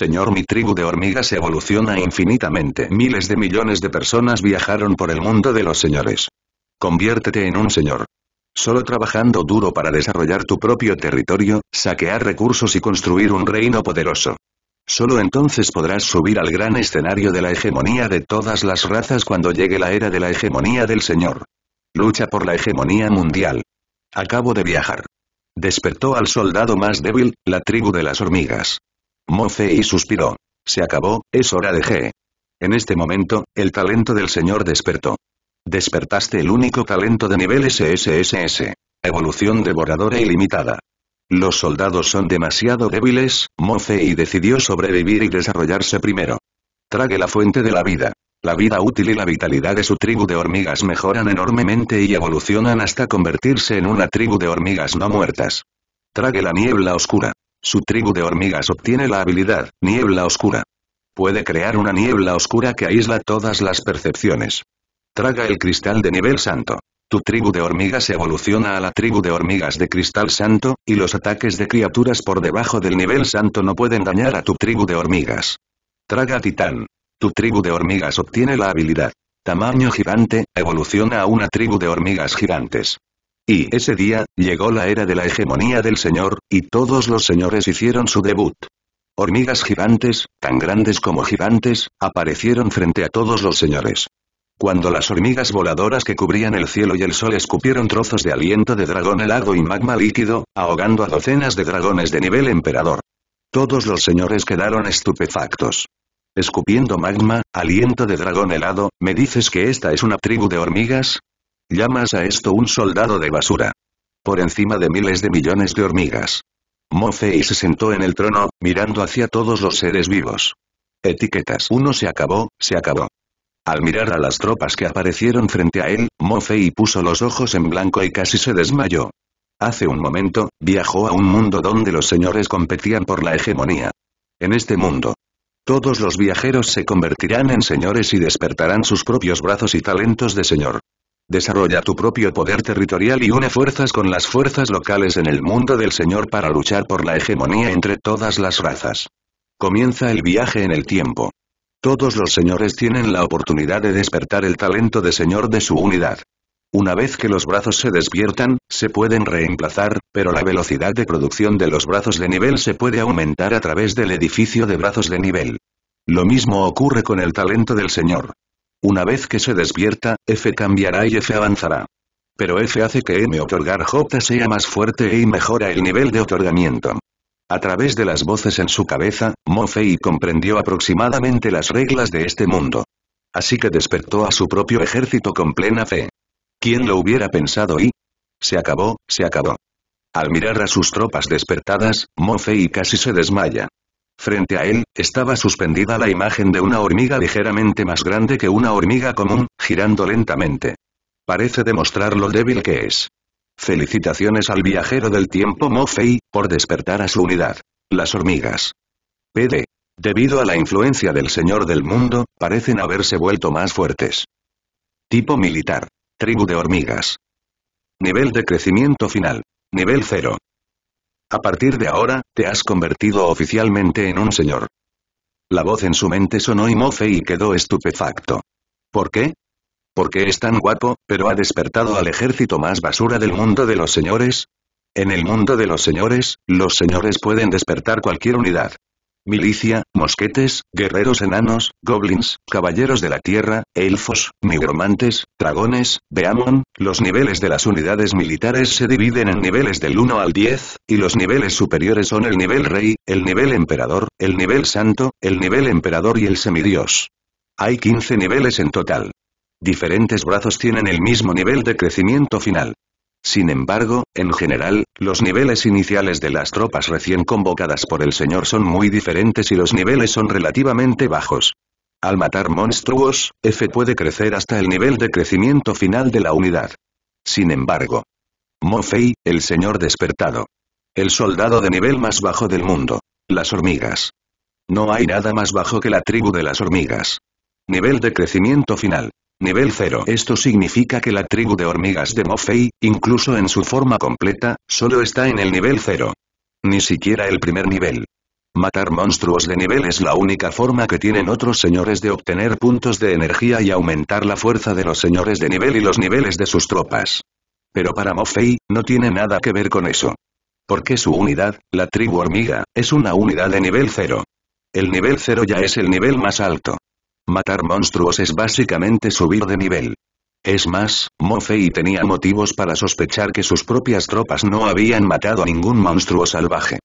Señor mi tribu de hormigas evoluciona infinitamente. Miles de millones de personas viajaron por el mundo de los señores. Conviértete en un señor. Solo trabajando duro para desarrollar tu propio territorio, saquear recursos y construir un reino poderoso. Solo entonces podrás subir al gran escenario de la hegemonía de todas las razas cuando llegue la era de la hegemonía del Señor. Lucha por la hegemonía mundial. Acabo de viajar. Despertó al soldado más débil, la tribu de las hormigas. Mofei suspiró. Se acabó, es hora de G. En este momento, el talento del señor despertó. Despertaste el único talento de nivel SSSS. Evolución devoradora ilimitada. Los soldados son demasiado débiles, Mofei decidió sobrevivir y desarrollarse primero. Trague la fuente de la vida. La vida útil y la vitalidad de su tribu de hormigas mejoran enormemente y evolucionan hasta convertirse en una tribu de hormigas no muertas. Trague la niebla oscura. Su tribu de hormigas obtiene la habilidad, niebla oscura. Puede crear una niebla oscura que aísla todas las percepciones. Traga el cristal de nivel santo. Tu tribu de hormigas evoluciona a la tribu de hormigas de cristal santo, y los ataques de criaturas por debajo del nivel santo no pueden dañar a tu tribu de hormigas. Traga titán. Tu tribu de hormigas obtiene la habilidad. Tamaño gigante, evoluciona a una tribu de hormigas gigantes. Y ese día, llegó la era de la hegemonía del Señor, y todos los señores hicieron su debut. Hormigas gigantes, tan grandes como gigantes, aparecieron frente a todos los señores. Cuando las hormigas voladoras que cubrían el cielo y el sol escupieron trozos de aliento de dragón helado y magma líquido, ahogando a docenas de dragones de nivel emperador. Todos los señores quedaron estupefactos. Escupiendo magma, aliento de dragón helado, ¿me dices que esta es una tribu de hormigas? Llamas a esto un soldado de basura. Por encima de miles de millones de hormigas. Mofei se sentó en el trono, mirando hacia todos los seres vivos. Etiquetas. Uno se acabó, se acabó. Al mirar a las tropas que aparecieron frente a él, Mofei puso los ojos en blanco y casi se desmayó. Hace un momento, viajó a un mundo donde los señores competían por la hegemonía. En este mundo, todos los viajeros se convertirán en señores y despertarán sus propios brazos y talentos de señor. Desarrolla tu propio poder territorial y une fuerzas con las fuerzas locales en el mundo del Señor para luchar por la hegemonía entre todas las razas. Comienza el viaje en el tiempo. Todos los señores tienen la oportunidad de despertar el talento de señor de su unidad. Una vez que los brazos se despiertan, se pueden reemplazar, pero la velocidad de producción de los brazos de nivel se puede aumentar a través del edificio de brazos de nivel. Lo mismo ocurre con el talento del Señor. Una vez que se despierta, F cambiará y F avanzará. Pero F hace que M otorgar J sea más fuerte e y mejora el nivel de otorgamiento. A través de las voces en su cabeza, Mofei comprendió aproximadamente las reglas de este mundo. Así que despertó a su propio ejército con plena fe. ¿Quién lo hubiera pensado y? Se acabó, se acabó. Al mirar a sus tropas despertadas, Mofei casi se desmaya. Frente a él, estaba suspendida la imagen de una hormiga ligeramente más grande que una hormiga común, girando lentamente. Parece demostrar lo débil que es. Felicitaciones al viajero del tiempo mofei por despertar a su unidad. Las hormigas. PD. Debido a la influencia del Señor del Mundo, parecen haberse vuelto más fuertes. Tipo militar. Tribu de hormigas. Nivel de crecimiento final. Nivel 0. A partir de ahora, te has convertido oficialmente en un señor. La voz en su mente sonó y mofe y quedó estupefacto. ¿Por qué? Porque es tan guapo, pero ha despertado al ejército más basura del mundo de los señores? En el mundo de los señores, los señores pueden despertar cualquier unidad milicia, mosquetes, guerreros enanos, goblins, caballeros de la tierra, elfos, nigromantes, dragones, beamon, los niveles de las unidades militares se dividen en niveles del 1 al 10, y los niveles superiores son el nivel rey, el nivel emperador, el nivel santo, el nivel emperador y el semidios. Hay 15 niveles en total. Diferentes brazos tienen el mismo nivel de crecimiento final. Sin embargo, en general, los niveles iniciales de las tropas recién convocadas por el señor son muy diferentes y los niveles son relativamente bajos. Al matar monstruos, F puede crecer hasta el nivel de crecimiento final de la unidad. Sin embargo, Mofei, el señor despertado. El soldado de nivel más bajo del mundo. Las hormigas. No hay nada más bajo que la tribu de las hormigas. Nivel de crecimiento final. Nivel 0. Esto significa que la tribu de hormigas de Mofei, incluso en su forma completa, solo está en el nivel 0. Ni siquiera el primer nivel. Matar monstruos de nivel es la única forma que tienen otros señores de obtener puntos de energía y aumentar la fuerza de los señores de nivel y los niveles de sus tropas. Pero para Mofei, no tiene nada que ver con eso. Porque su unidad, la tribu hormiga, es una unidad de nivel 0. El nivel 0 ya es el nivel más alto. Matar monstruos es básicamente subir de nivel. Es más, Mofei tenía motivos para sospechar que sus propias tropas no habían matado a ningún monstruo salvaje.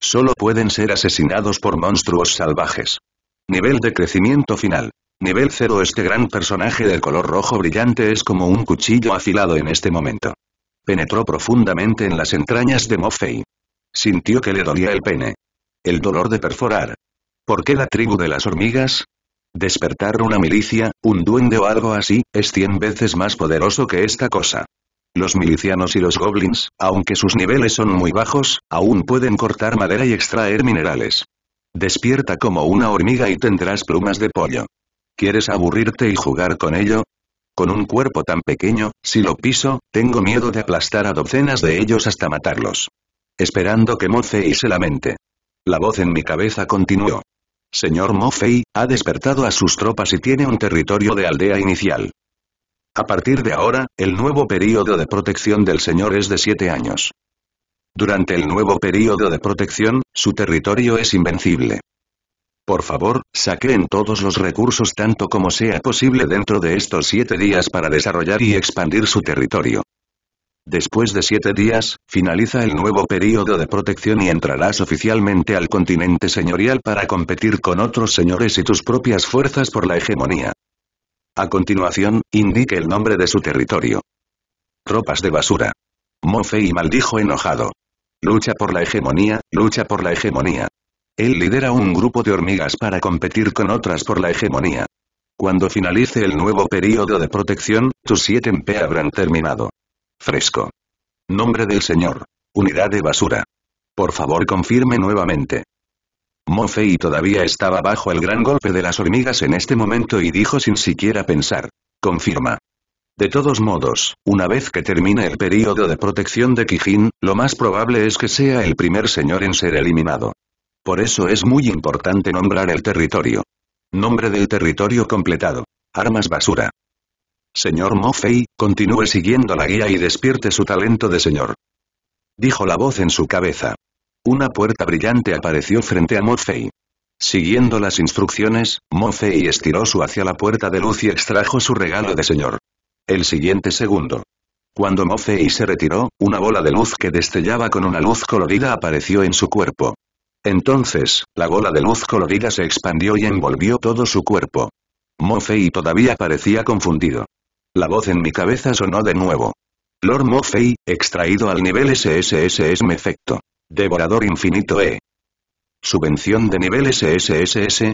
Solo pueden ser asesinados por monstruos salvajes. Nivel de crecimiento final. Nivel 0 Este gran personaje de color rojo brillante es como un cuchillo afilado en este momento. Penetró profundamente en las entrañas de Mofei. Sintió que le dolía el pene. El dolor de perforar. ¿Por qué la tribu de las hormigas? Despertar una milicia, un duende o algo así, es cien veces más poderoso que esta cosa. Los milicianos y los goblins, aunque sus niveles son muy bajos, aún pueden cortar madera y extraer minerales. Despierta como una hormiga y tendrás plumas de pollo. ¿Quieres aburrirte y jugar con ello? Con un cuerpo tan pequeño, si lo piso, tengo miedo de aplastar a docenas de ellos hasta matarlos. Esperando que moce y se lamente. La voz en mi cabeza continuó. Señor Mofei, ha despertado a sus tropas y tiene un territorio de aldea inicial. A partir de ahora, el nuevo período de protección del señor es de siete años. Durante el nuevo período de protección, su territorio es invencible. Por favor, saquen todos los recursos tanto como sea posible dentro de estos siete días para desarrollar y expandir su territorio. Después de siete días, finaliza el nuevo período de protección y entrarás oficialmente al continente señorial para competir con otros señores y tus propias fuerzas por la hegemonía. A continuación, indique el nombre de su territorio. Tropas de basura. Mofei maldijo enojado. Lucha por la hegemonía, lucha por la hegemonía. Él lidera un grupo de hormigas para competir con otras por la hegemonía. Cuando finalice el nuevo período de protección, tus siete MP habrán terminado. Fresco. Nombre del señor. Unidad de basura. Por favor confirme nuevamente. Mofei todavía estaba bajo el gran golpe de las hormigas en este momento y dijo sin siquiera pensar. Confirma. De todos modos, una vez que termine el período de protección de Kijin, lo más probable es que sea el primer señor en ser eliminado. Por eso es muy importante nombrar el territorio. Nombre del territorio completado. Armas basura. Señor Mofei, continúe siguiendo la guía y despierte su talento de señor. Dijo la voz en su cabeza. Una puerta brillante apareció frente a Mofei. Siguiendo las instrucciones, Mofei estiró su hacia la puerta de luz y extrajo su regalo de señor. El siguiente segundo. Cuando Mofei se retiró, una bola de luz que destellaba con una luz colorida apareció en su cuerpo. Entonces, la bola de luz colorida se expandió y envolvió todo su cuerpo. Mofei todavía parecía confundido. La voz en mi cabeza sonó de nuevo. Lord Mofei, extraído al nivel SSSS efecto. Devorador infinito E. Subvención de nivel SSSS.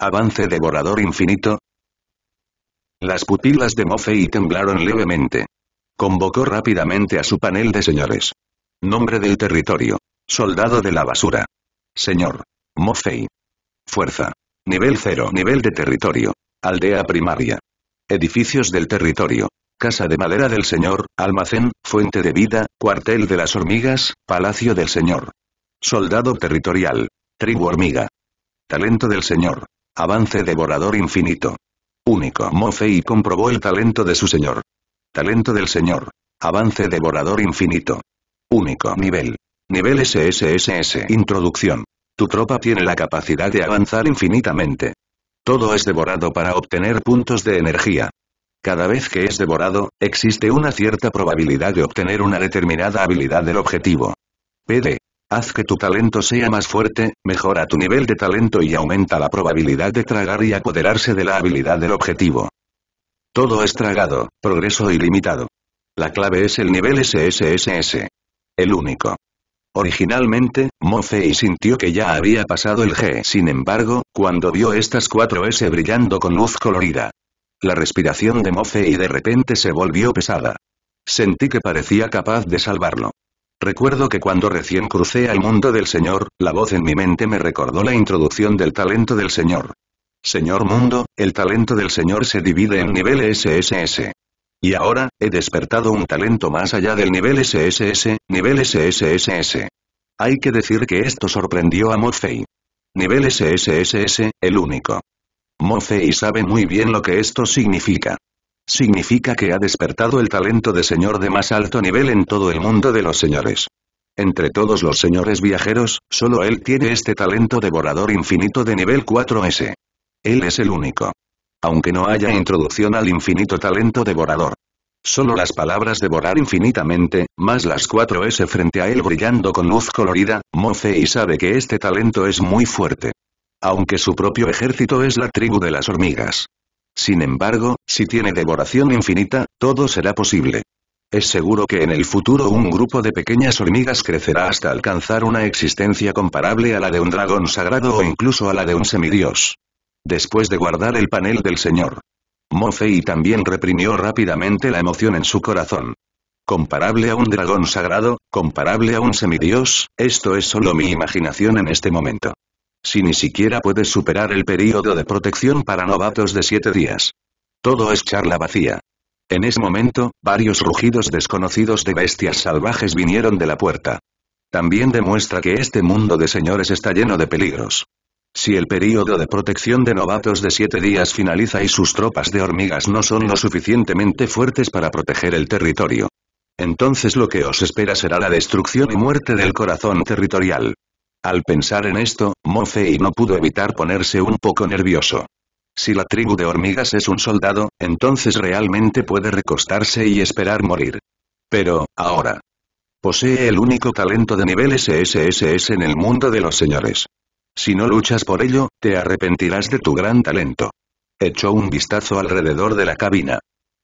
Avance devorador infinito. Las pupilas de Mofei temblaron levemente. Convocó rápidamente a su panel de señores. Nombre del territorio. Soldado de la basura. Señor. Mofei. Fuerza. Nivel 0. Nivel de territorio. Aldea primaria. Edificios del territorio. Casa de madera del Señor, almacén, fuente de vida, cuartel de las hormigas, palacio del Señor. Soldado territorial. Tribu hormiga. Talento del Señor. Avance devorador infinito. Único Mofei comprobó el talento de su Señor. Talento del Señor. Avance devorador infinito. Único nivel. Nivel SSSS. Introducción. Tu tropa tiene la capacidad de avanzar infinitamente. Todo es devorado para obtener puntos de energía. Cada vez que es devorado, existe una cierta probabilidad de obtener una determinada habilidad del objetivo. PD. Haz que tu talento sea más fuerte, mejora tu nivel de talento y aumenta la probabilidad de tragar y apoderarse de la habilidad del objetivo. Todo es tragado, progreso ilimitado. La clave es el nivel SSSS. El único. Originalmente, Mofei sintió que ya había pasado el G. Sin embargo, cuando vio estas cuatro S brillando con luz colorida, la respiración de Mofei de repente se volvió pesada. Sentí que parecía capaz de salvarlo. Recuerdo que cuando recién crucé al mundo del Señor, la voz en mi mente me recordó la introducción del talento del Señor. Señor Mundo, el talento del Señor se divide en niveles SSS. Y ahora, he despertado un talento más allá del nivel SSS, nivel SSSS. Hay que decir que esto sorprendió a Mofei. Nivel SSSS, el único. Mofei sabe muy bien lo que esto significa. Significa que ha despertado el talento de señor de más alto nivel en todo el mundo de los señores. Entre todos los señores viajeros, solo él tiene este talento devorador infinito de nivel 4S. Él es el único aunque no haya introducción al infinito talento devorador. Solo las palabras devorar infinitamente, más las cuatro S frente a él brillando con luz colorida, Moce y sabe que este talento es muy fuerte. Aunque su propio ejército es la tribu de las hormigas. Sin embargo, si tiene devoración infinita, todo será posible. Es seguro que en el futuro un grupo de pequeñas hormigas crecerá hasta alcanzar una existencia comparable a la de un dragón sagrado o incluso a la de un semidios. Después de guardar el panel del señor. Mofei también reprimió rápidamente la emoción en su corazón. Comparable a un dragón sagrado, comparable a un semidios, esto es solo mi imaginación en este momento. Si ni siquiera puedes superar el período de protección para novatos de siete días. Todo es charla vacía. En ese momento, varios rugidos desconocidos de bestias salvajes vinieron de la puerta. También demuestra que este mundo de señores está lleno de peligros. Si el período de protección de novatos de siete días finaliza y sus tropas de hormigas no son lo suficientemente fuertes para proteger el territorio. Entonces lo que os espera será la destrucción y muerte del corazón territorial. Al pensar en esto, Mofei no pudo evitar ponerse un poco nervioso. Si la tribu de hormigas es un soldado, entonces realmente puede recostarse y esperar morir. Pero, ahora. Posee el único talento de nivel SSSS en el mundo de los señores. Si no luchas por ello, te arrepentirás de tu gran talento. Echó un vistazo alrededor de la cabina.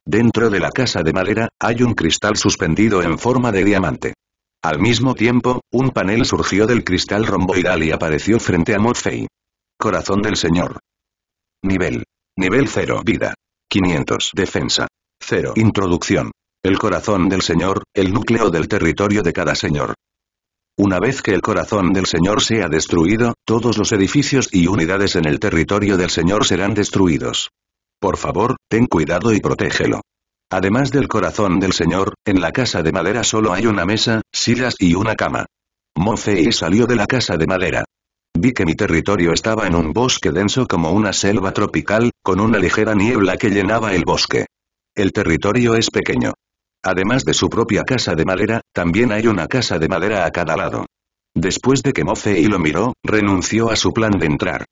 Dentro de la casa de madera, hay un cristal suspendido en forma de diamante. Al mismo tiempo, un panel surgió del cristal romboidal y apareció frente a Morfei. Corazón del Señor. Nivel. Nivel 0. Vida. 500. Defensa. 0. Introducción. El corazón del Señor, el núcleo del territorio de cada Señor. Una vez que el corazón del Señor sea destruido, todos los edificios y unidades en el territorio del Señor serán destruidos. Por favor, ten cuidado y protégelo. Además del corazón del Señor, en la casa de madera solo hay una mesa, sillas y una cama. y salió de la casa de madera. Vi que mi territorio estaba en un bosque denso como una selva tropical, con una ligera niebla que llenaba el bosque. El territorio es pequeño. Además de su propia casa de madera, también hay una casa de madera a cada lado. Después de que Mofei lo miró, renunció a su plan de entrar.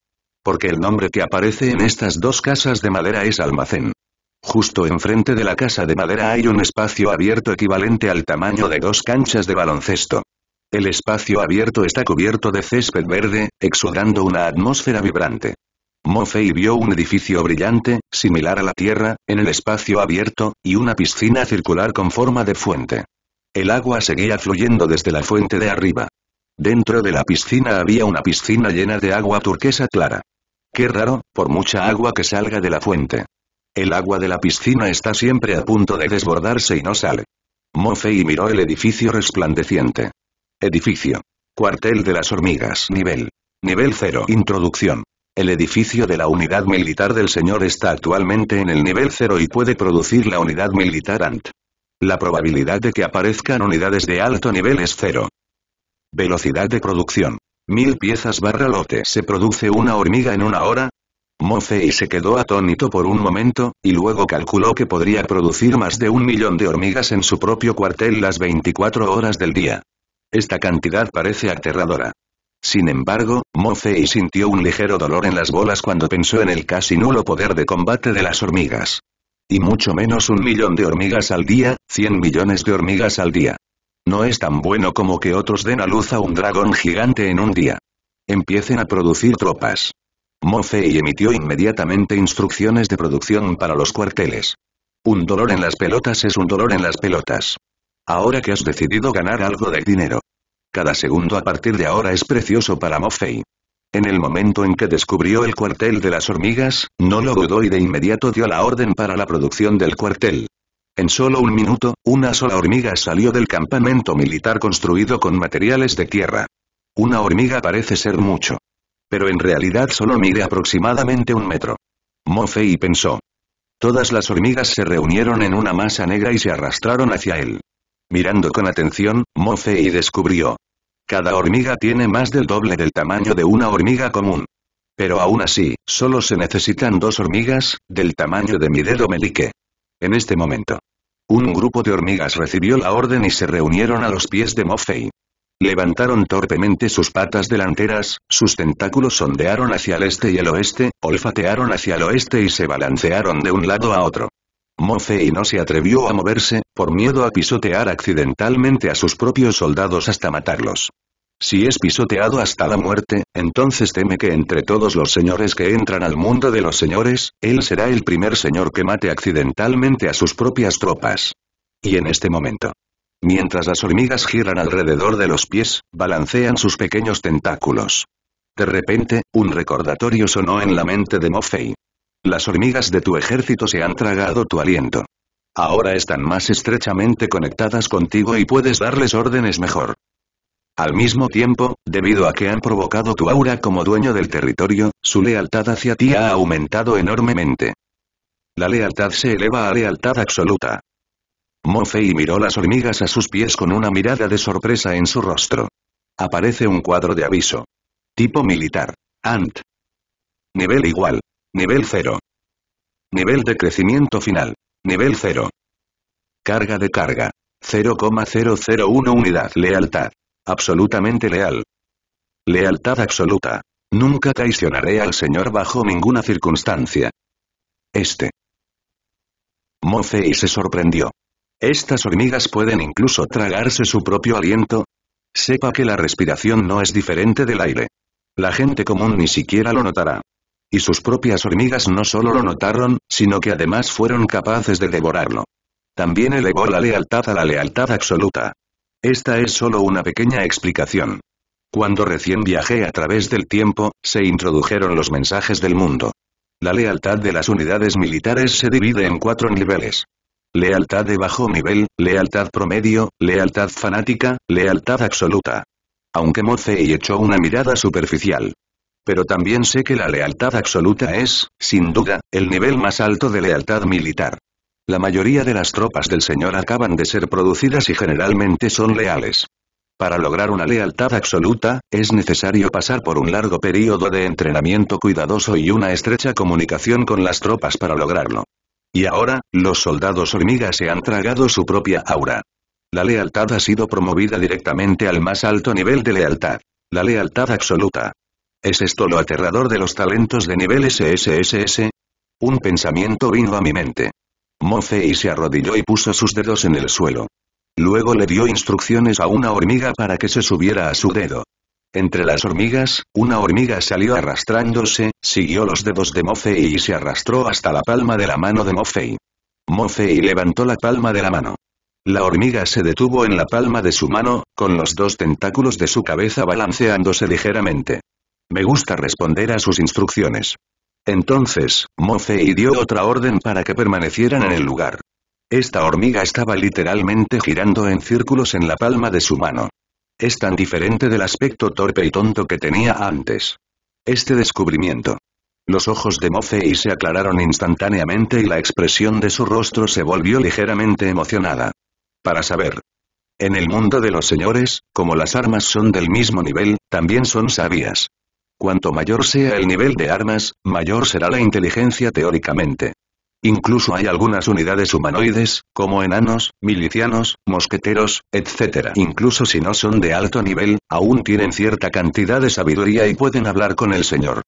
Porque el nombre que aparece en estas dos casas de madera es almacén. Justo enfrente de la casa de madera hay un espacio abierto equivalente al tamaño de dos canchas de baloncesto. El espacio abierto está cubierto de césped verde, exudando una atmósfera vibrante. Mofei vio un edificio brillante, similar a la Tierra, en el espacio abierto, y una piscina circular con forma de fuente. El agua seguía fluyendo desde la fuente de arriba. Dentro de la piscina había una piscina llena de agua turquesa clara. Qué raro, por mucha agua que salga de la fuente. El agua de la piscina está siempre a punto de desbordarse y no sale. Mofei miró el edificio resplandeciente. Edificio. Cuartel de las hormigas. Nivel. Nivel 0. Introducción. El edificio de la unidad militar del señor está actualmente en el nivel cero y puede producir la unidad militar ANT. La probabilidad de que aparezcan unidades de alto nivel es cero. Velocidad de producción. Mil piezas barra lote. ¿Se produce una hormiga en una hora? Mofei se quedó atónito por un momento, y luego calculó que podría producir más de un millón de hormigas en su propio cuartel las 24 horas del día. Esta cantidad parece aterradora. Sin embargo, Mofei sintió un ligero dolor en las bolas cuando pensó en el casi nulo poder de combate de las hormigas. Y mucho menos un millón de hormigas al día, 100 millones de hormigas al día. No es tan bueno como que otros den a luz a un dragón gigante en un día. Empiecen a producir tropas. Mofei emitió inmediatamente instrucciones de producción para los cuarteles. Un dolor en las pelotas es un dolor en las pelotas. Ahora que has decidido ganar algo de dinero, cada segundo a partir de ahora es precioso para Mofei. En el momento en que descubrió el cuartel de las hormigas, no lo dudó y de inmediato dio la orden para la producción del cuartel. En solo un minuto, una sola hormiga salió del campamento militar construido con materiales de tierra. Una hormiga parece ser mucho. Pero en realidad solo mide aproximadamente un metro. Mofei pensó. Todas las hormigas se reunieron en una masa negra y se arrastraron hacia él. Mirando con atención, Mofei descubrió. Cada hormiga tiene más del doble del tamaño de una hormiga común. Pero aún así, solo se necesitan dos hormigas, del tamaño de mi dedo melique. En este momento. Un grupo de hormigas recibió la orden y se reunieron a los pies de Mofei. Levantaron torpemente sus patas delanteras, sus tentáculos sondearon hacia el este y el oeste, olfatearon hacia el oeste y se balancearon de un lado a otro. Mofei no se atrevió a moverse, por miedo a pisotear accidentalmente a sus propios soldados hasta matarlos. Si es pisoteado hasta la muerte, entonces teme que entre todos los señores que entran al mundo de los señores, él será el primer señor que mate accidentalmente a sus propias tropas. Y en este momento. Mientras las hormigas giran alrededor de los pies, balancean sus pequeños tentáculos. De repente, un recordatorio sonó en la mente de Mofei. Las hormigas de tu ejército se han tragado tu aliento. Ahora están más estrechamente conectadas contigo y puedes darles órdenes mejor. Al mismo tiempo, debido a que han provocado tu aura como dueño del territorio, su lealtad hacia ti ha aumentado enormemente. La lealtad se eleva a lealtad absoluta. Mofei miró las hormigas a sus pies con una mirada de sorpresa en su rostro. Aparece un cuadro de aviso. Tipo militar. Ant. Nivel igual. Nivel 0. Nivel de crecimiento final. Nivel 0. Carga de carga. 0,001 unidad. Lealtad. Absolutamente leal. Lealtad absoluta. Nunca traicionaré al Señor bajo ninguna circunstancia. Este. y se sorprendió. Estas hormigas pueden incluso tragarse su propio aliento. Sepa que la respiración no es diferente del aire. La gente común ni siquiera lo notará. Y sus propias hormigas no solo lo notaron, sino que además fueron capaces de devorarlo. También elevó la lealtad a la lealtad absoluta. Esta es solo una pequeña explicación. Cuando recién viajé a través del tiempo, se introdujeron los mensajes del mundo. La lealtad de las unidades militares se divide en cuatro niveles. Lealtad de bajo nivel, lealtad promedio, lealtad fanática, lealtad absoluta. Aunque y echó una mirada superficial pero también sé que la lealtad absoluta es, sin duda, el nivel más alto de lealtad militar. La mayoría de las tropas del Señor acaban de ser producidas y generalmente son leales. Para lograr una lealtad absoluta, es necesario pasar por un largo período de entrenamiento cuidadoso y una estrecha comunicación con las tropas para lograrlo. Y ahora, los soldados hormigas se han tragado su propia aura. La lealtad ha sido promovida directamente al más alto nivel de lealtad. La lealtad absoluta. ¿Es esto lo aterrador de los talentos de nivel SSSS? Un pensamiento vino a mi mente. Mofei se arrodilló y puso sus dedos en el suelo. Luego le dio instrucciones a una hormiga para que se subiera a su dedo. Entre las hormigas, una hormiga salió arrastrándose, siguió los dedos de Mofei y se arrastró hasta la palma de la mano de Mofei. Mofei levantó la palma de la mano. La hormiga se detuvo en la palma de su mano, con los dos tentáculos de su cabeza balanceándose ligeramente. Me gusta responder a sus instrucciones. Entonces, Mofei dio otra orden para que permanecieran en el lugar. Esta hormiga estaba literalmente girando en círculos en la palma de su mano. Es tan diferente del aspecto torpe y tonto que tenía antes. Este descubrimiento. Los ojos de Mofei se aclararon instantáneamente y la expresión de su rostro se volvió ligeramente emocionada. Para saber. En el mundo de los señores, como las armas son del mismo nivel, también son sabias. Cuanto mayor sea el nivel de armas, mayor será la inteligencia teóricamente. Incluso hay algunas unidades humanoides, como enanos, milicianos, mosqueteros, etc. Incluso si no son de alto nivel, aún tienen cierta cantidad de sabiduría y pueden hablar con el Señor.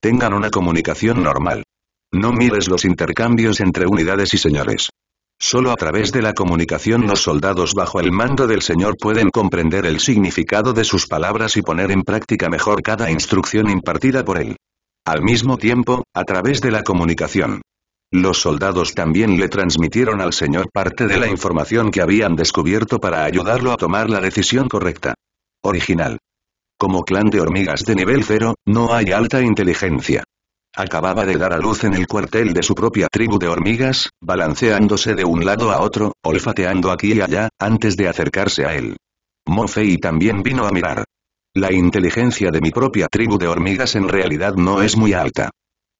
Tengan una comunicación normal. No mires los intercambios entre unidades y señores. Solo a través de la comunicación los soldados bajo el mando del Señor pueden comprender el significado de sus palabras y poner en práctica mejor cada instrucción impartida por Él. Al mismo tiempo, a través de la comunicación, los soldados también le transmitieron al Señor parte de la información que habían descubierto para ayudarlo a tomar la decisión correcta. Original. Como clan de hormigas de nivel cero, no hay alta inteligencia. Acababa de dar a luz en el cuartel de su propia tribu de hormigas, balanceándose de un lado a otro, olfateando aquí y allá, antes de acercarse a él. Mofei también vino a mirar. La inteligencia de mi propia tribu de hormigas en realidad no es muy alta.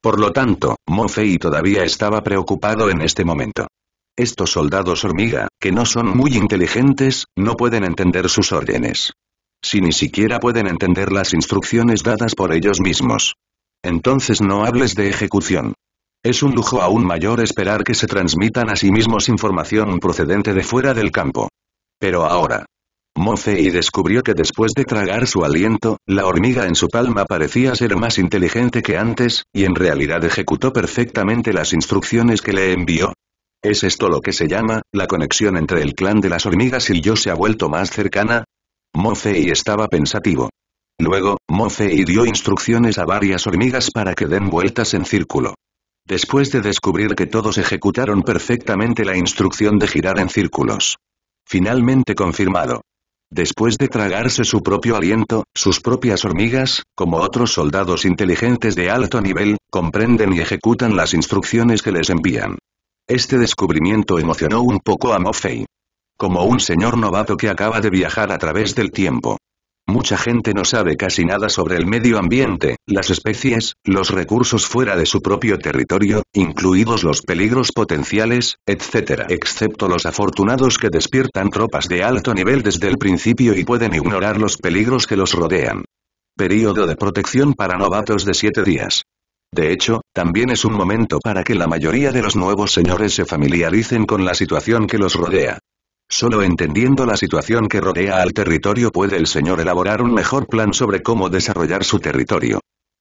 Por lo tanto, Mofei todavía estaba preocupado en este momento. Estos soldados hormiga, que no son muy inteligentes, no pueden entender sus órdenes. Si ni siquiera pueden entender las instrucciones dadas por ellos mismos. Entonces no hables de ejecución. Es un lujo aún mayor esperar que se transmitan a sí mismos información procedente de fuera del campo. Pero ahora. Mofei descubrió que después de tragar su aliento, la hormiga en su palma parecía ser más inteligente que antes, y en realidad ejecutó perfectamente las instrucciones que le envió. ¿Es esto lo que se llama, la conexión entre el clan de las hormigas y yo se ha vuelto más cercana? Mofei estaba pensativo. Luego, Mofei dio instrucciones a varias hormigas para que den vueltas en círculo. Después de descubrir que todos ejecutaron perfectamente la instrucción de girar en círculos. Finalmente confirmado. Después de tragarse su propio aliento, sus propias hormigas, como otros soldados inteligentes de alto nivel, comprenden y ejecutan las instrucciones que les envían. Este descubrimiento emocionó un poco a Mofei. Como un señor novato que acaba de viajar a través del tiempo. Mucha gente no sabe casi nada sobre el medio ambiente, las especies, los recursos fuera de su propio territorio, incluidos los peligros potenciales, etc. Excepto los afortunados que despiertan tropas de alto nivel desde el principio y pueden ignorar los peligros que los rodean. Período de protección para novatos de 7 días. De hecho, también es un momento para que la mayoría de los nuevos señores se familiaricen con la situación que los rodea. Solo entendiendo la situación que rodea al territorio puede el señor elaborar un mejor plan sobre cómo desarrollar su territorio.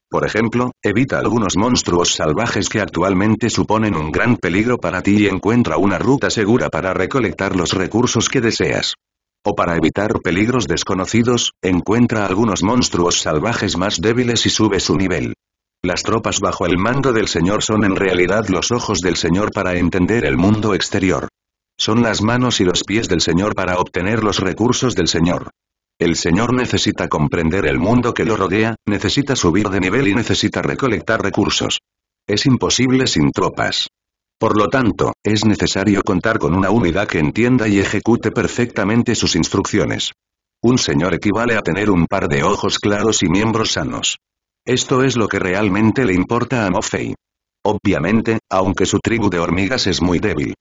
Por ejemplo, evita algunos monstruos salvajes que actualmente suponen un gran peligro para ti y encuentra una ruta segura para recolectar los recursos que deseas. O para evitar peligros desconocidos, encuentra algunos monstruos salvajes más débiles y sube su nivel. Las tropas bajo el mando del Señor son en realidad los ojos del Señor para entender el mundo exterior. Son las manos y los pies del Señor para obtener los recursos del Señor. El Señor necesita comprender el mundo que lo rodea, necesita subir de nivel y necesita recolectar recursos. Es imposible sin tropas. Por lo tanto, es necesario contar con una unidad que entienda y ejecute perfectamente sus instrucciones. Un señor equivale a tener un par de ojos claros y miembros sanos. Esto es lo que realmente le importa a Mofei. Obviamente, aunque su tribu de hormigas es muy débil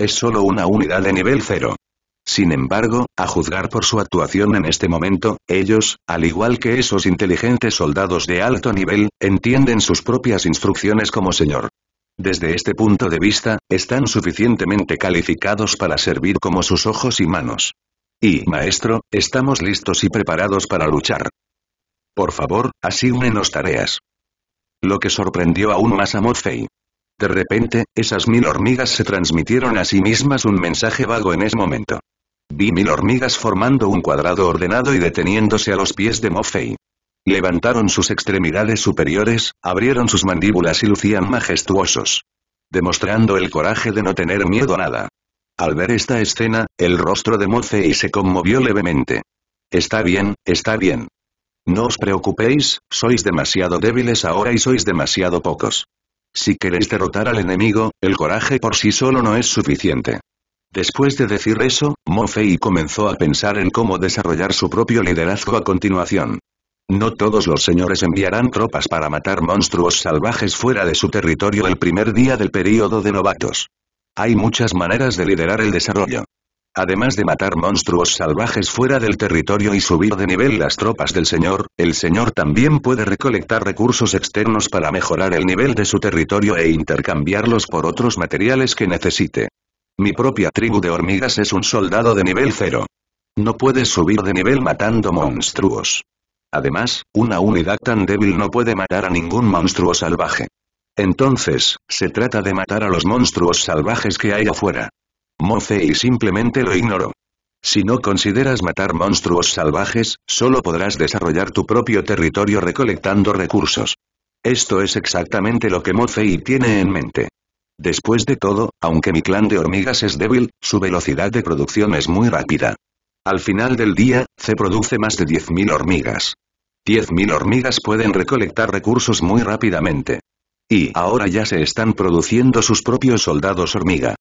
es solo una unidad de nivel cero. Sin embargo, a juzgar por su actuación en este momento, ellos, al igual que esos inteligentes soldados de alto nivel, entienden sus propias instrucciones como señor. Desde este punto de vista, están suficientemente calificados para servir como sus ojos y manos. Y, maestro, estamos listos y preparados para luchar. Por favor, asígnenos tareas. Lo que sorprendió aún más a Morfei de repente, esas mil hormigas se transmitieron a sí mismas un mensaje vago en ese momento. Vi mil hormigas formando un cuadrado ordenado y deteniéndose a los pies de Mofei. Levantaron sus extremidades superiores, abrieron sus mandíbulas y lucían majestuosos. Demostrando el coraje de no tener miedo a nada. Al ver esta escena, el rostro de Mofei se conmovió levemente. Está bien, está bien. No os preocupéis, sois demasiado débiles ahora y sois demasiado pocos. Si queréis derrotar al enemigo, el coraje por sí solo no es suficiente. Después de decir eso, Mofei comenzó a pensar en cómo desarrollar su propio liderazgo a continuación. No todos los señores enviarán tropas para matar monstruos salvajes fuera de su territorio el primer día del período de novatos. Hay muchas maneras de liderar el desarrollo además de matar monstruos salvajes fuera del territorio y subir de nivel las tropas del señor, el señor también puede recolectar recursos externos para mejorar el nivel de su territorio e intercambiarlos por otros materiales que necesite. Mi propia tribu de hormigas es un soldado de nivel cero. No puede subir de nivel matando monstruos. Además, una unidad tan débil no puede matar a ningún monstruo salvaje. Entonces, se trata de matar a los monstruos salvajes que hay afuera. Mofei simplemente lo ignoró. Si no consideras matar monstruos salvajes, solo podrás desarrollar tu propio territorio recolectando recursos. Esto es exactamente lo que Mofei tiene en mente. Después de todo, aunque mi clan de hormigas es débil, su velocidad de producción es muy rápida. Al final del día, se produce más de 10.000 hormigas. 10.000 hormigas pueden recolectar recursos muy rápidamente. Y ahora ya se están produciendo sus propios soldados hormiga.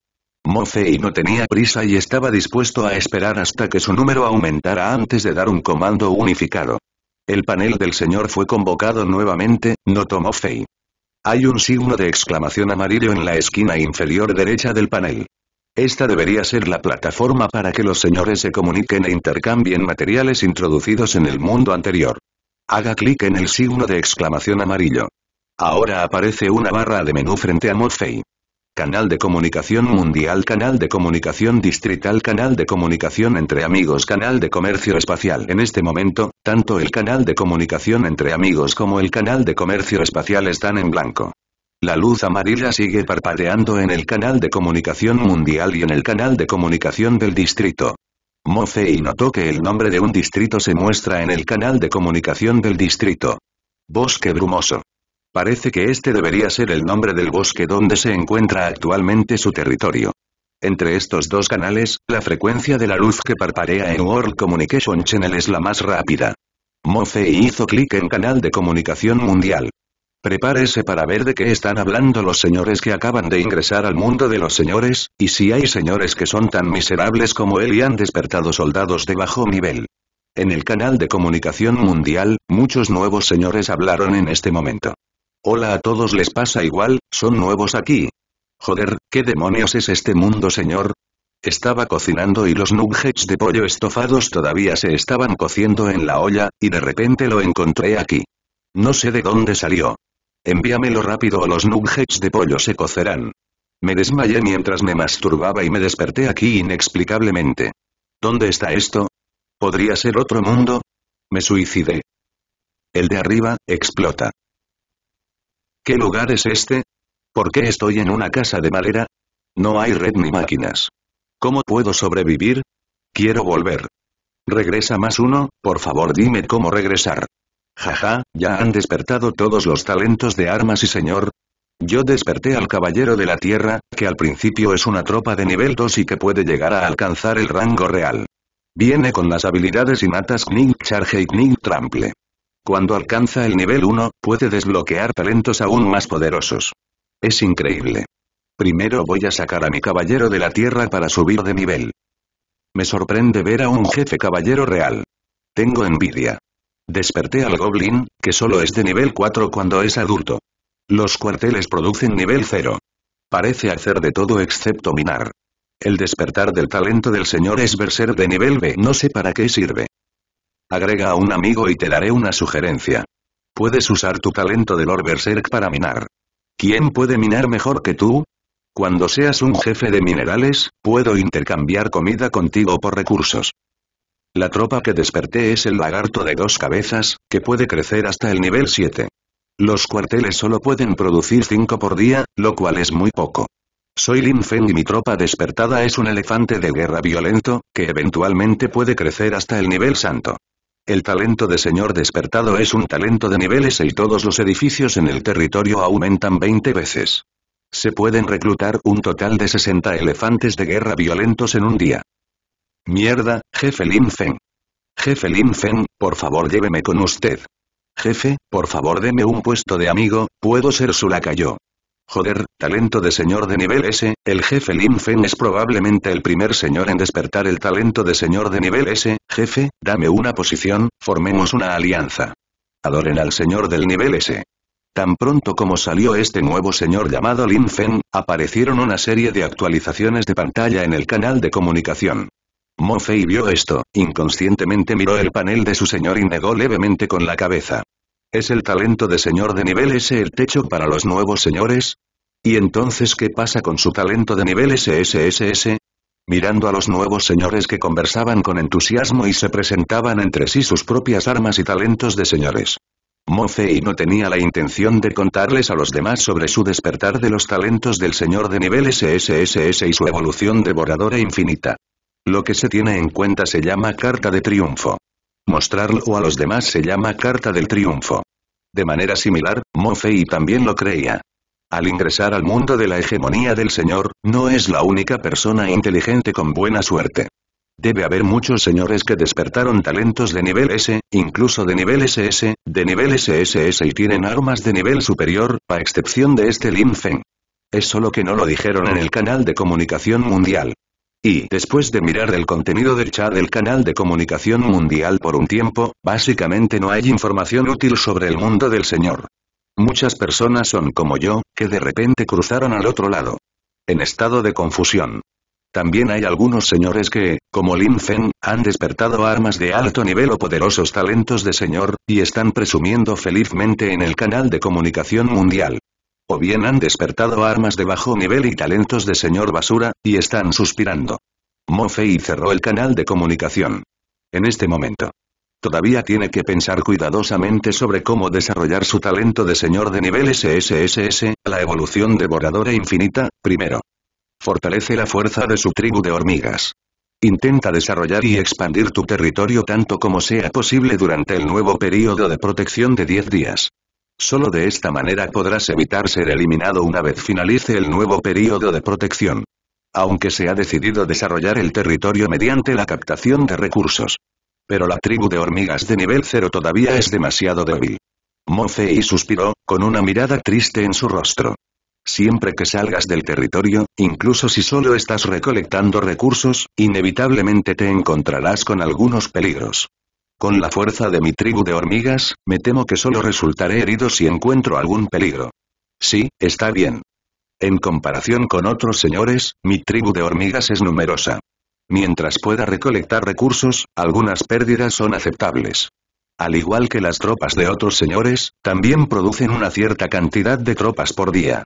Mofei no tenía prisa y estaba dispuesto a esperar hasta que su número aumentara antes de dar un comando unificado. El panel del señor fue convocado nuevamente, notó Mofei. Hay un signo de exclamación amarillo en la esquina inferior derecha del panel. Esta debería ser la plataforma para que los señores se comuniquen e intercambien materiales introducidos en el mundo anterior. Haga clic en el signo de exclamación amarillo. Ahora aparece una barra de menú frente a Mofei. Canal de Comunicación Mundial Canal de Comunicación Distrital Canal de Comunicación entre Amigos Canal de Comercio Espacial En este momento, tanto el canal de comunicación entre amigos como el canal de comercio espacial están en blanco. La luz amarilla sigue parpadeando en el canal de comunicación mundial y en el canal de comunicación del distrito. Mofei notó que el nombre de un distrito se muestra en el canal de comunicación del distrito. Bosque brumoso. Parece que este debería ser el nombre del bosque donde se encuentra actualmente su territorio. Entre estos dos canales, la frecuencia de la luz que parparea en World Communication Channel es la más rápida. Mofe hizo clic en Canal de Comunicación Mundial. Prepárese para ver de qué están hablando los señores que acaban de ingresar al mundo de los señores, y si hay señores que son tan miserables como él y han despertado soldados de bajo nivel. En el canal de comunicación mundial, muchos nuevos señores hablaron en este momento. Hola a todos les pasa igual, son nuevos aquí. Joder, ¿qué demonios es este mundo señor? Estaba cocinando y los nuggets de pollo estofados todavía se estaban cociendo en la olla, y de repente lo encontré aquí. No sé de dónde salió. Envíamelo rápido o los nuggets de pollo se cocerán. Me desmayé mientras me masturbaba y me desperté aquí inexplicablemente. ¿Dónde está esto? ¿Podría ser otro mundo? Me suicidé. El de arriba, explota. ¿Qué lugar es este? ¿Por qué estoy en una casa de madera? No hay red ni máquinas. ¿Cómo puedo sobrevivir? Quiero volver. Regresa más uno, por favor dime cómo regresar. Jaja, ya han despertado todos los talentos de armas y señor. Yo desperté al Caballero de la Tierra, que al principio es una tropa de nivel 2 y que puede llegar a alcanzar el rango real. Viene con las habilidades y matas ning Charge y ning Trample. Cuando alcanza el nivel 1, puede desbloquear talentos aún más poderosos. Es increíble. Primero voy a sacar a mi caballero de la tierra para subir de nivel. Me sorprende ver a un jefe caballero real. Tengo envidia. Desperté al Goblin, que solo es de nivel 4 cuando es adulto. Los cuarteles producen nivel 0. Parece hacer de todo excepto minar. El despertar del talento del señor es de nivel B. No sé para qué sirve. Agrega a un amigo y te daré una sugerencia. Puedes usar tu talento de Lord Berserk para minar. ¿Quién puede minar mejor que tú? Cuando seas un jefe de minerales, puedo intercambiar comida contigo por recursos. La tropa que desperté es el lagarto de dos cabezas, que puede crecer hasta el nivel 7. Los cuarteles solo pueden producir 5 por día, lo cual es muy poco. Soy Lin y mi tropa despertada es un elefante de guerra violento, que eventualmente puede crecer hasta el nivel santo. El talento de Señor Despertado es un talento de niveles y todos los edificios en el territorio aumentan 20 veces. Se pueden reclutar un total de 60 elefantes de guerra violentos en un día. Mierda, jefe Lin Feng. Jefe Lin Feng, por favor lléveme con usted. Jefe, por favor deme un puesto de amigo, puedo ser su lacayo. Joder, talento de señor de nivel S, el jefe Lin Feng es probablemente el primer señor en despertar el talento de señor de nivel S, jefe, dame una posición, formemos una alianza. Adoren al señor del nivel S. Tan pronto como salió este nuevo señor llamado Lin Feng, aparecieron una serie de actualizaciones de pantalla en el canal de comunicación. Mo Fei vio esto, inconscientemente miró el panel de su señor y negó levemente con la cabeza. ¿Es el talento de señor de nivel S el techo para los nuevos señores? ¿Y entonces qué pasa con su talento de nivel SSSS? Mirando a los nuevos señores que conversaban con entusiasmo y se presentaban entre sí sus propias armas y talentos de señores. Mofei no tenía la intención de contarles a los demás sobre su despertar de los talentos del señor de nivel SSSS y su evolución devoradora e infinita. Lo que se tiene en cuenta se llama carta de triunfo. Mostrarlo a los demás se llama carta del triunfo. De manera similar, Fei también lo creía. Al ingresar al mundo de la hegemonía del Señor, no es la única persona inteligente con buena suerte. Debe haber muchos señores que despertaron talentos de nivel S, incluso de nivel SS, de nivel SSS y tienen armas de nivel superior, a excepción de este Lin Feng. Es solo que no lo dijeron en el canal de comunicación mundial. Y, después de mirar el contenido del chat del canal de comunicación mundial por un tiempo, básicamente no hay información útil sobre el mundo del Señor. Muchas personas son como yo, que de repente cruzaron al otro lado. En estado de confusión. También hay algunos señores que, como Lin Feng, han despertado armas de alto nivel o poderosos talentos de señor, y están presumiendo felizmente en el canal de comunicación mundial o bien han despertado armas de bajo nivel y talentos de señor basura, y están suspirando. Mofei cerró el canal de comunicación. En este momento. Todavía tiene que pensar cuidadosamente sobre cómo desarrollar su talento de señor de nivel SSSS, la evolución devoradora infinita, primero. Fortalece la fuerza de su tribu de hormigas. Intenta desarrollar y expandir tu territorio tanto como sea posible durante el nuevo período de protección de 10 días. Solo de esta manera podrás evitar ser eliminado una vez finalice el nuevo período de protección. Aunque se ha decidido desarrollar el territorio mediante la captación de recursos. Pero la tribu de hormigas de nivel 0 todavía es demasiado débil. Mofei suspiró, con una mirada triste en su rostro. Siempre que salgas del territorio, incluso si solo estás recolectando recursos, inevitablemente te encontrarás con algunos peligros. Con la fuerza de mi tribu de hormigas, me temo que solo resultaré herido si encuentro algún peligro. Sí, está bien. En comparación con otros señores, mi tribu de hormigas es numerosa. Mientras pueda recolectar recursos, algunas pérdidas son aceptables. Al igual que las tropas de otros señores, también producen una cierta cantidad de tropas por día.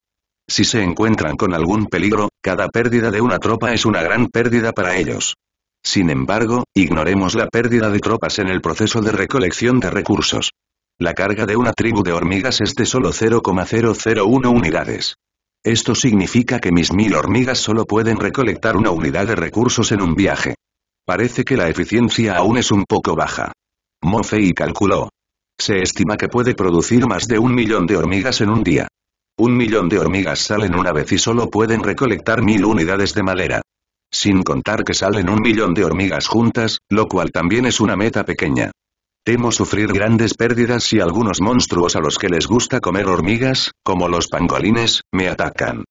Si se encuentran con algún peligro, cada pérdida de una tropa es una gran pérdida para ellos. Sin embargo, ignoremos la pérdida de tropas en el proceso de recolección de recursos. La carga de una tribu de hormigas es de solo 0,001 unidades. Esto significa que mis mil hormigas solo pueden recolectar una unidad de recursos en un viaje. Parece que la eficiencia aún es un poco baja. Mofei calculó. Se estima que puede producir más de un millón de hormigas en un día. Un millón de hormigas salen una vez y solo pueden recolectar mil unidades de madera sin contar que salen un millón de hormigas juntas, lo cual también es una meta pequeña. Temo sufrir grandes pérdidas si algunos monstruos a los que les gusta comer hormigas, como los pangolines, me atacan.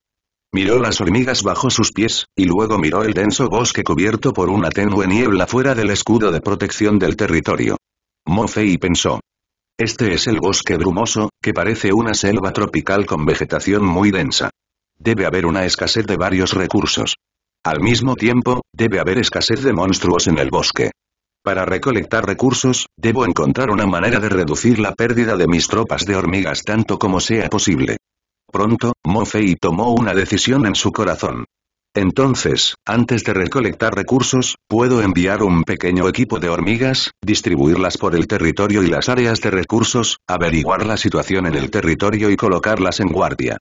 Miró las hormigas bajo sus pies, y luego miró el denso bosque cubierto por una tenue niebla fuera del escudo de protección del territorio. Mofei pensó. Este es el bosque brumoso, que parece una selva tropical con vegetación muy densa. Debe haber una escasez de varios recursos. Al mismo tiempo, debe haber escasez de monstruos en el bosque. Para recolectar recursos, debo encontrar una manera de reducir la pérdida de mis tropas de hormigas tanto como sea posible. Pronto, Mofei tomó una decisión en su corazón. Entonces, antes de recolectar recursos, puedo enviar un pequeño equipo de hormigas, distribuirlas por el territorio y las áreas de recursos, averiguar la situación en el territorio y colocarlas en guardia.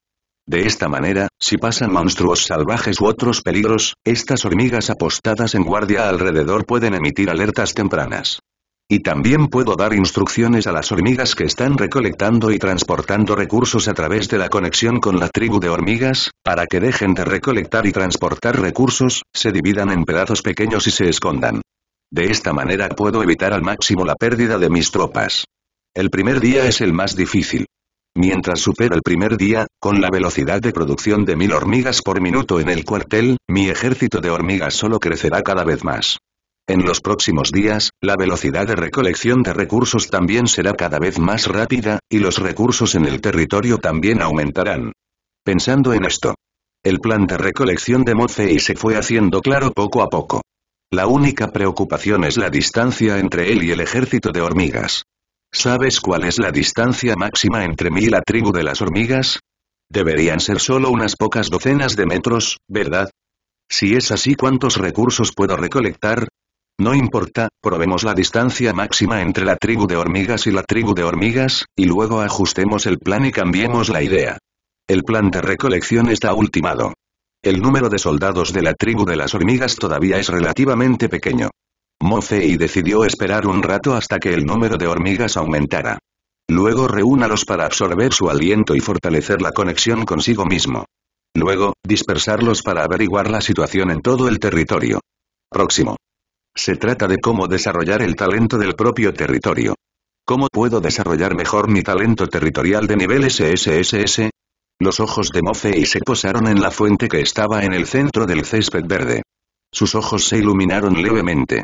De esta manera, si pasan monstruos salvajes u otros peligros, estas hormigas apostadas en guardia alrededor pueden emitir alertas tempranas. Y también puedo dar instrucciones a las hormigas que están recolectando y transportando recursos a través de la conexión con la tribu de hormigas, para que dejen de recolectar y transportar recursos, se dividan en pedazos pequeños y se escondan. De esta manera puedo evitar al máximo la pérdida de mis tropas. El primer día es el más difícil mientras supera el primer día, con la velocidad de producción de mil hormigas por minuto en el cuartel, mi ejército de hormigas solo crecerá cada vez más. En los próximos días, la velocidad de recolección de recursos también será cada vez más rápida, y los recursos en el territorio también aumentarán. Pensando en esto, el plan de recolección de Mocei se fue haciendo claro poco a poco. La única preocupación es la distancia entre él y el ejército de hormigas. ¿Sabes cuál es la distancia máxima entre mí y la tribu de las hormigas? Deberían ser solo unas pocas docenas de metros, ¿verdad? Si es así, ¿cuántos recursos puedo recolectar? No importa, probemos la distancia máxima entre la tribu de hormigas y la tribu de hormigas, y luego ajustemos el plan y cambiemos la idea. El plan de recolección está ultimado. El número de soldados de la tribu de las hormigas todavía es relativamente pequeño. Mofei y decidió esperar un rato hasta que el número de hormigas aumentara. Luego reúnalos para absorber su aliento y fortalecer la conexión consigo mismo. Luego, dispersarlos para averiguar la situación en todo el territorio. Próximo. Se trata de cómo desarrollar el talento del propio territorio. ¿Cómo puedo desarrollar mejor mi talento territorial de nivel SSSS? Los ojos de Mofei se posaron en la fuente que estaba en el centro del césped verde. Sus ojos se iluminaron levemente.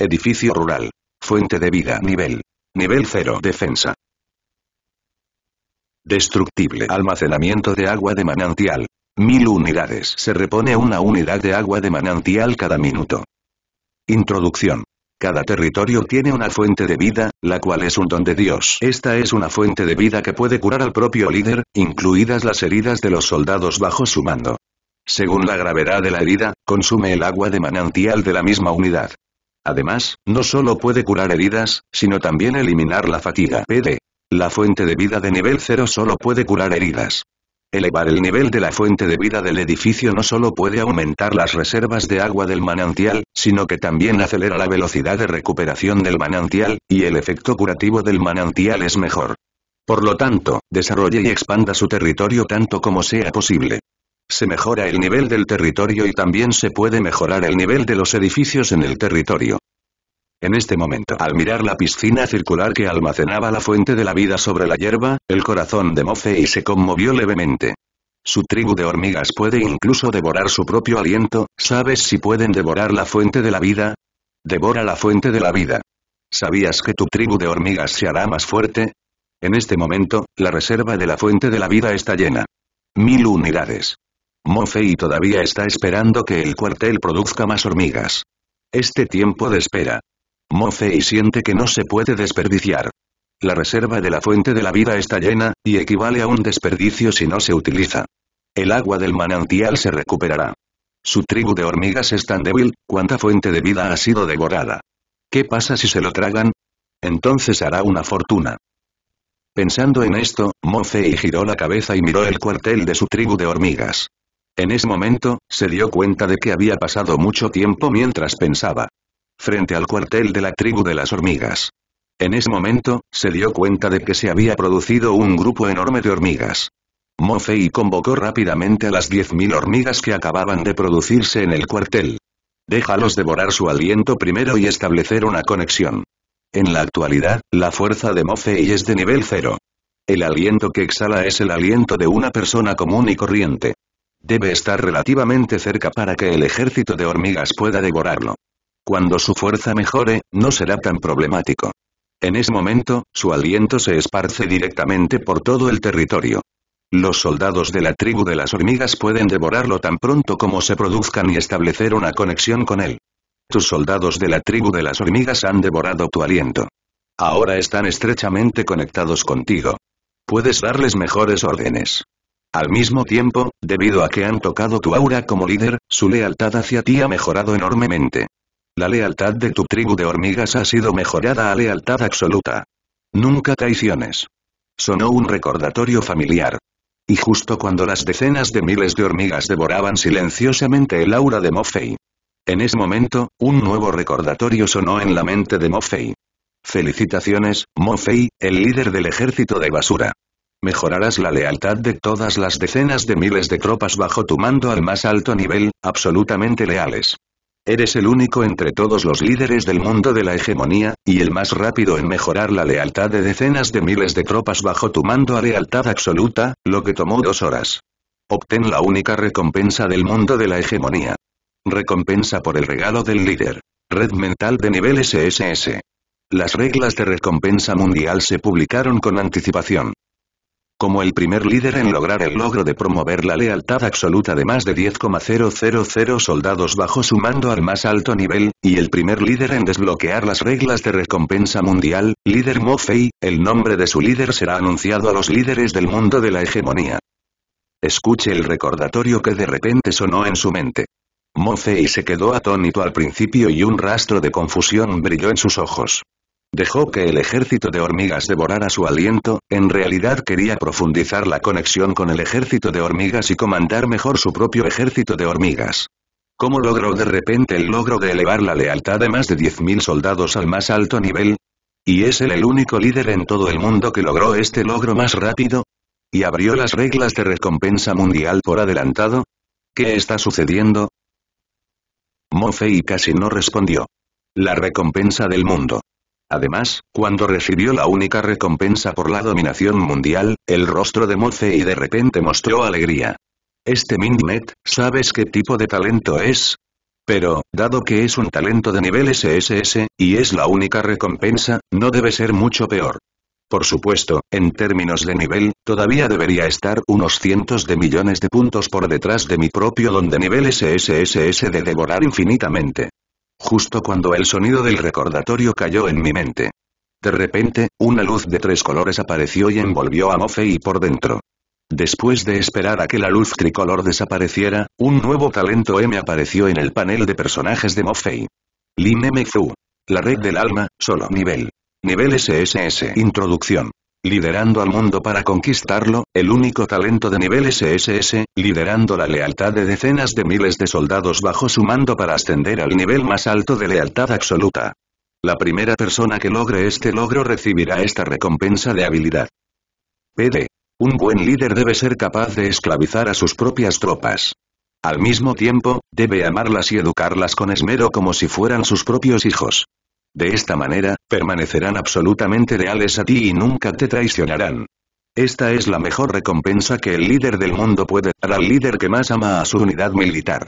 Edificio rural. Fuente de vida. Nivel. Nivel 0. Defensa. Destructible. Almacenamiento de agua de manantial. Mil unidades. Se repone una unidad de agua de manantial cada minuto. Introducción. Cada territorio tiene una fuente de vida, la cual es un don de Dios. Esta es una fuente de vida que puede curar al propio líder, incluidas las heridas de los soldados bajo su mando. Según la gravedad de la herida, consume el agua de manantial de la misma unidad. Además, no solo puede curar heridas, sino también eliminar la fatiga PD. La fuente de vida de nivel 0 solo puede curar heridas. Elevar el nivel de la fuente de vida del edificio no solo puede aumentar las reservas de agua del manantial, sino que también acelera la velocidad de recuperación del manantial, y el efecto curativo del manantial es mejor. Por lo tanto, desarrolle y expanda su territorio tanto como sea posible. Se mejora el nivel del territorio y también se puede mejorar el nivel de los edificios en el territorio. En este momento, al mirar la piscina circular que almacenaba la fuente de la vida sobre la hierba, el corazón de Mofei se conmovió levemente. Su tribu de hormigas puede incluso devorar su propio aliento, ¿sabes si pueden devorar la fuente de la vida? Devora la fuente de la vida. ¿Sabías que tu tribu de hormigas se hará más fuerte? En este momento, la reserva de la fuente de la vida está llena. Mil unidades. Mofei todavía está esperando que el cuartel produzca más hormigas. Este tiempo de espera. Mofei siente que no se puede desperdiciar. La reserva de la fuente de la vida está llena, y equivale a un desperdicio si no se utiliza. El agua del manantial se recuperará. Su tribu de hormigas es tan débil, cuánta fuente de vida ha sido devorada. ¿Qué pasa si se lo tragan? Entonces hará una fortuna. Pensando en esto, Mofei giró la cabeza y miró el cuartel de su tribu de hormigas. En ese momento, se dio cuenta de que había pasado mucho tiempo mientras pensaba. Frente al cuartel de la tribu de las hormigas. En ese momento, se dio cuenta de que se había producido un grupo enorme de hormigas. Mofei convocó rápidamente a las 10.000 hormigas que acababan de producirse en el cuartel. Déjalos devorar su aliento primero y establecer una conexión. En la actualidad, la fuerza de Mofei es de nivel cero. El aliento que exhala es el aliento de una persona común y corriente. Debe estar relativamente cerca para que el ejército de hormigas pueda devorarlo. Cuando su fuerza mejore, no será tan problemático. En ese momento, su aliento se esparce directamente por todo el territorio. Los soldados de la tribu de las hormigas pueden devorarlo tan pronto como se produzcan y establecer una conexión con él. Tus soldados de la tribu de las hormigas han devorado tu aliento. Ahora están estrechamente conectados contigo. Puedes darles mejores órdenes. Al mismo tiempo, debido a que han tocado tu aura como líder, su lealtad hacia ti ha mejorado enormemente. La lealtad de tu tribu de hormigas ha sido mejorada a lealtad absoluta. Nunca traiciones. Sonó un recordatorio familiar. Y justo cuando las decenas de miles de hormigas devoraban silenciosamente el aura de Mofei. En ese momento, un nuevo recordatorio sonó en la mente de Mofei. Felicitaciones, Mofei, el líder del ejército de basura mejorarás la lealtad de todas las decenas de miles de tropas bajo tu mando al más alto nivel, absolutamente leales. Eres el único entre todos los líderes del mundo de la hegemonía, y el más rápido en mejorar la lealtad de decenas de miles de tropas bajo tu mando a lealtad absoluta, lo que tomó dos horas. Obtén la única recompensa del mundo de la hegemonía. Recompensa por el regalo del líder. Red mental de nivel SSS. Las reglas de recompensa mundial se publicaron con anticipación. Como el primer líder en lograr el logro de promover la lealtad absoluta de más de 10,000 soldados bajo su mando al más alto nivel, y el primer líder en desbloquear las reglas de recompensa mundial, líder Mofei, el nombre de su líder será anunciado a los líderes del mundo de la hegemonía. Escuche el recordatorio que de repente sonó en su mente. Mofei se quedó atónito al principio y un rastro de confusión brilló en sus ojos. Dejó que el ejército de hormigas devorara su aliento, en realidad quería profundizar la conexión con el ejército de hormigas y comandar mejor su propio ejército de hormigas. ¿Cómo logró de repente el logro de elevar la lealtad de más de 10.000 soldados al más alto nivel? ¿Y es él el único líder en todo el mundo que logró este logro más rápido? ¿Y abrió las reglas de recompensa mundial por adelantado? ¿Qué está sucediendo? Mofei casi no respondió. La recompensa del mundo. Además, cuando recibió la única recompensa por la dominación mundial, el rostro de y de repente mostró alegría. Este Mindnet, ¿sabes qué tipo de talento es? Pero, dado que es un talento de nivel SSS, y es la única recompensa, no debe ser mucho peor. Por supuesto, en términos de nivel, todavía debería estar unos cientos de millones de puntos por detrás de mi propio don de nivel SSSS de devorar infinitamente justo cuando el sonido del recordatorio cayó en mi mente. De repente, una luz de tres colores apareció y envolvió a Mofei por dentro. Después de esperar a que la luz tricolor desapareciera, un nuevo talento M apareció en el panel de personajes de Mofei. Lin M. La red del alma, solo nivel. Nivel SSS Introducción liderando al mundo para conquistarlo, el único talento de nivel SSS, liderando la lealtad de decenas de miles de soldados bajo su mando para ascender al nivel más alto de lealtad absoluta. La primera persona que logre este logro recibirá esta recompensa de habilidad. PD. Un buen líder debe ser capaz de esclavizar a sus propias tropas. Al mismo tiempo, debe amarlas y educarlas con esmero como si fueran sus propios hijos. De esta manera, permanecerán absolutamente leales a ti y nunca te traicionarán. Esta es la mejor recompensa que el líder del mundo puede dar al líder que más ama a su unidad militar.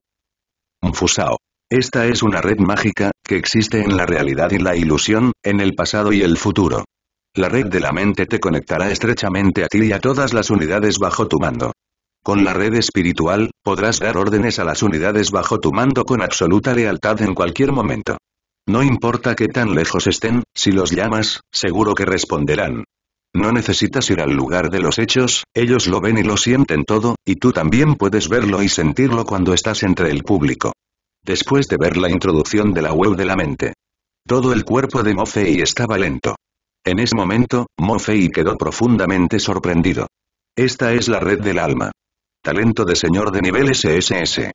Mfusao. Esta es una red mágica, que existe en la realidad y la ilusión, en el pasado y el futuro. La red de la mente te conectará estrechamente a ti y a todas las unidades bajo tu mando. Con la red espiritual, podrás dar órdenes a las unidades bajo tu mando con absoluta lealtad en cualquier momento. No importa qué tan lejos estén, si los llamas, seguro que responderán. No necesitas ir al lugar de los hechos, ellos lo ven y lo sienten todo, y tú también puedes verlo y sentirlo cuando estás entre el público. Después de ver la introducción de la web de la mente. Todo el cuerpo de Mofei estaba lento. En ese momento, Mofei quedó profundamente sorprendido. Esta es la red del alma. Talento de señor de nivel SSS.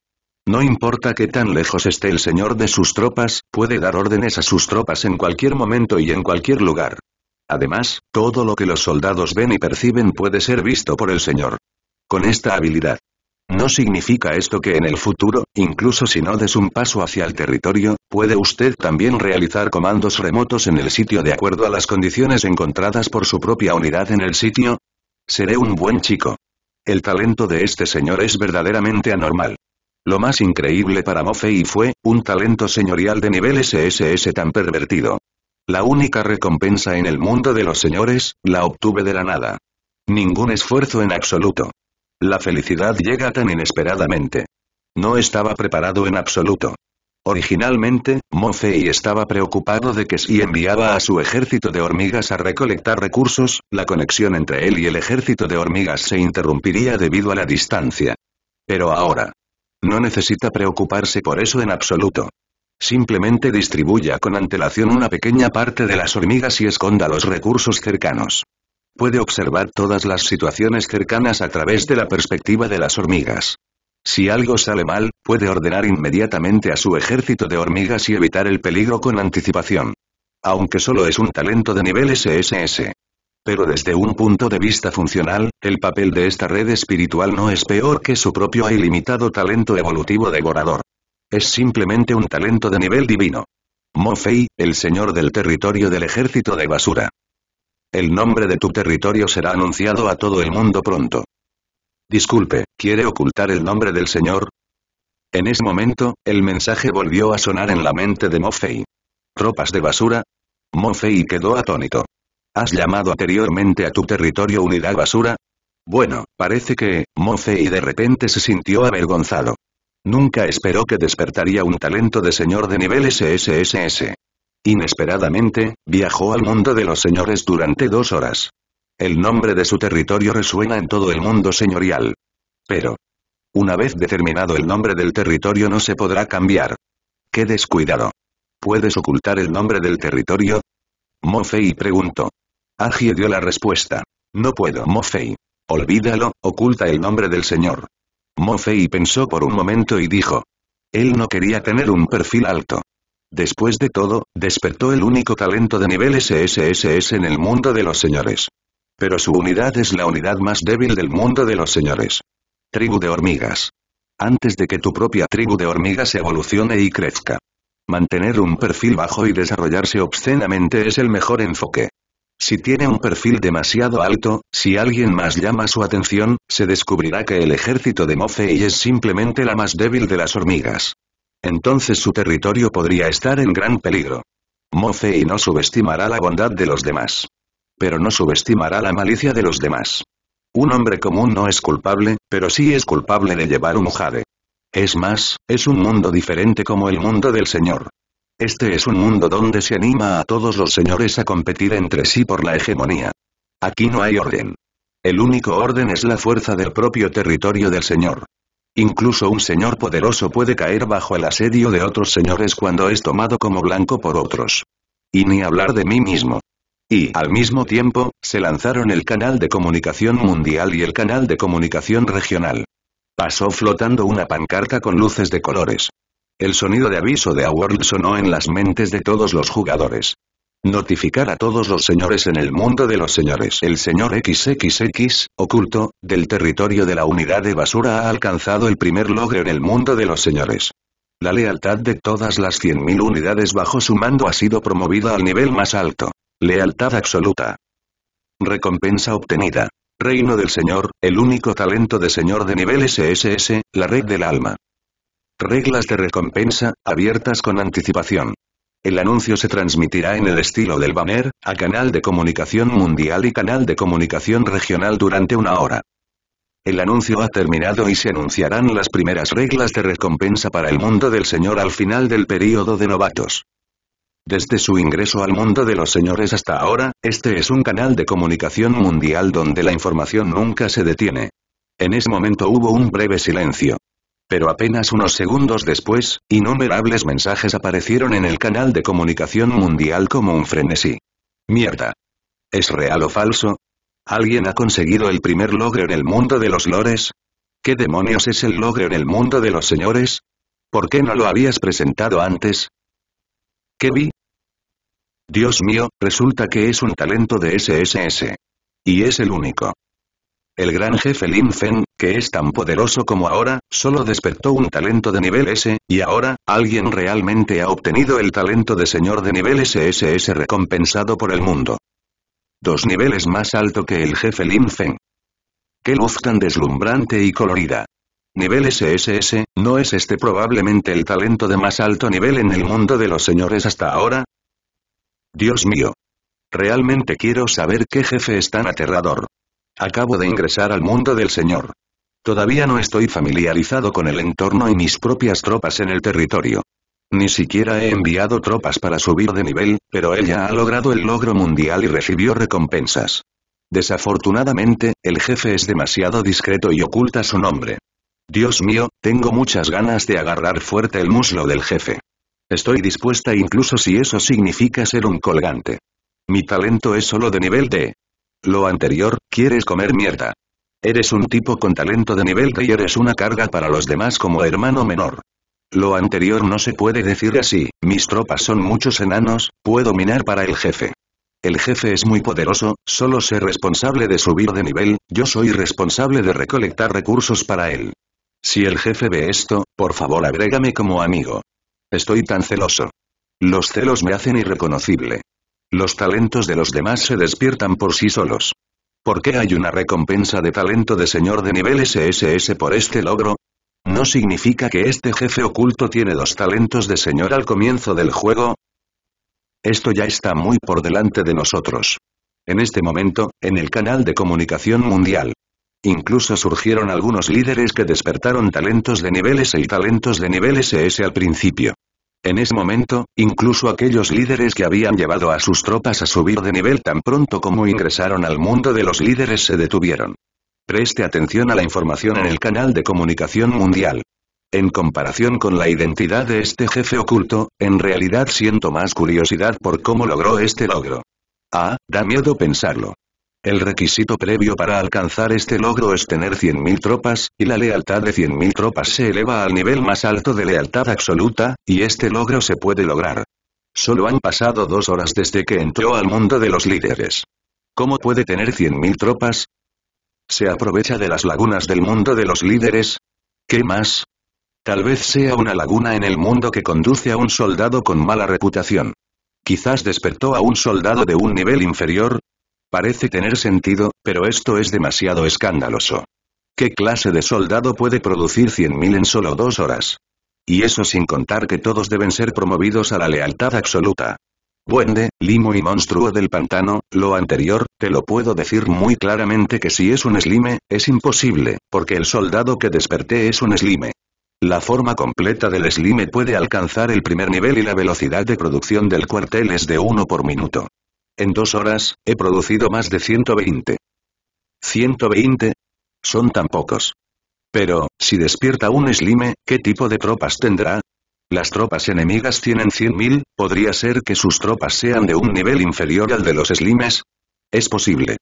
No importa qué tan lejos esté el señor de sus tropas, puede dar órdenes a sus tropas en cualquier momento y en cualquier lugar. Además, todo lo que los soldados ven y perciben puede ser visto por el señor. Con esta habilidad. ¿No significa esto que en el futuro, incluso si no des un paso hacia el territorio, puede usted también realizar comandos remotos en el sitio de acuerdo a las condiciones encontradas por su propia unidad en el sitio? Seré un buen chico. El talento de este señor es verdaderamente anormal. Lo más increíble para Mofei fue, un talento señorial de nivel SSS tan pervertido. La única recompensa en el mundo de los señores, la obtuve de la nada. Ningún esfuerzo en absoluto. La felicidad llega tan inesperadamente. No estaba preparado en absoluto. Originalmente, Mofei estaba preocupado de que si enviaba a su ejército de hormigas a recolectar recursos, la conexión entre él y el ejército de hormigas se interrumpiría debido a la distancia. Pero ahora, no necesita preocuparse por eso en absoluto. Simplemente distribuya con antelación una pequeña parte de las hormigas y esconda los recursos cercanos. Puede observar todas las situaciones cercanas a través de la perspectiva de las hormigas. Si algo sale mal, puede ordenar inmediatamente a su ejército de hormigas y evitar el peligro con anticipación. Aunque solo es un talento de nivel SSS. Pero desde un punto de vista funcional, el papel de esta red espiritual no es peor que su propio e ilimitado talento evolutivo devorador. Es simplemente un talento de nivel divino. Mofei, el señor del territorio del ejército de basura. El nombre de tu territorio será anunciado a todo el mundo pronto. Disculpe, ¿quiere ocultar el nombre del señor? En ese momento, el mensaje volvió a sonar en la mente de Mofei. ¿Tropas de basura? Mofei quedó atónito. ¿Has llamado anteriormente a tu territorio unidad basura? Bueno, parece que, Mofei y de repente se sintió avergonzado. Nunca esperó que despertaría un talento de señor de nivel SSSS. Inesperadamente, viajó al mundo de los señores durante dos horas. El nombre de su territorio resuena en todo el mundo señorial. Pero, una vez determinado el nombre del territorio no se podrá cambiar. ¡Qué descuidado! ¿Puedes ocultar el nombre del territorio? Mofei preguntó. Agie dio la respuesta. No puedo Mofei. Olvídalo, oculta el nombre del señor. Mofei pensó por un momento y dijo. Él no quería tener un perfil alto. Después de todo, despertó el único talento de nivel SSS en el mundo de los señores. Pero su unidad es la unidad más débil del mundo de los señores. Tribu de hormigas. Antes de que tu propia tribu de hormigas evolucione y crezca. Mantener un perfil bajo y desarrollarse obscenamente es el mejor enfoque. Si tiene un perfil demasiado alto, si alguien más llama su atención, se descubrirá que el ejército de Mofei es simplemente la más débil de las hormigas. Entonces su territorio podría estar en gran peligro. Mofei no subestimará la bondad de los demás. Pero no subestimará la malicia de los demás. Un hombre común no es culpable, pero sí es culpable de llevar un jade. Es más, es un mundo diferente como el mundo del Señor. Este es un mundo donde se anima a todos los señores a competir entre sí por la hegemonía. Aquí no hay orden. El único orden es la fuerza del propio territorio del señor. Incluso un señor poderoso puede caer bajo el asedio de otros señores cuando es tomado como blanco por otros. Y ni hablar de mí mismo. Y, al mismo tiempo, se lanzaron el canal de comunicación mundial y el canal de comunicación regional. Pasó flotando una pancarta con luces de colores. El sonido de aviso de Award sonó en las mentes de todos los jugadores. Notificar a todos los señores en el mundo de los señores. El señor XXX, oculto, del territorio de la unidad de basura ha alcanzado el primer logro en el mundo de los señores. La lealtad de todas las 100.000 unidades bajo su mando ha sido promovida al nivel más alto. Lealtad absoluta. Recompensa obtenida. Reino del Señor, el único talento de Señor de nivel SSS, la red del alma. Reglas de recompensa, abiertas con anticipación. El anuncio se transmitirá en el estilo del banner, a canal de comunicación mundial y canal de comunicación regional durante una hora. El anuncio ha terminado y se anunciarán las primeras reglas de recompensa para el mundo del Señor al final del período de novatos. Desde su ingreso al mundo de los señores hasta ahora, este es un canal de comunicación mundial donde la información nunca se detiene. En ese momento hubo un breve silencio. Pero apenas unos segundos después, innumerables mensajes aparecieron en el canal de comunicación mundial como un frenesí. Mierda. ¿Es real o falso? ¿Alguien ha conseguido el primer logro en el mundo de los lores? ¿Qué demonios es el logro en el mundo de los señores? ¿Por qué no lo habías presentado antes? ¿Qué vi? Dios mío, resulta que es un talento de SSS. Y es el único. El gran jefe Lin Feng, que es tan poderoso como ahora, solo despertó un talento de nivel S, y ahora, alguien realmente ha obtenido el talento de señor de nivel SSS recompensado por el mundo. Dos niveles más alto que el jefe Lin Feng. Qué luz tan deslumbrante y colorida. Nivel SSS, ¿no es este probablemente el talento de más alto nivel en el mundo de los señores hasta ahora? Dios mío. Realmente quiero saber qué jefe es tan aterrador. Acabo de ingresar al mundo del Señor. Todavía no estoy familiarizado con el entorno y mis propias tropas en el territorio. Ni siquiera he enviado tropas para subir de nivel, pero ella ha logrado el logro mundial y recibió recompensas. Desafortunadamente, el jefe es demasiado discreto y oculta su nombre. Dios mío, tengo muchas ganas de agarrar fuerte el muslo del jefe. Estoy dispuesta incluso si eso significa ser un colgante. Mi talento es solo de nivel D. Lo anterior, quieres comer mierda. Eres un tipo con talento de nivel y eres una carga para los demás como hermano menor. Lo anterior no se puede decir así, mis tropas son muchos enanos, puedo minar para el jefe. El jefe es muy poderoso, solo sé responsable de subir de nivel, yo soy responsable de recolectar recursos para él. Si el jefe ve esto, por favor agrégame como amigo. Estoy tan celoso. Los celos me hacen irreconocible. Los talentos de los demás se despiertan por sí solos. ¿Por qué hay una recompensa de talento de señor de nivel SSS por este logro? ¿No significa que este jefe oculto tiene los talentos de señor al comienzo del juego? Esto ya está muy por delante de nosotros. En este momento, en el canal de comunicación mundial. Incluso surgieron algunos líderes que despertaron talentos de nivel S y talentos de nivel SS al principio. En ese momento, incluso aquellos líderes que habían llevado a sus tropas a subir de nivel tan pronto como ingresaron al mundo de los líderes se detuvieron. Preste atención a la información en el canal de comunicación mundial. En comparación con la identidad de este jefe oculto, en realidad siento más curiosidad por cómo logró este logro. Ah, da miedo pensarlo. El requisito previo para alcanzar este logro es tener 100.000 tropas, y la lealtad de 100.000 tropas se eleva al nivel más alto de lealtad absoluta, y este logro se puede lograr. Solo han pasado dos horas desde que entró al mundo de los líderes. ¿Cómo puede tener 100.000 tropas? ¿Se aprovecha de las lagunas del mundo de los líderes? ¿Qué más? Tal vez sea una laguna en el mundo que conduce a un soldado con mala reputación. Quizás despertó a un soldado de un nivel inferior, Parece tener sentido, pero esto es demasiado escandaloso. ¿Qué clase de soldado puede producir 100.000 en solo dos horas? Y eso sin contar que todos deben ser promovidos a la lealtad absoluta. Buende, limo y monstruo del pantano, lo anterior, te lo puedo decir muy claramente que si es un slime, es imposible, porque el soldado que desperté es un slime. La forma completa del slime puede alcanzar el primer nivel y la velocidad de producción del cuartel es de 1 por minuto. En dos horas, he producido más de 120. ¿120? Son tan pocos. Pero, si despierta un slime, ¿qué tipo de tropas tendrá? Las tropas enemigas tienen 100.000, ¿podría ser que sus tropas sean de un nivel inferior al de los slimes? Es posible.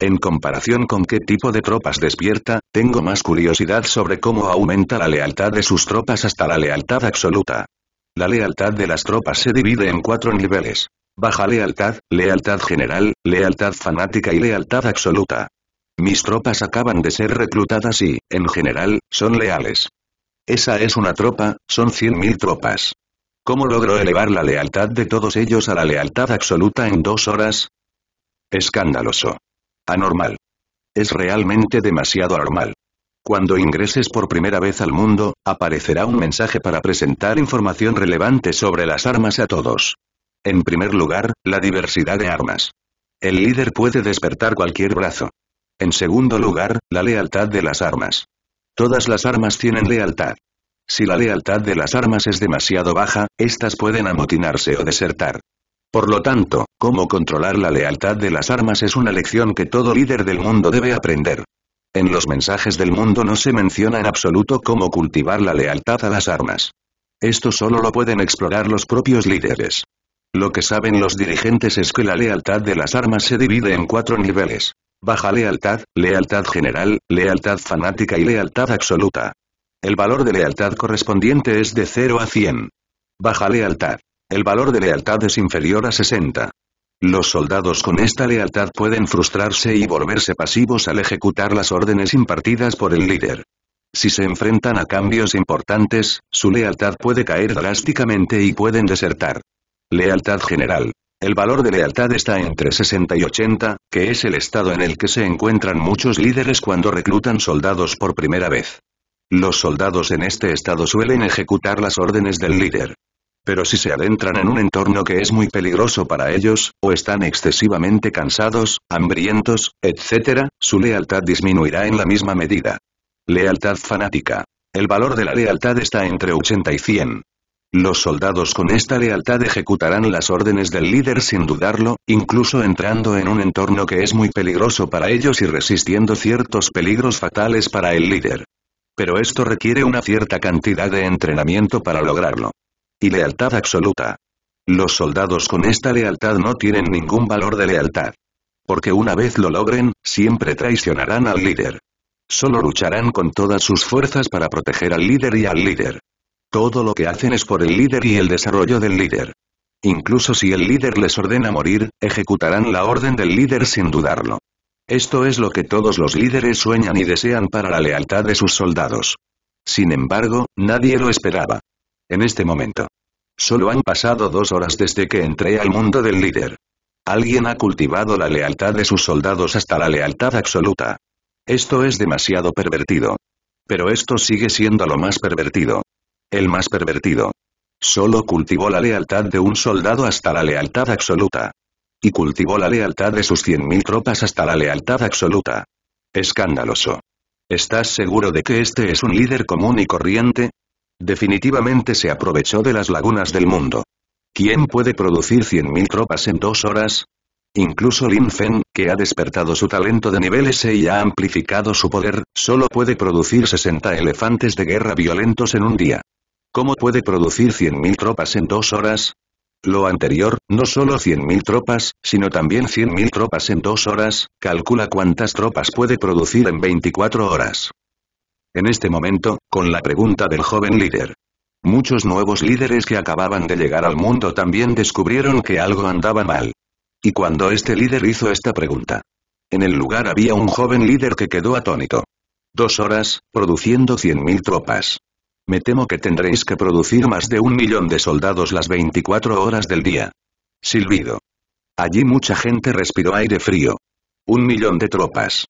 En comparación con qué tipo de tropas despierta, tengo más curiosidad sobre cómo aumenta la lealtad de sus tropas hasta la lealtad absoluta. La lealtad de las tropas se divide en cuatro niveles. Baja lealtad, lealtad general, lealtad fanática y lealtad absoluta. Mis tropas acaban de ser reclutadas y, en general, son leales. Esa es una tropa, son 100.000 tropas. ¿Cómo logro elevar la lealtad de todos ellos a la lealtad absoluta en dos horas? Escandaloso. Anormal. Es realmente demasiado anormal. Cuando ingreses por primera vez al mundo, aparecerá un mensaje para presentar información relevante sobre las armas a todos. En primer lugar, la diversidad de armas. El líder puede despertar cualquier brazo. En segundo lugar, la lealtad de las armas. Todas las armas tienen lealtad. Si la lealtad de las armas es demasiado baja, éstas pueden amotinarse o desertar. Por lo tanto, cómo controlar la lealtad de las armas es una lección que todo líder del mundo debe aprender. En los mensajes del mundo no se menciona en absoluto cómo cultivar la lealtad a las armas. Esto solo lo pueden explorar los propios líderes. Lo que saben los dirigentes es que la lealtad de las armas se divide en cuatro niveles. Baja lealtad, lealtad general, lealtad fanática y lealtad absoluta. El valor de lealtad correspondiente es de 0 a 100. Baja lealtad. El valor de lealtad es inferior a 60. Los soldados con esta lealtad pueden frustrarse y volverse pasivos al ejecutar las órdenes impartidas por el líder. Si se enfrentan a cambios importantes, su lealtad puede caer drásticamente y pueden desertar. Lealtad general. El valor de lealtad está entre 60 y 80, que es el estado en el que se encuentran muchos líderes cuando reclutan soldados por primera vez. Los soldados en este estado suelen ejecutar las órdenes del líder. Pero si se adentran en un entorno que es muy peligroso para ellos, o están excesivamente cansados, hambrientos, etc., su lealtad disminuirá en la misma medida. Lealtad fanática. El valor de la lealtad está entre 80 y 100. Los soldados con esta lealtad ejecutarán las órdenes del líder sin dudarlo, incluso entrando en un entorno que es muy peligroso para ellos y resistiendo ciertos peligros fatales para el líder. Pero esto requiere una cierta cantidad de entrenamiento para lograrlo. Y lealtad absoluta. Los soldados con esta lealtad no tienen ningún valor de lealtad. Porque una vez lo logren, siempre traicionarán al líder. Solo lucharán con todas sus fuerzas para proteger al líder y al líder. Todo lo que hacen es por el líder y el desarrollo del líder. Incluso si el líder les ordena morir, ejecutarán la orden del líder sin dudarlo. Esto es lo que todos los líderes sueñan y desean para la lealtad de sus soldados. Sin embargo, nadie lo esperaba. En este momento. Solo han pasado dos horas desde que entré al mundo del líder. Alguien ha cultivado la lealtad de sus soldados hasta la lealtad absoluta. Esto es demasiado pervertido. Pero esto sigue siendo lo más pervertido. El más pervertido. Solo cultivó la lealtad de un soldado hasta la lealtad absoluta. Y cultivó la lealtad de sus 100.000 tropas hasta la lealtad absoluta. Escandaloso. ¿Estás seguro de que este es un líder común y corriente? Definitivamente se aprovechó de las lagunas del mundo. ¿Quién puede producir 100.000 tropas en dos horas? Incluso Lin Fen, que ha despertado su talento de nivel S e y ha amplificado su poder, solo puede producir 60 elefantes de guerra violentos en un día. ¿Cómo puede producir 100.000 tropas en dos horas? Lo anterior, no solo 100.000 tropas, sino también 100.000 tropas en dos horas, calcula cuántas tropas puede producir en 24 horas. En este momento, con la pregunta del joven líder. Muchos nuevos líderes que acababan de llegar al mundo también descubrieron que algo andaba mal. Y cuando este líder hizo esta pregunta. En el lugar había un joven líder que quedó atónito. Dos horas, produciendo 100.000 tropas. Me temo que tendréis que producir más de un millón de soldados las 24 horas del día. Silbido. Allí mucha gente respiró aire frío. Un millón de tropas.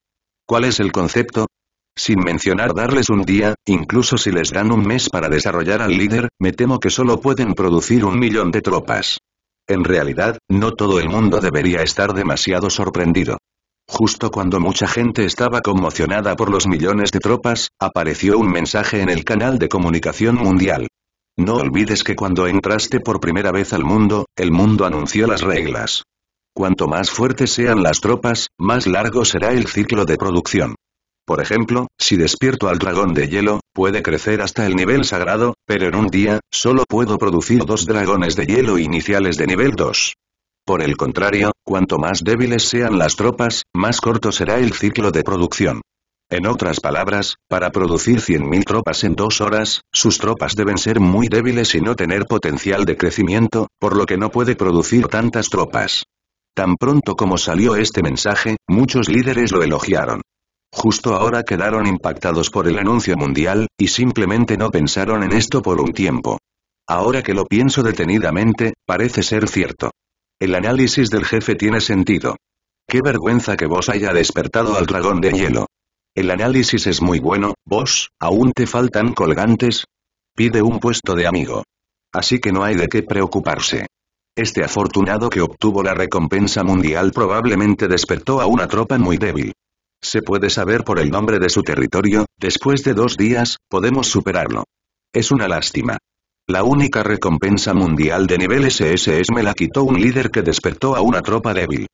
¿Cuál es el concepto? Sin mencionar darles un día, incluso si les dan un mes para desarrollar al líder, me temo que solo pueden producir un millón de tropas. En realidad, no todo el mundo debería estar demasiado sorprendido. Justo cuando mucha gente estaba conmocionada por los millones de tropas, apareció un mensaje en el canal de comunicación mundial. No olvides que cuando entraste por primera vez al mundo, el mundo anunció las reglas. Cuanto más fuertes sean las tropas, más largo será el ciclo de producción. Por ejemplo, si despierto al dragón de hielo, puede crecer hasta el nivel sagrado, pero en un día, solo puedo producir dos dragones de hielo iniciales de nivel 2. Por el contrario, cuanto más débiles sean las tropas, más corto será el ciclo de producción. En otras palabras, para producir 100.000 tropas en dos horas, sus tropas deben ser muy débiles y no tener potencial de crecimiento, por lo que no puede producir tantas tropas. Tan pronto como salió este mensaje, muchos líderes lo elogiaron. Justo ahora quedaron impactados por el anuncio mundial, y simplemente no pensaron en esto por un tiempo. Ahora que lo pienso detenidamente, parece ser cierto. El análisis del jefe tiene sentido. Qué vergüenza que vos haya despertado al dragón de hielo. El análisis es muy bueno, vos, aún te faltan colgantes. Pide un puesto de amigo. Así que no hay de qué preocuparse. Este afortunado que obtuvo la recompensa mundial probablemente despertó a una tropa muy débil. Se puede saber por el nombre de su territorio, después de dos días, podemos superarlo. Es una lástima. La única recompensa mundial de nivel SS me la quitó un líder que despertó a una tropa débil.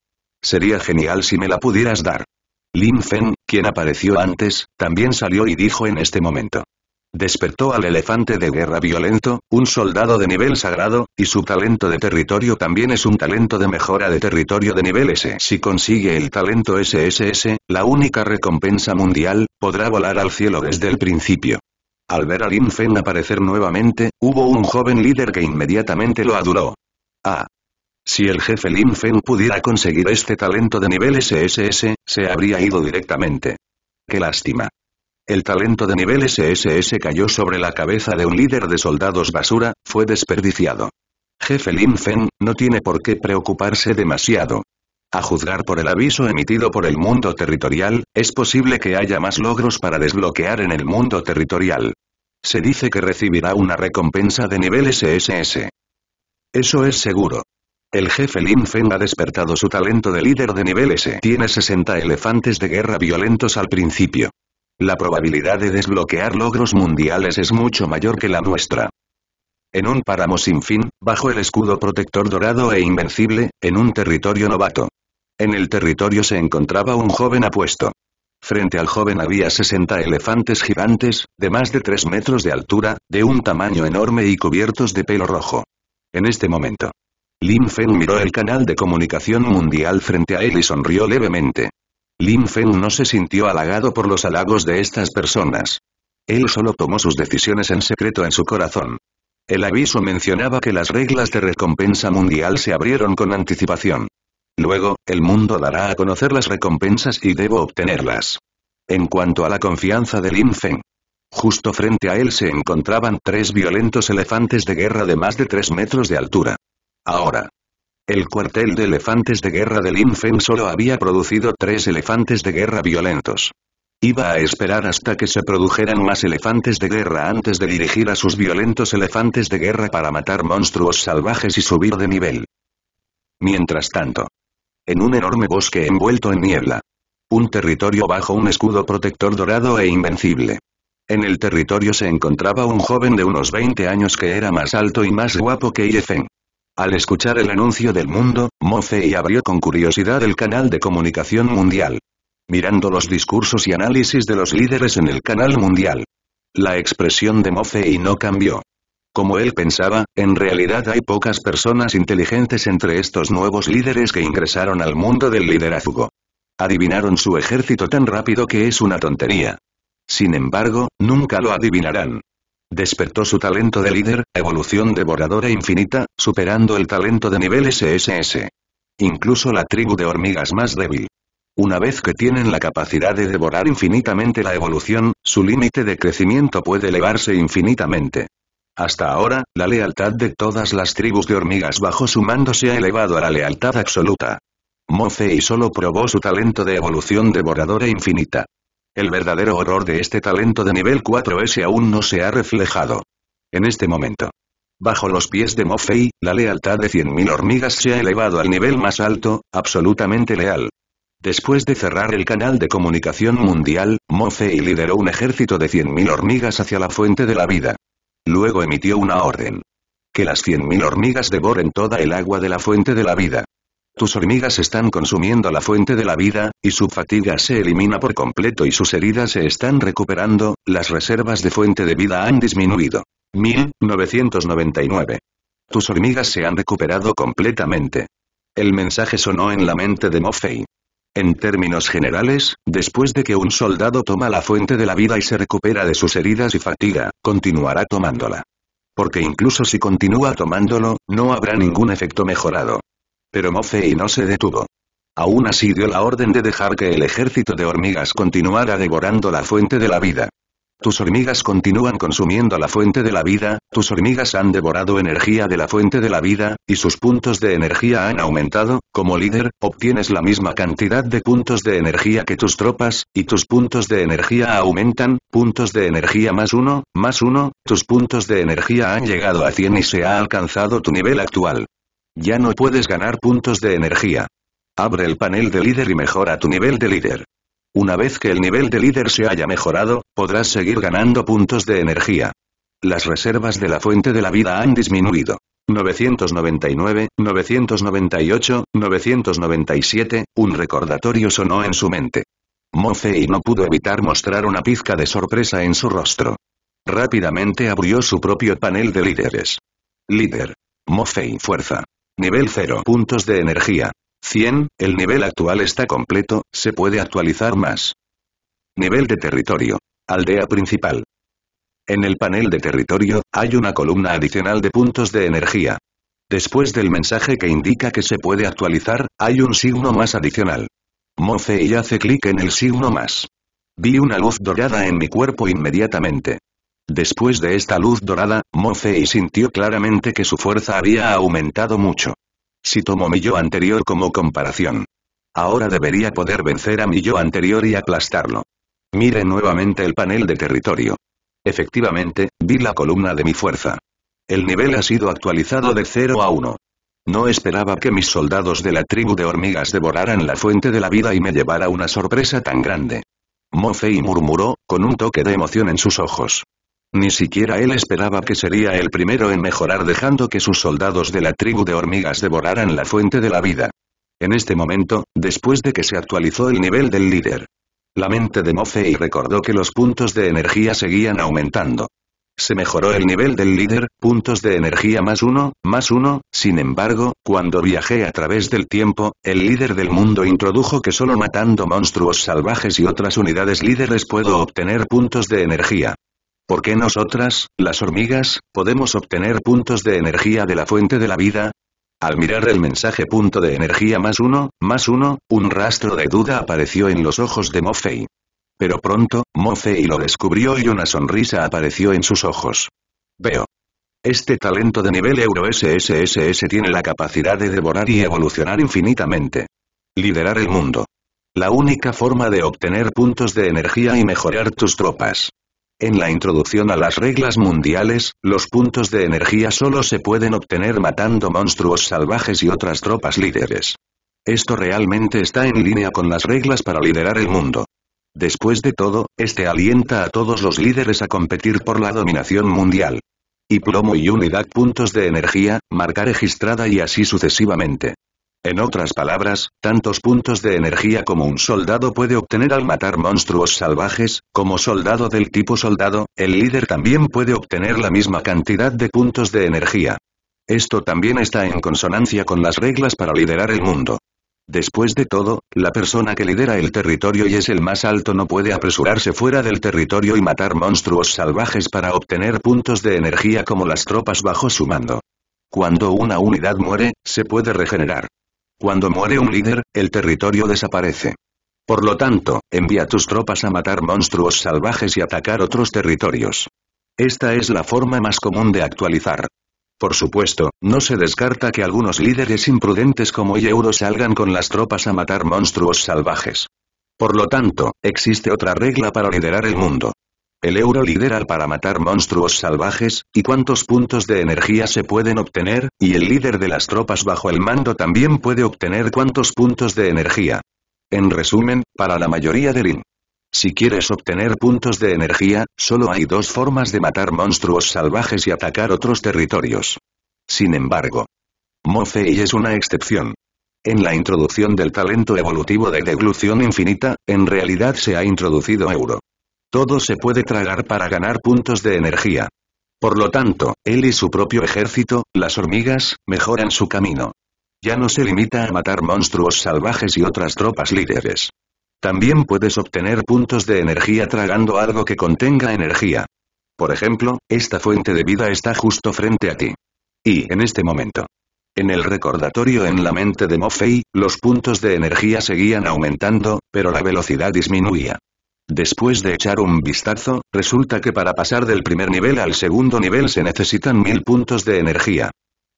Sería genial si me la pudieras dar. Lin Fen, quien apareció antes, también salió y dijo en este momento. Despertó al elefante de guerra violento, un soldado de nivel sagrado, y su talento de territorio también es un talento de mejora de territorio de nivel S. Si consigue el talento SSS, la única recompensa mundial, podrá volar al cielo desde el principio. Al ver a Lin Fen aparecer nuevamente, hubo un joven líder que inmediatamente lo aduló. Ah. Si el jefe Lin Fen pudiera conseguir este talento de nivel SSS, se habría ido directamente. Qué lástima. El talento de nivel SSS cayó sobre la cabeza de un líder de soldados basura, fue desperdiciado. Jefe Lin Fen, no tiene por qué preocuparse demasiado. A juzgar por el aviso emitido por el mundo territorial, es posible que haya más logros para desbloquear en el mundo territorial. Se dice que recibirá una recompensa de nivel SSS. Eso es seguro. El jefe Lin Feng ha despertado su talento de líder de nivel S. Tiene 60 elefantes de guerra violentos al principio. La probabilidad de desbloquear logros mundiales es mucho mayor que la nuestra. En un páramo sin fin, bajo el escudo protector dorado e invencible, en un territorio novato. En el territorio se encontraba un joven apuesto. Frente al joven había 60 elefantes gigantes, de más de 3 metros de altura, de un tamaño enorme y cubiertos de pelo rojo. En este momento. Lin Feng miró el canal de comunicación mundial frente a él y sonrió levemente. Lin Feng no se sintió halagado por los halagos de estas personas. Él solo tomó sus decisiones en secreto en su corazón. El aviso mencionaba que las reglas de recompensa mundial se abrieron con anticipación. Luego, el mundo dará a conocer las recompensas y debo obtenerlas. En cuanto a la confianza de Lin Feng. Justo frente a él se encontraban tres violentos elefantes de guerra de más de tres metros de altura. Ahora. El cuartel de elefantes de guerra de Lin Feng solo había producido tres elefantes de guerra violentos. Iba a esperar hasta que se produjeran más elefantes de guerra antes de dirigir a sus violentos elefantes de guerra para matar monstruos salvajes y subir de nivel. Mientras tanto, en un enorme bosque envuelto en niebla, un territorio bajo un escudo protector dorado e invencible. En el territorio se encontraba un joven de unos 20 años que era más alto y más guapo que Yefeng. Al escuchar el anuncio del mundo, Mofei abrió con curiosidad el canal de comunicación mundial mirando los discursos y análisis de los líderes en el canal mundial. La expresión de Mofei no cambió. Como él pensaba, en realidad hay pocas personas inteligentes entre estos nuevos líderes que ingresaron al mundo del liderazgo. Adivinaron su ejército tan rápido que es una tontería. Sin embargo, nunca lo adivinarán. Despertó su talento de líder, evolución devoradora infinita, superando el talento de nivel SSS. Incluso la tribu de hormigas más débil. Una vez que tienen la capacidad de devorar infinitamente la evolución, su límite de crecimiento puede elevarse infinitamente. Hasta ahora, la lealtad de todas las tribus de hormigas bajo su mando se ha elevado a la lealtad absoluta. Mofei solo probó su talento de evolución devoradora infinita. El verdadero horror de este talento de nivel 4S aún no se ha reflejado. En este momento. Bajo los pies de Mofei, la lealtad de 100.000 hormigas se ha elevado al nivel más alto, absolutamente leal. Después de cerrar el canal de comunicación mundial, Mofei lideró un ejército de 100.000 hormigas hacia la fuente de la vida. Luego emitió una orden. Que las 100.000 hormigas devoren toda el agua de la fuente de la vida. Tus hormigas están consumiendo la fuente de la vida, y su fatiga se elimina por completo y sus heridas se están recuperando, las reservas de fuente de vida han disminuido. 1999. Tus hormigas se han recuperado completamente. El mensaje sonó en la mente de Mofei. En términos generales, después de que un soldado toma la fuente de la vida y se recupera de sus heridas y fatiga, continuará tomándola. Porque incluso si continúa tomándolo, no habrá ningún efecto mejorado. Pero Mofei no se detuvo. Aún así dio la orden de dejar que el ejército de hormigas continuara devorando la fuente de la vida. Tus hormigas continúan consumiendo la fuente de la vida, tus hormigas han devorado energía de la fuente de la vida, y sus puntos de energía han aumentado, como líder, obtienes la misma cantidad de puntos de energía que tus tropas, y tus puntos de energía aumentan, puntos de energía más uno, más uno, tus puntos de energía han llegado a 100 y se ha alcanzado tu nivel actual. Ya no puedes ganar puntos de energía. Abre el panel de líder y mejora tu nivel de líder. Una vez que el nivel de líder se haya mejorado, podrás seguir ganando puntos de energía. Las reservas de la fuente de la vida han disminuido. 999, 998, 997, un recordatorio sonó en su mente. Mofei no pudo evitar mostrar una pizca de sorpresa en su rostro. Rápidamente abrió su propio panel de líderes. Líder. Mofei Fuerza. Nivel 0 puntos de energía. 100, el nivel actual está completo, se puede actualizar más. Nivel de territorio. Aldea principal. En el panel de territorio, hay una columna adicional de puntos de energía. Después del mensaje que indica que se puede actualizar, hay un signo más adicional. Mofei hace clic en el signo más. Vi una luz dorada en mi cuerpo inmediatamente. Después de esta luz dorada, Mofei sintió claramente que su fuerza había aumentado mucho. Si tomo mi yo anterior como comparación. Ahora debería poder vencer a mi yo anterior y aplastarlo. Mire nuevamente el panel de territorio. Efectivamente, vi la columna de mi fuerza. El nivel ha sido actualizado de 0 a 1. No esperaba que mis soldados de la tribu de hormigas devoraran la fuente de la vida y me llevara una sorpresa tan grande. Mofei murmuró, con un toque de emoción en sus ojos. Ni siquiera él esperaba que sería el primero en mejorar dejando que sus soldados de la tribu de hormigas devoraran la fuente de la vida. En este momento, después de que se actualizó el nivel del líder, la mente de Mofei recordó que los puntos de energía seguían aumentando. Se mejoró el nivel del líder, puntos de energía más uno, más uno, sin embargo, cuando viajé a través del tiempo, el líder del mundo introdujo que solo matando monstruos salvajes y otras unidades líderes puedo obtener puntos de energía. ¿Por qué nosotras, las hormigas, podemos obtener puntos de energía de la fuente de la vida? Al mirar el mensaje punto de energía más uno, más uno, un rastro de duda apareció en los ojos de Mofei. Pero pronto, Mofei lo descubrió y una sonrisa apareció en sus ojos. Veo. Este talento de nivel Euro SSSS tiene la capacidad de devorar y evolucionar infinitamente. Liderar el mundo. La única forma de obtener puntos de energía y mejorar tus tropas. En la introducción a las reglas mundiales, los puntos de energía solo se pueden obtener matando monstruos salvajes y otras tropas líderes. Esto realmente está en línea con las reglas para liderar el mundo. Después de todo, este alienta a todos los líderes a competir por la dominación mundial. Y plomo y unidad puntos de energía, marca registrada y así sucesivamente. En otras palabras, tantos puntos de energía como un soldado puede obtener al matar monstruos salvajes, como soldado del tipo soldado, el líder también puede obtener la misma cantidad de puntos de energía. Esto también está en consonancia con las reglas para liderar el mundo. Después de todo, la persona que lidera el territorio y es el más alto no puede apresurarse fuera del territorio y matar monstruos salvajes para obtener puntos de energía como las tropas bajo su mando. Cuando una unidad muere, se puede regenerar. Cuando muere un líder, el territorio desaparece. Por lo tanto, envía tus tropas a matar monstruos salvajes y atacar otros territorios. Esta es la forma más común de actualizar. Por supuesto, no se descarta que algunos líderes imprudentes como Yeuro salgan con las tropas a matar monstruos salvajes. Por lo tanto, existe otra regla para liderar el mundo. El euro liderar para matar monstruos salvajes, y cuántos puntos de energía se pueden obtener, y el líder de las tropas bajo el mando también puede obtener cuántos puntos de energía. En resumen, para la mayoría del lin, Si quieres obtener puntos de energía, solo hay dos formas de matar monstruos salvajes y atacar otros territorios. Sin embargo, Mofei es una excepción. En la introducción del talento evolutivo de deglución infinita, en realidad se ha introducido euro. Todo se puede tragar para ganar puntos de energía. Por lo tanto, él y su propio ejército, las hormigas, mejoran su camino. Ya no se limita a matar monstruos salvajes y otras tropas líderes. También puedes obtener puntos de energía tragando algo que contenga energía. Por ejemplo, esta fuente de vida está justo frente a ti. Y, en este momento. En el recordatorio en la mente de Mofei, los puntos de energía seguían aumentando, pero la velocidad disminuía. Después de echar un vistazo, resulta que para pasar del primer nivel al segundo nivel se necesitan mil puntos de energía.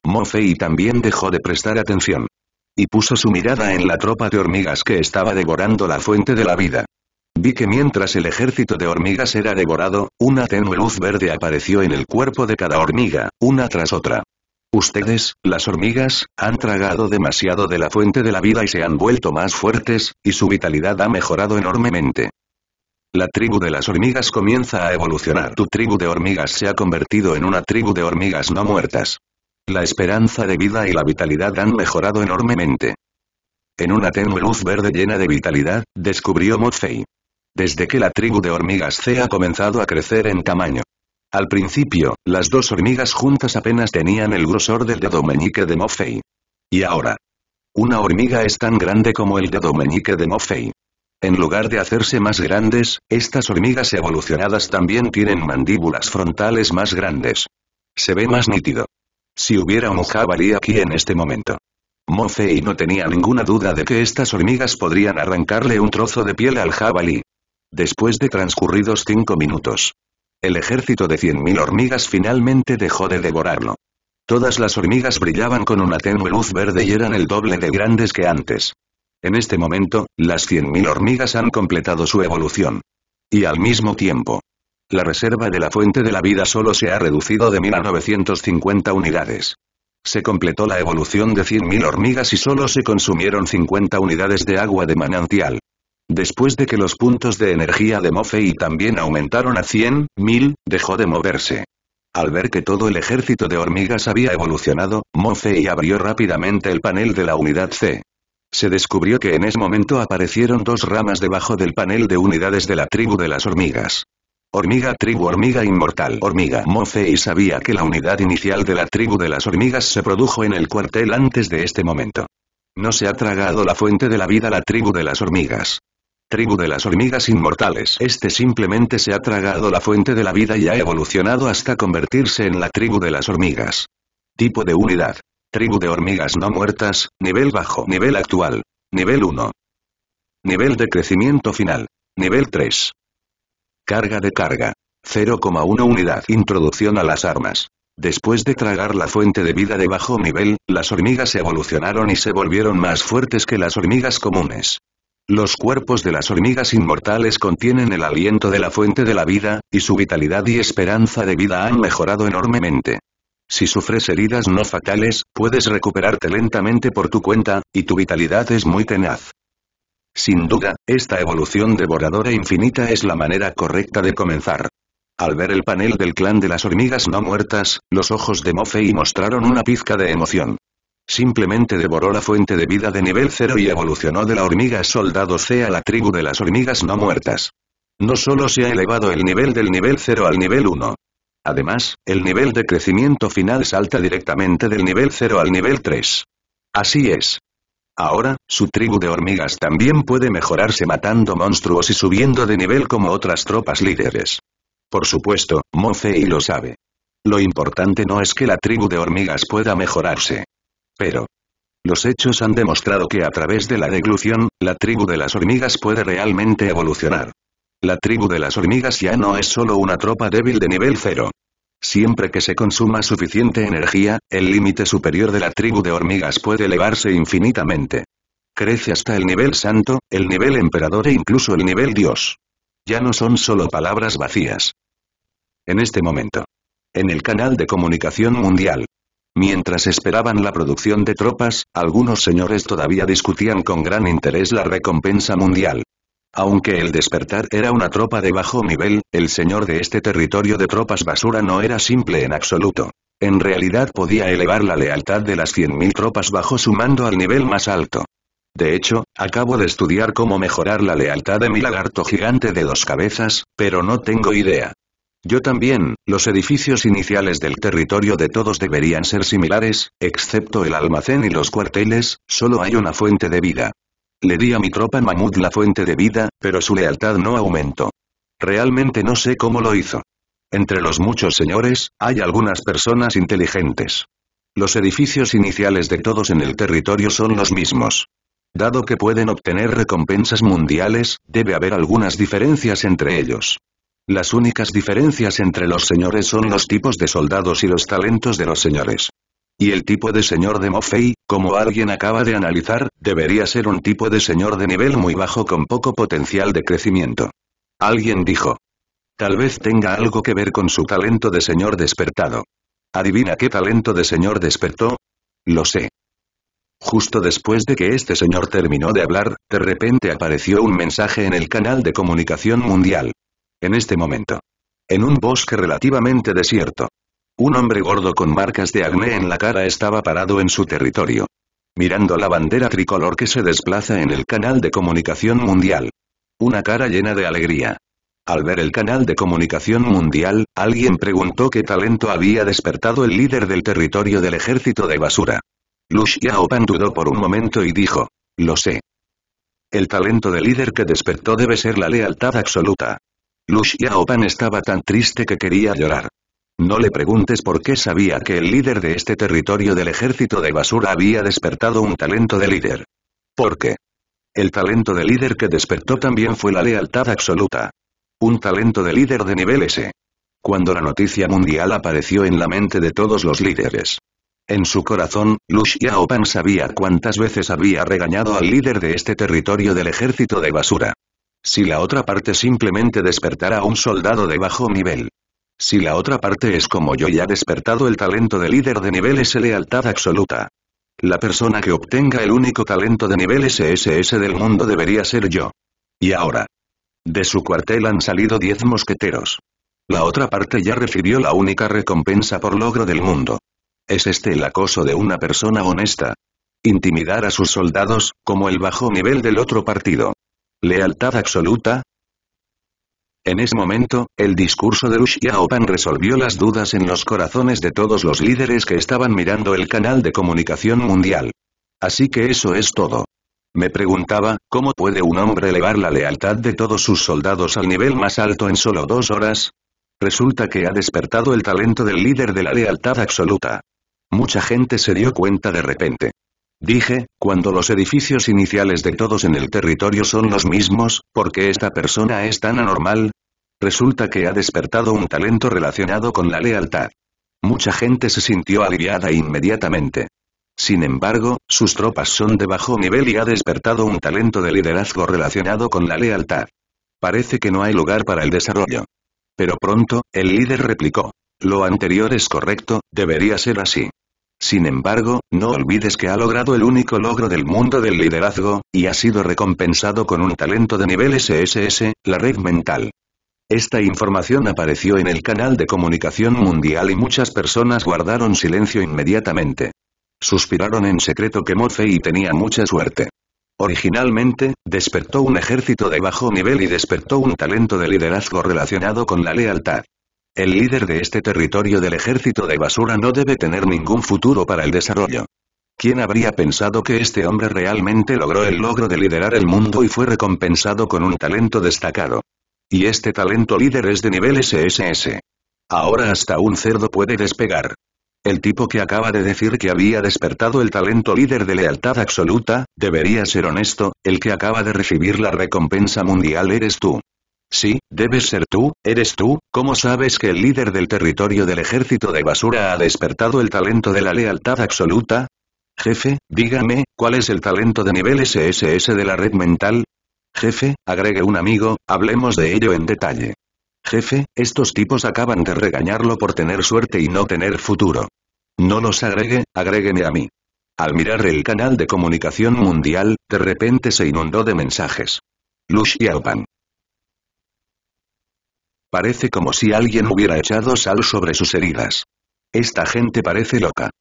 Mofei también dejó de prestar atención. Y puso su mirada en la tropa de hormigas que estaba devorando la fuente de la vida. Vi que mientras el ejército de hormigas era devorado, una tenue luz verde apareció en el cuerpo de cada hormiga, una tras otra. Ustedes, las hormigas, han tragado demasiado de la fuente de la vida y se han vuelto más fuertes, y su vitalidad ha mejorado enormemente. La tribu de las hormigas comienza a evolucionar. Tu tribu de hormigas se ha convertido en una tribu de hormigas no muertas. La esperanza de vida y la vitalidad han mejorado enormemente. En una tenue luz verde llena de vitalidad, descubrió Motfei. Desde que la tribu de hormigas C ha comenzado a crecer en tamaño. Al principio, las dos hormigas juntas apenas tenían el grosor del dedo meñique de Mofei. Y ahora. Una hormiga es tan grande como el dedo meñique de Mofei. En lugar de hacerse más grandes, estas hormigas evolucionadas también tienen mandíbulas frontales más grandes. Se ve más nítido. Si hubiera un jabalí aquí en este momento. Mofei no tenía ninguna duda de que estas hormigas podrían arrancarle un trozo de piel al jabalí. Después de transcurridos cinco minutos. El ejército de 100.000 hormigas finalmente dejó de devorarlo. Todas las hormigas brillaban con una tenue luz verde y eran el doble de grandes que antes. En este momento, las 100.000 hormigas han completado su evolución. Y al mismo tiempo, la reserva de la fuente de la vida solo se ha reducido de 1.950 unidades. Se completó la evolución de 100.000 hormigas y solo se consumieron 50 unidades de agua de manantial. Después de que los puntos de energía de Mofei también aumentaron a 100.000, dejó de moverse. Al ver que todo el ejército de hormigas había evolucionado, Mofei abrió rápidamente el panel de la unidad C. Se descubrió que en ese momento aparecieron dos ramas debajo del panel de unidades de la tribu de las hormigas. Hormiga tribu hormiga inmortal hormiga y sabía que la unidad inicial de la tribu de las hormigas se produjo en el cuartel antes de este momento. No se ha tragado la fuente de la vida la tribu de las hormigas. Tribu de las hormigas inmortales. Este simplemente se ha tragado la fuente de la vida y ha evolucionado hasta convertirse en la tribu de las hormigas. Tipo de unidad. Tribu de hormigas no muertas, nivel bajo. Nivel actual. Nivel 1. Nivel de crecimiento final. Nivel 3. Carga de carga. 0,1 unidad. Introducción a las armas. Después de tragar la fuente de vida de bajo nivel, las hormigas evolucionaron y se volvieron más fuertes que las hormigas comunes. Los cuerpos de las hormigas inmortales contienen el aliento de la fuente de la vida, y su vitalidad y esperanza de vida han mejorado enormemente. Si sufres heridas no fatales, puedes recuperarte lentamente por tu cuenta, y tu vitalidad es muy tenaz. Sin duda, esta evolución devoradora infinita es la manera correcta de comenzar. Al ver el panel del clan de las hormigas no muertas, los ojos de Mofei mostraron una pizca de emoción. Simplemente devoró la fuente de vida de nivel 0 y evolucionó de la hormiga soldado C a la tribu de las hormigas no muertas. No solo se ha elevado el nivel del nivel 0 al nivel 1, Además, el nivel de crecimiento final salta directamente del nivel 0 al nivel 3. Así es. Ahora, su tribu de hormigas también puede mejorarse matando monstruos y subiendo de nivel como otras tropas líderes. Por supuesto, Mofei lo sabe. Lo importante no es que la tribu de hormigas pueda mejorarse. Pero, los hechos han demostrado que a través de la deglución, la tribu de las hormigas puede realmente evolucionar. La tribu de las hormigas ya no es solo una tropa débil de nivel cero. Siempre que se consuma suficiente energía, el límite superior de la tribu de hormigas puede elevarse infinitamente. Crece hasta el nivel santo, el nivel emperador e incluso el nivel dios. Ya no son solo palabras vacías. En este momento. En el canal de comunicación mundial. Mientras esperaban la producción de tropas, algunos señores todavía discutían con gran interés la recompensa mundial. Aunque el despertar era una tropa de bajo nivel, el señor de este territorio de tropas basura no era simple en absoluto. En realidad podía elevar la lealtad de las 100.000 tropas bajo su mando al nivel más alto. De hecho, acabo de estudiar cómo mejorar la lealtad de mi lagarto gigante de dos cabezas, pero no tengo idea. Yo también, los edificios iniciales del territorio de todos deberían ser similares, excepto el almacén y los cuarteles, solo hay una fuente de vida. Le di a mi tropa mamut la fuente de vida, pero su lealtad no aumentó. Realmente no sé cómo lo hizo. Entre los muchos señores, hay algunas personas inteligentes. Los edificios iniciales de todos en el territorio son los mismos. Dado que pueden obtener recompensas mundiales, debe haber algunas diferencias entre ellos. Las únicas diferencias entre los señores son los tipos de soldados y los talentos de los señores. Y el tipo de señor de Mofei, como alguien acaba de analizar, debería ser un tipo de señor de nivel muy bajo con poco potencial de crecimiento. Alguien dijo. Tal vez tenga algo que ver con su talento de señor despertado. ¿Adivina qué talento de señor despertó? Lo sé. Justo después de que este señor terminó de hablar, de repente apareció un mensaje en el canal de comunicación mundial. En este momento. En un bosque relativamente desierto. Un hombre gordo con marcas de acné en la cara estaba parado en su territorio. Mirando la bandera tricolor que se desplaza en el canal de comunicación mundial. Una cara llena de alegría. Al ver el canal de comunicación mundial, alguien preguntó qué talento había despertado el líder del territorio del ejército de basura. Lu Xiaopan dudó por un momento y dijo. Lo sé. El talento del líder que despertó debe ser la lealtad absoluta. Lu Xiaopan estaba tan triste que quería llorar. No le preguntes por qué sabía que el líder de este territorio del ejército de basura había despertado un talento de líder. ¿Por qué? El talento de líder que despertó también fue la lealtad absoluta. Un talento de líder de nivel S. Cuando la noticia mundial apareció en la mente de todos los líderes. En su corazón, Lu Xiaopan sabía cuántas veces había regañado al líder de este territorio del ejército de basura. Si la otra parte simplemente despertara a un soldado de bajo nivel, si la otra parte es como yo y ha despertado el talento de líder de nivel S lealtad absoluta. La persona que obtenga el único talento de nivel SSS del mundo debería ser yo. Y ahora. De su cuartel han salido 10 mosqueteros. La otra parte ya recibió la única recompensa por logro del mundo. ¿Es este el acoso de una persona honesta? Intimidar a sus soldados, como el bajo nivel del otro partido. Lealtad absoluta, en ese momento, el discurso de Lu Xiaopan resolvió las dudas en los corazones de todos los líderes que estaban mirando el canal de comunicación mundial. Así que eso es todo. Me preguntaba, ¿cómo puede un hombre elevar la lealtad de todos sus soldados al nivel más alto en solo dos horas? Resulta que ha despertado el talento del líder de la lealtad absoluta. Mucha gente se dio cuenta de repente. Dije, cuando los edificios iniciales de todos en el territorio son los mismos, ¿por qué esta persona es tan anormal? Resulta que ha despertado un talento relacionado con la lealtad. Mucha gente se sintió aliviada inmediatamente. Sin embargo, sus tropas son de bajo nivel y ha despertado un talento de liderazgo relacionado con la lealtad. Parece que no hay lugar para el desarrollo. Pero pronto, el líder replicó. Lo anterior es correcto, debería ser así. Sin embargo, no olvides que ha logrado el único logro del mundo del liderazgo, y ha sido recompensado con un talento de nivel SSS, la red mental. Esta información apareció en el canal de comunicación mundial y muchas personas guardaron silencio inmediatamente. Suspiraron en secreto que y tenía mucha suerte. Originalmente, despertó un ejército de bajo nivel y despertó un talento de liderazgo relacionado con la lealtad. El líder de este territorio del ejército de basura no debe tener ningún futuro para el desarrollo. ¿Quién habría pensado que este hombre realmente logró el logro de liderar el mundo y fue recompensado con un talento destacado? Y este talento líder es de nivel SSS. Ahora hasta un cerdo puede despegar. El tipo que acaba de decir que había despertado el talento líder de lealtad absoluta, debería ser honesto, el que acaba de recibir la recompensa mundial eres tú. Sí, debes ser tú, eres tú, ¿cómo sabes que el líder del territorio del ejército de basura ha despertado el talento de la lealtad absoluta? Jefe, dígame, ¿cuál es el talento de nivel SSS de la red mental? Jefe, agregue un amigo, hablemos de ello en detalle. Jefe, estos tipos acaban de regañarlo por tener suerte y no tener futuro. No los agregue, agrégueme a mí. Al mirar el canal de comunicación mundial, de repente se inundó de mensajes. Lushiaopan. Parece como si alguien hubiera echado sal sobre sus heridas. Esta gente parece loca.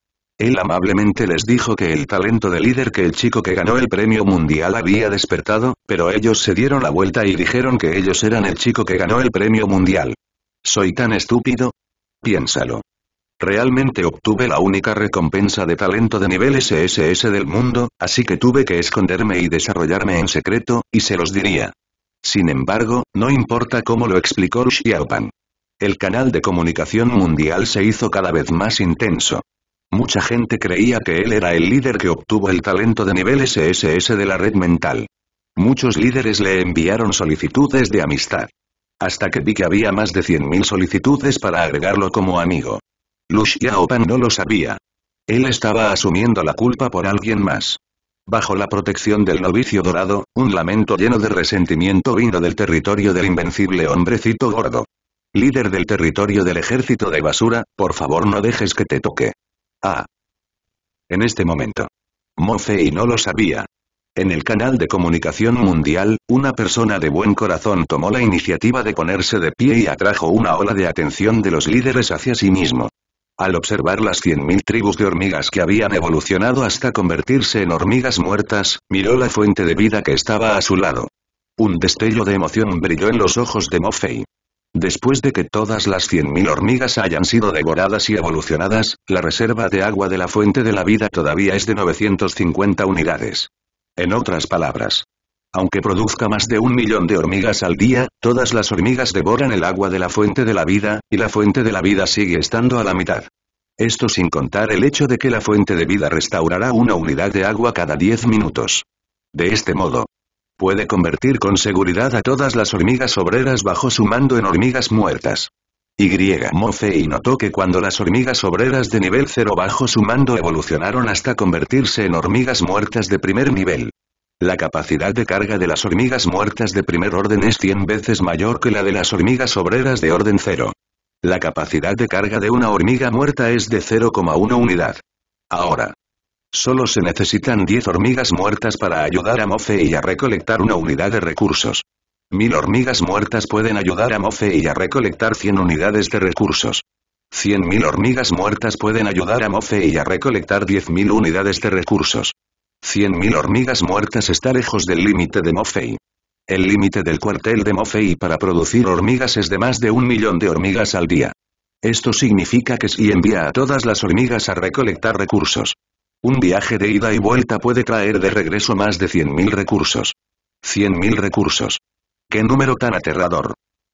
Él amablemente les dijo que el talento de líder que el chico que ganó el premio mundial había despertado, pero ellos se dieron la vuelta y dijeron que ellos eran el chico que ganó el premio mundial. ¿Soy tan estúpido? Piénsalo. Realmente obtuve la única recompensa de talento de nivel SSS del mundo, así que tuve que esconderme y desarrollarme en secreto, y se los diría. Sin embargo, no importa cómo lo explicó Xiaopan. El canal de comunicación mundial se hizo cada vez más intenso. Mucha gente creía que él era el líder que obtuvo el talento de nivel SSS de la red mental. Muchos líderes le enviaron solicitudes de amistad. Hasta que vi que había más de 100.000 solicitudes para agregarlo como amigo. Lu Xiaopan no lo sabía. Él estaba asumiendo la culpa por alguien más bajo la protección del novicio dorado, un lamento lleno de resentimiento vino del territorio del invencible hombrecito gordo. Líder del territorio del ejército de basura, por favor no dejes que te toque. Ah. En este momento. Mofei no lo sabía. En el canal de comunicación mundial, una persona de buen corazón tomó la iniciativa de ponerse de pie y atrajo una ola de atención de los líderes hacia sí mismo. Al observar las 100.000 tribus de hormigas que habían evolucionado hasta convertirse en hormigas muertas, miró la fuente de vida que estaba a su lado. Un destello de emoción brilló en los ojos de Mofei. Después de que todas las 100.000 hormigas hayan sido devoradas y evolucionadas, la reserva de agua de la fuente de la vida todavía es de 950 unidades. En otras palabras, aunque produzca más de un millón de hormigas al día, todas las hormigas devoran el agua de la fuente de la vida, y la fuente de la vida sigue estando a la mitad. Esto sin contar el hecho de que la fuente de vida restaurará una unidad de agua cada 10 minutos. De este modo, puede convertir con seguridad a todas las hormigas obreras bajo su mando en hormigas muertas. Y. Mofei notó que cuando las hormigas obreras de nivel 0 bajo su mando evolucionaron hasta convertirse en hormigas muertas de primer nivel, la capacidad de carga de las hormigas muertas de primer orden es 100 veces mayor que la de las hormigas obreras de orden 0. La capacidad de carga de una hormiga muerta es de 0,1 unidad. Ahora. Solo se necesitan 10 hormigas muertas para ayudar a Mofe y a recolectar una unidad de recursos. 1000 hormigas muertas pueden ayudar a Mofe y a recolectar 100 unidades de recursos. 100.000 hormigas muertas pueden ayudar a Mofe y a recolectar 10.000 unidades de recursos. 100.000 hormigas muertas está lejos del límite de Mofei. El límite del cuartel de Mofei para producir hormigas es de más de un millón de hormigas al día. Esto significa que si envía a todas las hormigas a recolectar recursos. Un viaje de ida y vuelta puede traer de regreso más de 100.000 recursos. 100.000 recursos. ¡Qué número tan aterrador!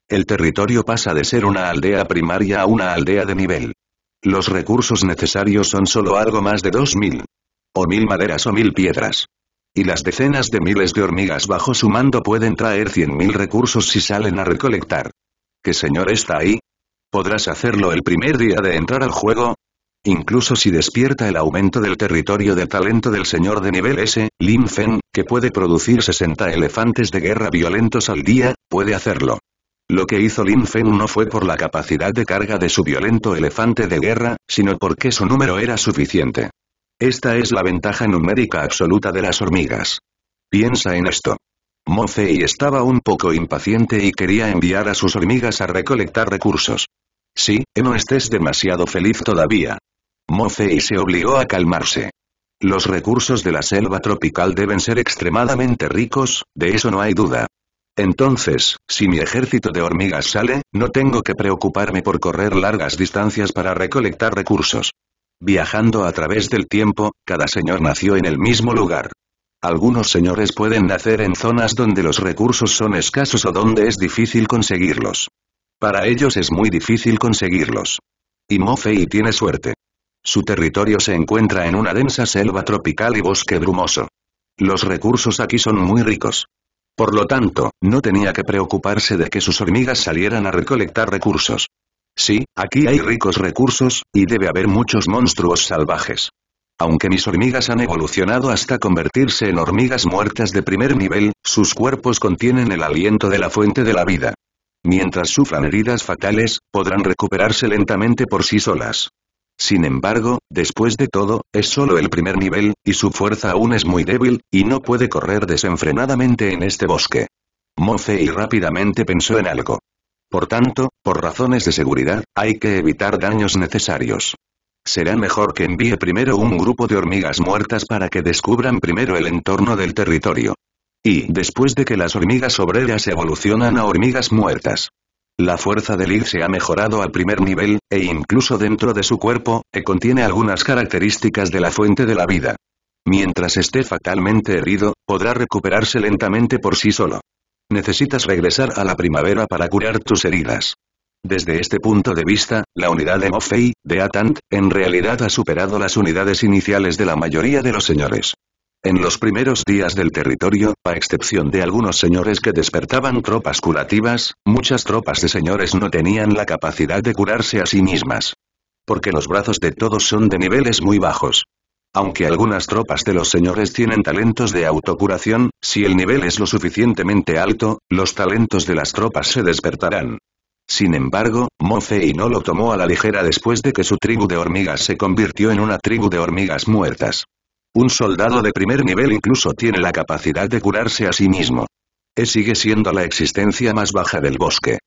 El territorio pasa de ser una aldea primaria a una aldea de nivel. Los recursos necesarios son solo algo más de 2.000. O mil maderas o mil piedras. Y las decenas de miles de hormigas bajo su mando pueden traer cien mil recursos si salen a recolectar. ¿Qué señor está ahí? ¿Podrás hacerlo el primer día de entrar al juego? Incluso si despierta el aumento del territorio del talento del señor de nivel S, Lin Fen, que puede producir 60 elefantes de guerra violentos al día, puede hacerlo. Lo que hizo Lin Fen no fue por la capacidad de carga de su violento elefante de guerra, sino porque su número era suficiente. Esta es la ventaja numérica absoluta de las hormigas. Piensa en esto. Mofei estaba un poco impaciente y quería enviar a sus hormigas a recolectar recursos. Sí, no estés demasiado feliz todavía. Mofei se obligó a calmarse. Los recursos de la selva tropical deben ser extremadamente ricos, de eso no hay duda. Entonces, si mi ejército de hormigas sale, no tengo que preocuparme por correr largas distancias para recolectar recursos. Viajando a través del tiempo, cada señor nació en el mismo lugar. Algunos señores pueden nacer en zonas donde los recursos son escasos o donde es difícil conseguirlos. Para ellos es muy difícil conseguirlos. Y Mofei tiene suerte. Su territorio se encuentra en una densa selva tropical y bosque brumoso. Los recursos aquí son muy ricos. Por lo tanto, no tenía que preocuparse de que sus hormigas salieran a recolectar recursos. Sí, aquí hay ricos recursos, y debe haber muchos monstruos salvajes. Aunque mis hormigas han evolucionado hasta convertirse en hormigas muertas de primer nivel, sus cuerpos contienen el aliento de la fuente de la vida. Mientras sufran heridas fatales, podrán recuperarse lentamente por sí solas. Sin embargo, después de todo, es solo el primer nivel, y su fuerza aún es muy débil, y no puede correr desenfrenadamente en este bosque. Mofei y rápidamente pensó en algo. Por tanto, por razones de seguridad, hay que evitar daños necesarios. Será mejor que envíe primero un grupo de hormigas muertas para que descubran primero el entorno del territorio. Y después de que las hormigas obreras evolucionan a hormigas muertas. La fuerza del ir se ha mejorado al primer nivel, e incluso dentro de su cuerpo, e contiene algunas características de la fuente de la vida. Mientras esté fatalmente herido, podrá recuperarse lentamente por sí solo. Necesitas regresar a la primavera para curar tus heridas. Desde este punto de vista, la unidad de Mofei, de Atant, en realidad ha superado las unidades iniciales de la mayoría de los señores. En los primeros días del territorio, a excepción de algunos señores que despertaban tropas curativas, muchas tropas de señores no tenían la capacidad de curarse a sí mismas. Porque los brazos de todos son de niveles muy bajos. Aunque algunas tropas de los señores tienen talentos de autocuración, si el nivel es lo suficientemente alto, los talentos de las tropas se despertarán. Sin embargo, Mofei no lo tomó a la ligera después de que su tribu de hormigas se convirtió en una tribu de hormigas muertas. Un soldado de primer nivel incluso tiene la capacidad de curarse a sí mismo. E sigue siendo la existencia más baja del bosque.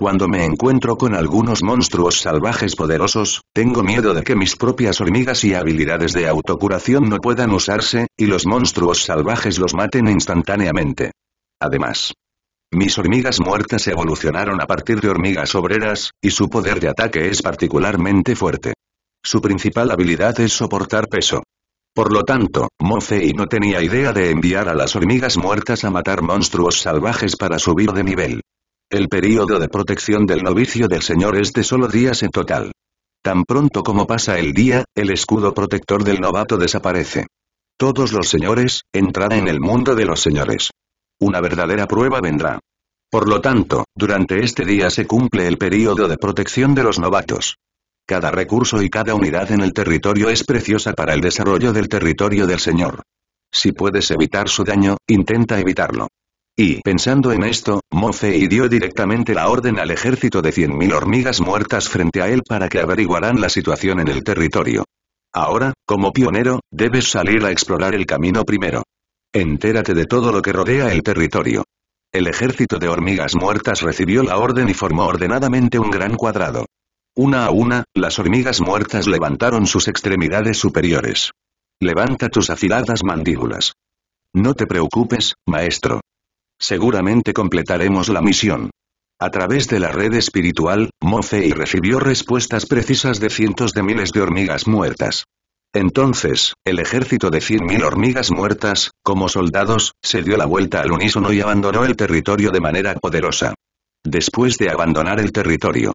Cuando me encuentro con algunos monstruos salvajes poderosos, tengo miedo de que mis propias hormigas y habilidades de autocuración no puedan usarse, y los monstruos salvajes los maten instantáneamente. Además, mis hormigas muertas evolucionaron a partir de hormigas obreras, y su poder de ataque es particularmente fuerte. Su principal habilidad es soportar peso. Por lo tanto, Mofei no tenía idea de enviar a las hormigas muertas a matar monstruos salvajes para subir de nivel. El período de protección del novicio del Señor es de solo días en total. Tan pronto como pasa el día, el escudo protector del novato desaparece. Todos los señores, entrarán en el mundo de los señores. Una verdadera prueba vendrá. Por lo tanto, durante este día se cumple el período de protección de los novatos. Cada recurso y cada unidad en el territorio es preciosa para el desarrollo del territorio del Señor. Si puedes evitar su daño, intenta evitarlo. Y, pensando en esto, Mofei dio directamente la orden al ejército de 100.000 hormigas muertas frente a él para que averiguaran la situación en el territorio. Ahora, como pionero, debes salir a explorar el camino primero. Entérate de todo lo que rodea el territorio. El ejército de hormigas muertas recibió la orden y formó ordenadamente un gran cuadrado. Una a una, las hormigas muertas levantaron sus extremidades superiores. Levanta tus afiladas mandíbulas. No te preocupes, maestro. Seguramente completaremos la misión. A través de la red espiritual, Mofei recibió respuestas precisas de cientos de miles de hormigas muertas. Entonces, el ejército de 100.000 hormigas muertas, como soldados, se dio la vuelta al unísono y abandonó el territorio de manera poderosa. Después de abandonar el territorio,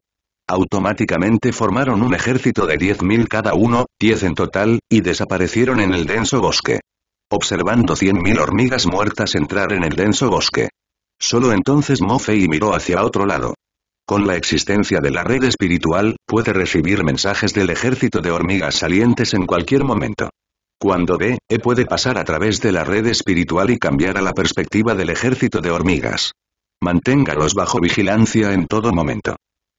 automáticamente formaron un ejército de 10.000 cada uno, 10 en total, y desaparecieron en el denso bosque observando cien mil hormigas muertas entrar en el denso bosque. Solo entonces Mofei miró hacia otro lado. Con la existencia de la red espiritual, puede recibir mensajes del ejército de hormigas salientes en cualquier momento. Cuando ve, e puede pasar a través de la red espiritual y cambiar a la perspectiva del ejército de hormigas. Manténgalos bajo vigilancia en todo momento.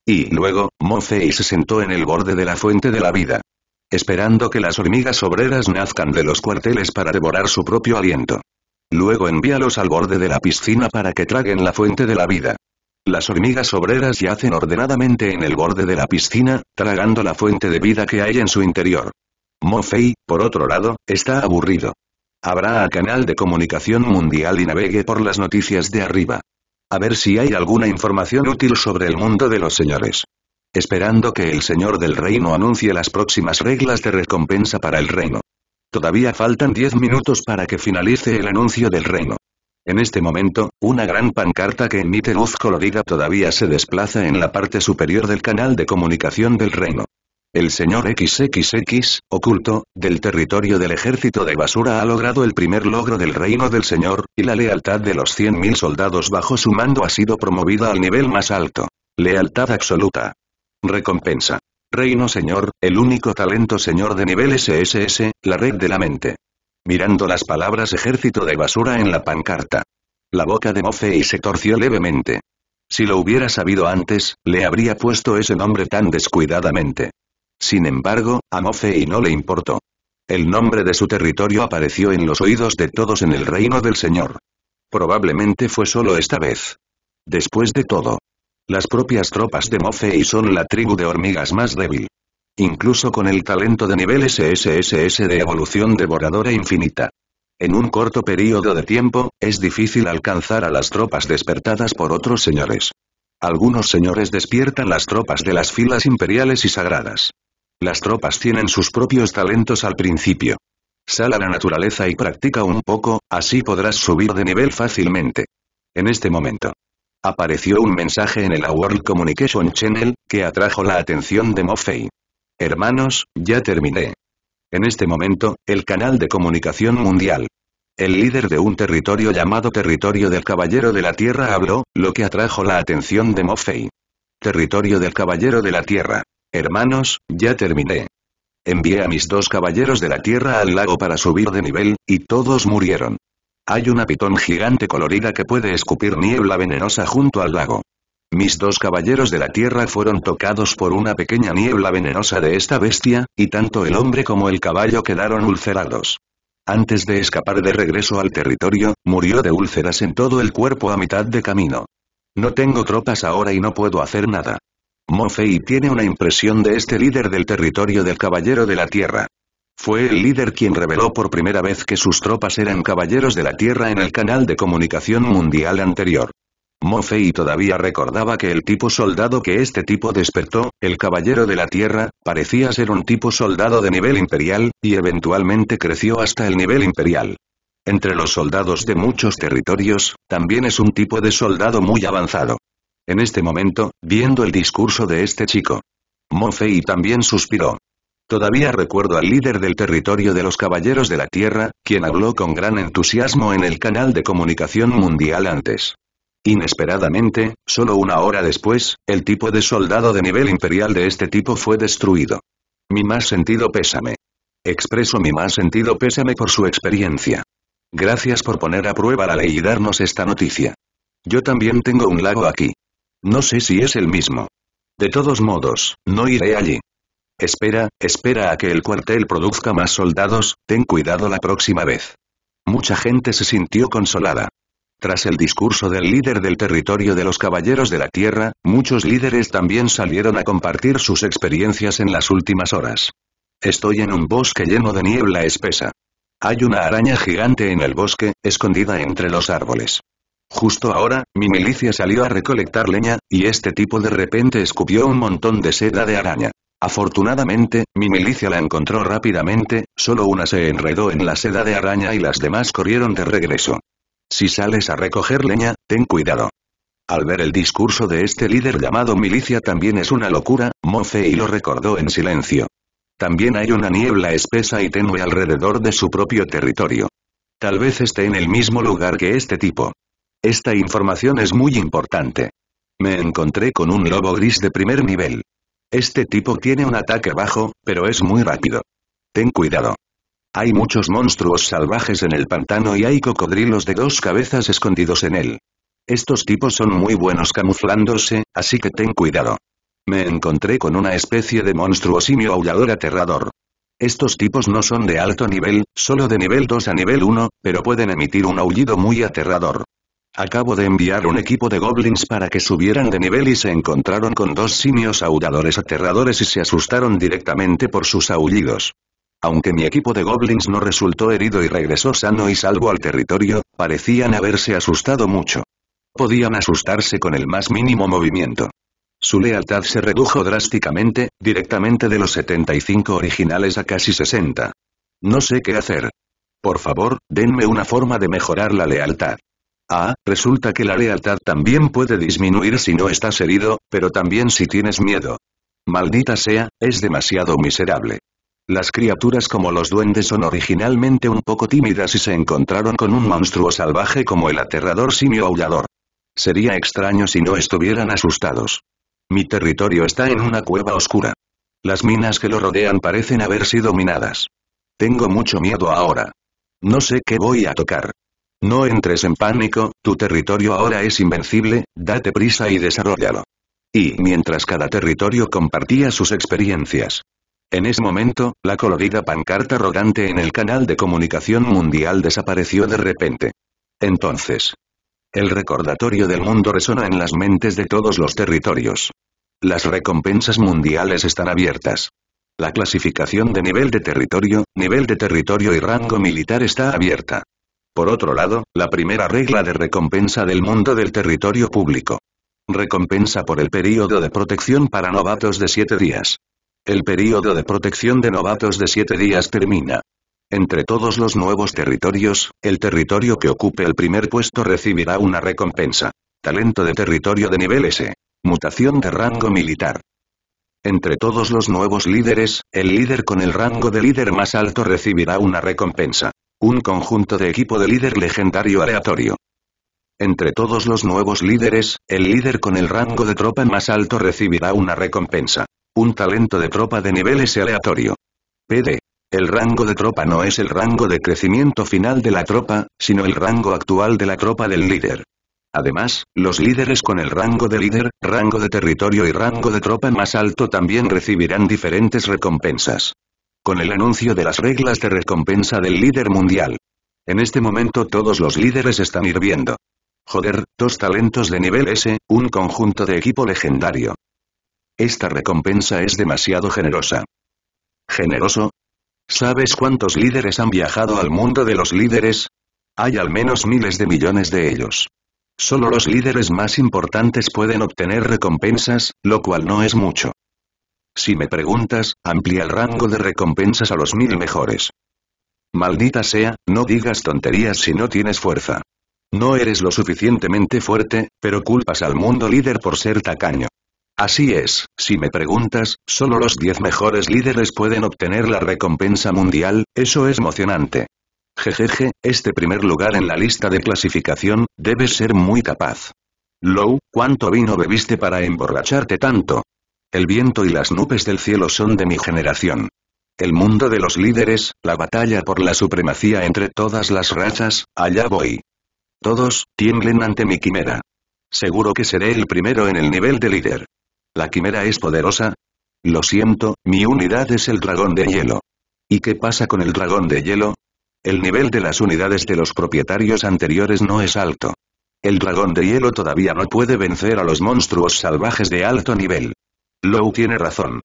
Y luego, Mofei se sentó en el borde de la fuente de la vida esperando que las hormigas obreras nazcan de los cuarteles para devorar su propio aliento. Luego envíalos al borde de la piscina para que traguen la fuente de la vida. Las hormigas obreras yacen ordenadamente en el borde de la piscina, tragando la fuente de vida que hay en su interior. Mofei, por otro lado, está aburrido. Habrá a canal de comunicación mundial y navegue por las noticias de arriba. A ver si hay alguna información útil sobre el mundo de los señores. Esperando que el señor del reino anuncie las próximas reglas de recompensa para el reino. Todavía faltan 10 minutos para que finalice el anuncio del reino. En este momento, una gran pancarta que emite luz colorida todavía se desplaza en la parte superior del canal de comunicación del reino. El señor XXX, oculto, del territorio del ejército de basura ha logrado el primer logro del reino del señor, y la lealtad de los 100.000 soldados bajo su mando ha sido promovida al nivel más alto. Lealtad absoluta. Recompensa. Reino Señor, el único talento Señor de nivel SSS, la red de la mente. Mirando las palabras ejército de basura en la pancarta. La boca de Mofei se torció levemente. Si lo hubiera sabido antes, le habría puesto ese nombre tan descuidadamente. Sin embargo, a Mofei no le importó. El nombre de su territorio apareció en los oídos de todos en el reino del Señor. Probablemente fue solo esta vez. Después de todo, las propias tropas de Mofei son la tribu de hormigas más débil. Incluso con el talento de nivel SSSS de evolución devoradora infinita. En un corto periodo de tiempo, es difícil alcanzar a las tropas despertadas por otros señores. Algunos señores despiertan las tropas de las filas imperiales y sagradas. Las tropas tienen sus propios talentos al principio. Sal a la naturaleza y practica un poco, así podrás subir de nivel fácilmente. En este momento, Apareció un mensaje en el World Communication Channel, que atrajo la atención de Mofei. Hermanos, ya terminé. En este momento, el canal de comunicación mundial. El líder de un territorio llamado Territorio del Caballero de la Tierra habló, lo que atrajo la atención de Mofei. Territorio del Caballero de la Tierra. Hermanos, ya terminé. Envié a mis dos caballeros de la Tierra al lago para subir de nivel, y todos murieron. Hay una pitón gigante colorida que puede escupir niebla venenosa junto al lago. Mis dos caballeros de la tierra fueron tocados por una pequeña niebla venenosa de esta bestia, y tanto el hombre como el caballo quedaron ulcerados. Antes de escapar de regreso al territorio, murió de úlceras en todo el cuerpo a mitad de camino. No tengo tropas ahora y no puedo hacer nada. Mofei tiene una impresión de este líder del territorio del Caballero de la Tierra. Fue el líder quien reveló por primera vez que sus tropas eran caballeros de la Tierra en el canal de comunicación mundial anterior. Mofei todavía recordaba que el tipo soldado que este tipo despertó, el caballero de la Tierra, parecía ser un tipo soldado de nivel imperial, y eventualmente creció hasta el nivel imperial. Entre los soldados de muchos territorios, también es un tipo de soldado muy avanzado. En este momento, viendo el discurso de este chico, Mofei también suspiró. Todavía recuerdo al líder del territorio de los Caballeros de la Tierra, quien habló con gran entusiasmo en el canal de comunicación mundial antes. Inesperadamente, solo una hora después, el tipo de soldado de nivel imperial de este tipo fue destruido. Mi más sentido pésame. Expreso mi más sentido pésame por su experiencia. Gracias por poner a prueba la ley y darnos esta noticia. Yo también tengo un lago aquí. No sé si es el mismo. De todos modos, no iré allí. Espera, espera a que el cuartel produzca más soldados, ten cuidado la próxima vez. Mucha gente se sintió consolada. Tras el discurso del líder del territorio de los Caballeros de la Tierra, muchos líderes también salieron a compartir sus experiencias en las últimas horas. Estoy en un bosque lleno de niebla espesa. Hay una araña gigante en el bosque, escondida entre los árboles. Justo ahora, mi milicia salió a recolectar leña, y este tipo de repente escupió un montón de seda de araña. Afortunadamente, mi milicia la encontró rápidamente, solo una se enredó en la seda de araña y las demás corrieron de regreso. Si sales a recoger leña, ten cuidado. Al ver el discurso de este líder llamado milicia también es una locura, Mofe y lo recordó en silencio. También hay una niebla espesa y tenue alrededor de su propio territorio. Tal vez esté en el mismo lugar que este tipo. Esta información es muy importante. Me encontré con un lobo gris de primer nivel. Este tipo tiene un ataque bajo, pero es muy rápido. Ten cuidado. Hay muchos monstruos salvajes en el pantano y hay cocodrilos de dos cabezas escondidos en él. Estos tipos son muy buenos camuflándose, así que ten cuidado. Me encontré con una especie de monstruo simio aullador aterrador. Estos tipos no son de alto nivel, solo de nivel 2 a nivel 1, pero pueden emitir un aullido muy aterrador. Acabo de enviar un equipo de goblins para que subieran de nivel y se encontraron con dos simios audadores aterradores y se asustaron directamente por sus aullidos. Aunque mi equipo de goblins no resultó herido y regresó sano y salvo al territorio, parecían haberse asustado mucho. Podían asustarse con el más mínimo movimiento. Su lealtad se redujo drásticamente, directamente de los 75 originales a casi 60. No sé qué hacer. Por favor, denme una forma de mejorar la lealtad. Ah, resulta que la lealtad también puede disminuir si no estás herido, pero también si tienes miedo. Maldita sea, es demasiado miserable. Las criaturas como los duendes son originalmente un poco tímidas y se encontraron con un monstruo salvaje como el aterrador simio aullador. Sería extraño si no estuvieran asustados. Mi territorio está en una cueva oscura. Las minas que lo rodean parecen haber sido minadas. Tengo mucho miedo ahora. No sé qué voy a tocar. No entres en pánico, tu territorio ahora es invencible, date prisa y desarrollalo. Y mientras cada territorio compartía sus experiencias. En ese momento, la colorida pancarta arrogante en el canal de comunicación mundial desapareció de repente. Entonces, el recordatorio del mundo resona en las mentes de todos los territorios. Las recompensas mundiales están abiertas. La clasificación de nivel de territorio, nivel de territorio y rango militar está abierta. Por otro lado, la primera regla de recompensa del mundo del territorio público. Recompensa por el período de protección para novatos de 7 días. El período de protección de novatos de 7 días termina. Entre todos los nuevos territorios, el territorio que ocupe el primer puesto recibirá una recompensa. Talento de territorio de nivel S. Mutación de rango militar. Entre todos los nuevos líderes, el líder con el rango de líder más alto recibirá una recompensa. Un conjunto de equipo de líder legendario aleatorio. Entre todos los nuevos líderes, el líder con el rango de tropa más alto recibirá una recompensa. Un talento de tropa de niveles aleatorio. PD. El rango de tropa no es el rango de crecimiento final de la tropa, sino el rango actual de la tropa del líder. Además, los líderes con el rango de líder, rango de territorio y rango de tropa más alto también recibirán diferentes recompensas con el anuncio de las reglas de recompensa del líder mundial. En este momento todos los líderes están hirviendo. Joder, dos talentos de nivel S, un conjunto de equipo legendario. Esta recompensa es demasiado generosa. ¿Generoso? ¿Sabes cuántos líderes han viajado al mundo de los líderes? Hay al menos miles de millones de ellos. Solo los líderes más importantes pueden obtener recompensas, lo cual no es mucho. Si me preguntas, amplía el rango de recompensas a los mil mejores. Maldita sea, no digas tonterías si no tienes fuerza. No eres lo suficientemente fuerte, pero culpas al mundo líder por ser tacaño. Así es, si me preguntas, solo los diez mejores líderes pueden obtener la recompensa mundial, eso es emocionante. Jejeje, este primer lugar en la lista de clasificación, debes ser muy capaz. Low, ¿cuánto vino bebiste para emborracharte tanto? El viento y las nubes del cielo son de mi generación. El mundo de los líderes, la batalla por la supremacía entre todas las razas, allá voy. Todos, tiemblen ante mi quimera. Seguro que seré el primero en el nivel de líder. La quimera es poderosa. Lo siento, mi unidad es el dragón de hielo. ¿Y qué pasa con el dragón de hielo? El nivel de las unidades de los propietarios anteriores no es alto. El dragón de hielo todavía no puede vencer a los monstruos salvajes de alto nivel. Lou tiene razón.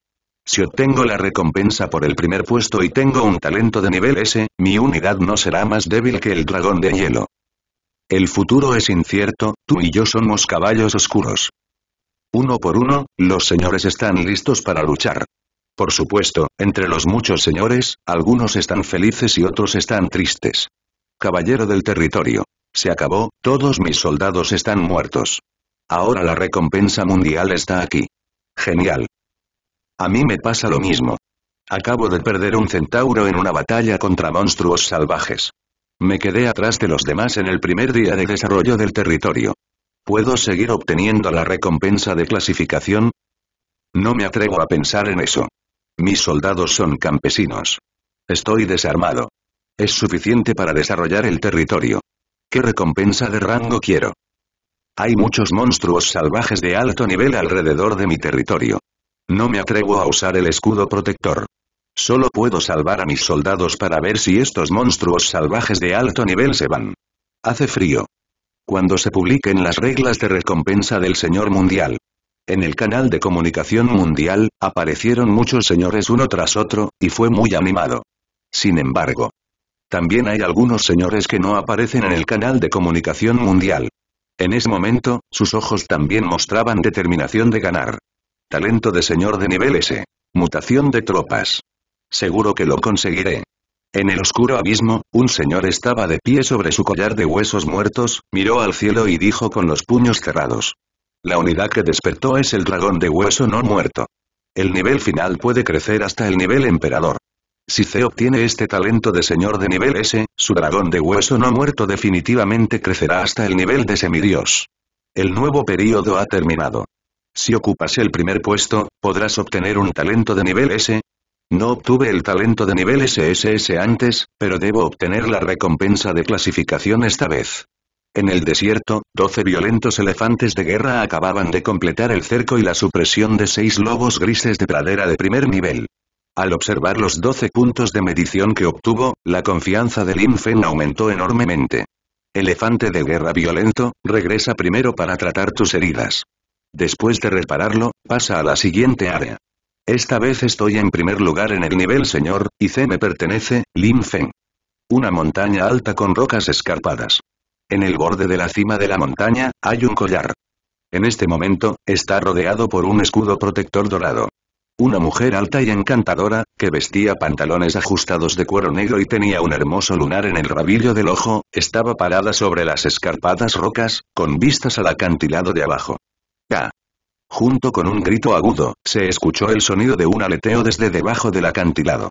Si obtengo la recompensa por el primer puesto y tengo un talento de nivel S, mi unidad no será más débil que el dragón de hielo. El futuro es incierto, tú y yo somos caballos oscuros. Uno por uno, los señores están listos para luchar. Por supuesto, entre los muchos señores, algunos están felices y otros están tristes. Caballero del territorio. Se acabó, todos mis soldados están muertos. Ahora la recompensa mundial está aquí. Genial. A mí me pasa lo mismo. Acabo de perder un centauro en una batalla contra monstruos salvajes. Me quedé atrás de los demás en el primer día de desarrollo del territorio. ¿Puedo seguir obteniendo la recompensa de clasificación? No me atrevo a pensar en eso. Mis soldados son campesinos. Estoy desarmado. Es suficiente para desarrollar el territorio. ¿Qué recompensa de rango quiero? Hay muchos monstruos salvajes de alto nivel alrededor de mi territorio. No me atrevo a usar el escudo protector. Solo puedo salvar a mis soldados para ver si estos monstruos salvajes de alto nivel se van. Hace frío. Cuando se publiquen las reglas de recompensa del Señor Mundial. En el canal de comunicación mundial, aparecieron muchos señores uno tras otro, y fue muy animado. Sin embargo. También hay algunos señores que no aparecen en el canal de comunicación mundial. En ese momento, sus ojos también mostraban determinación de ganar. Talento de señor de nivel S. Mutación de tropas. Seguro que lo conseguiré. En el oscuro abismo, un señor estaba de pie sobre su collar de huesos muertos, miró al cielo y dijo con los puños cerrados. La unidad que despertó es el dragón de hueso no muerto. El nivel final puede crecer hasta el nivel emperador. Si C obtiene este talento de señor de nivel S, su dragón de hueso no muerto definitivamente crecerá hasta el nivel de semidios. El nuevo periodo ha terminado. Si ocupas el primer puesto, podrás obtener un talento de nivel S. No obtuve el talento de nivel SSS antes, pero debo obtener la recompensa de clasificación esta vez. En el desierto, doce violentos elefantes de guerra acababan de completar el cerco y la supresión de seis lobos grises de pradera de primer nivel. Al observar los 12 puntos de medición que obtuvo, la confianza de Lin Feng aumentó enormemente. Elefante de guerra violento, regresa primero para tratar tus heridas. Después de repararlo, pasa a la siguiente área. Esta vez estoy en primer lugar en el nivel señor, y C me pertenece, Lin Fen. Una montaña alta con rocas escarpadas. En el borde de la cima de la montaña, hay un collar. En este momento, está rodeado por un escudo protector dorado. Una mujer alta y encantadora, que vestía pantalones ajustados de cuero negro y tenía un hermoso lunar en el rabillo del ojo, estaba parada sobre las escarpadas rocas, con vistas al acantilado de abajo. ¡Ah! Junto con un grito agudo, se escuchó el sonido de un aleteo desde debajo del acantilado.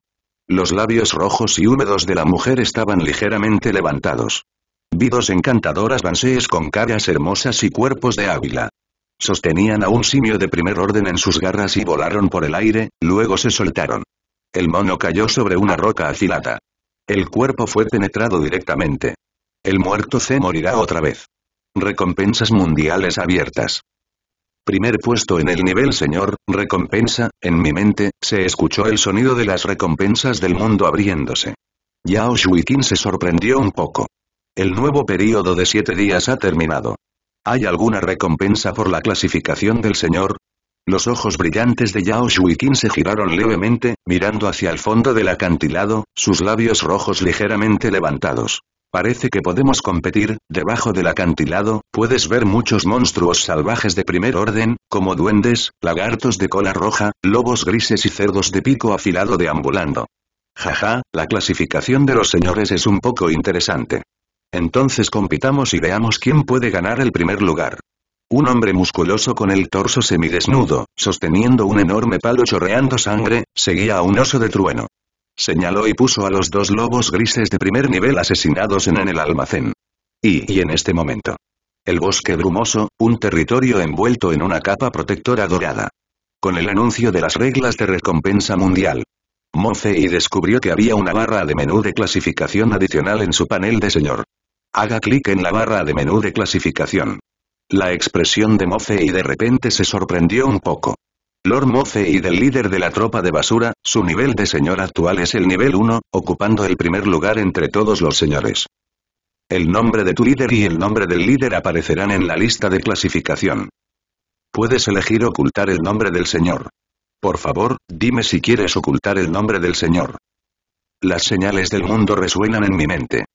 Los labios rojos y húmedos de la mujer estaban ligeramente levantados. Vi dos encantadoras vansees con caras hermosas y cuerpos de águila, Sostenían a un simio de primer orden en sus garras y volaron por el aire, luego se soltaron. El mono cayó sobre una roca afilada. El cuerpo fue penetrado directamente. El muerto se morirá otra vez. Recompensas mundiales abiertas. Primer puesto en el nivel señor, recompensa, en mi mente, se escuchó el sonido de las recompensas del mundo abriéndose. Yao Shuikin se sorprendió un poco. El nuevo período de siete días ha terminado. ¿Hay alguna recompensa por la clasificación del señor? Los ojos brillantes de Yao Xuikin se giraron levemente, mirando hacia el fondo del acantilado, sus labios rojos ligeramente levantados. Parece que podemos competir, debajo del acantilado, puedes ver muchos monstruos salvajes de primer orden, como duendes, lagartos de cola roja, lobos grises y cerdos de pico afilado deambulando. Jaja, la clasificación de los señores es un poco interesante. Entonces compitamos y veamos quién puede ganar el primer lugar. Un hombre musculoso con el torso semidesnudo, sosteniendo un enorme palo chorreando sangre, seguía a un oso de trueno. Señaló y puso a los dos lobos grises de primer nivel asesinados en, el almacén. Y, y en este momento. El bosque brumoso, un territorio envuelto en una capa protectora dorada. Con el anuncio de las reglas de recompensa mundial. y descubrió que había una barra de menú de clasificación adicional en su panel de señor. Haga clic en la barra de menú de clasificación. La expresión de y de repente se sorprendió un poco. Lord y del líder de la tropa de basura, su nivel de señor actual es el nivel 1, ocupando el primer lugar entre todos los señores. El nombre de tu líder y el nombre del líder aparecerán en la lista de clasificación. Puedes elegir ocultar el nombre del señor. Por favor, dime si quieres ocultar el nombre del señor. Las señales del mundo resuenan en mi mente.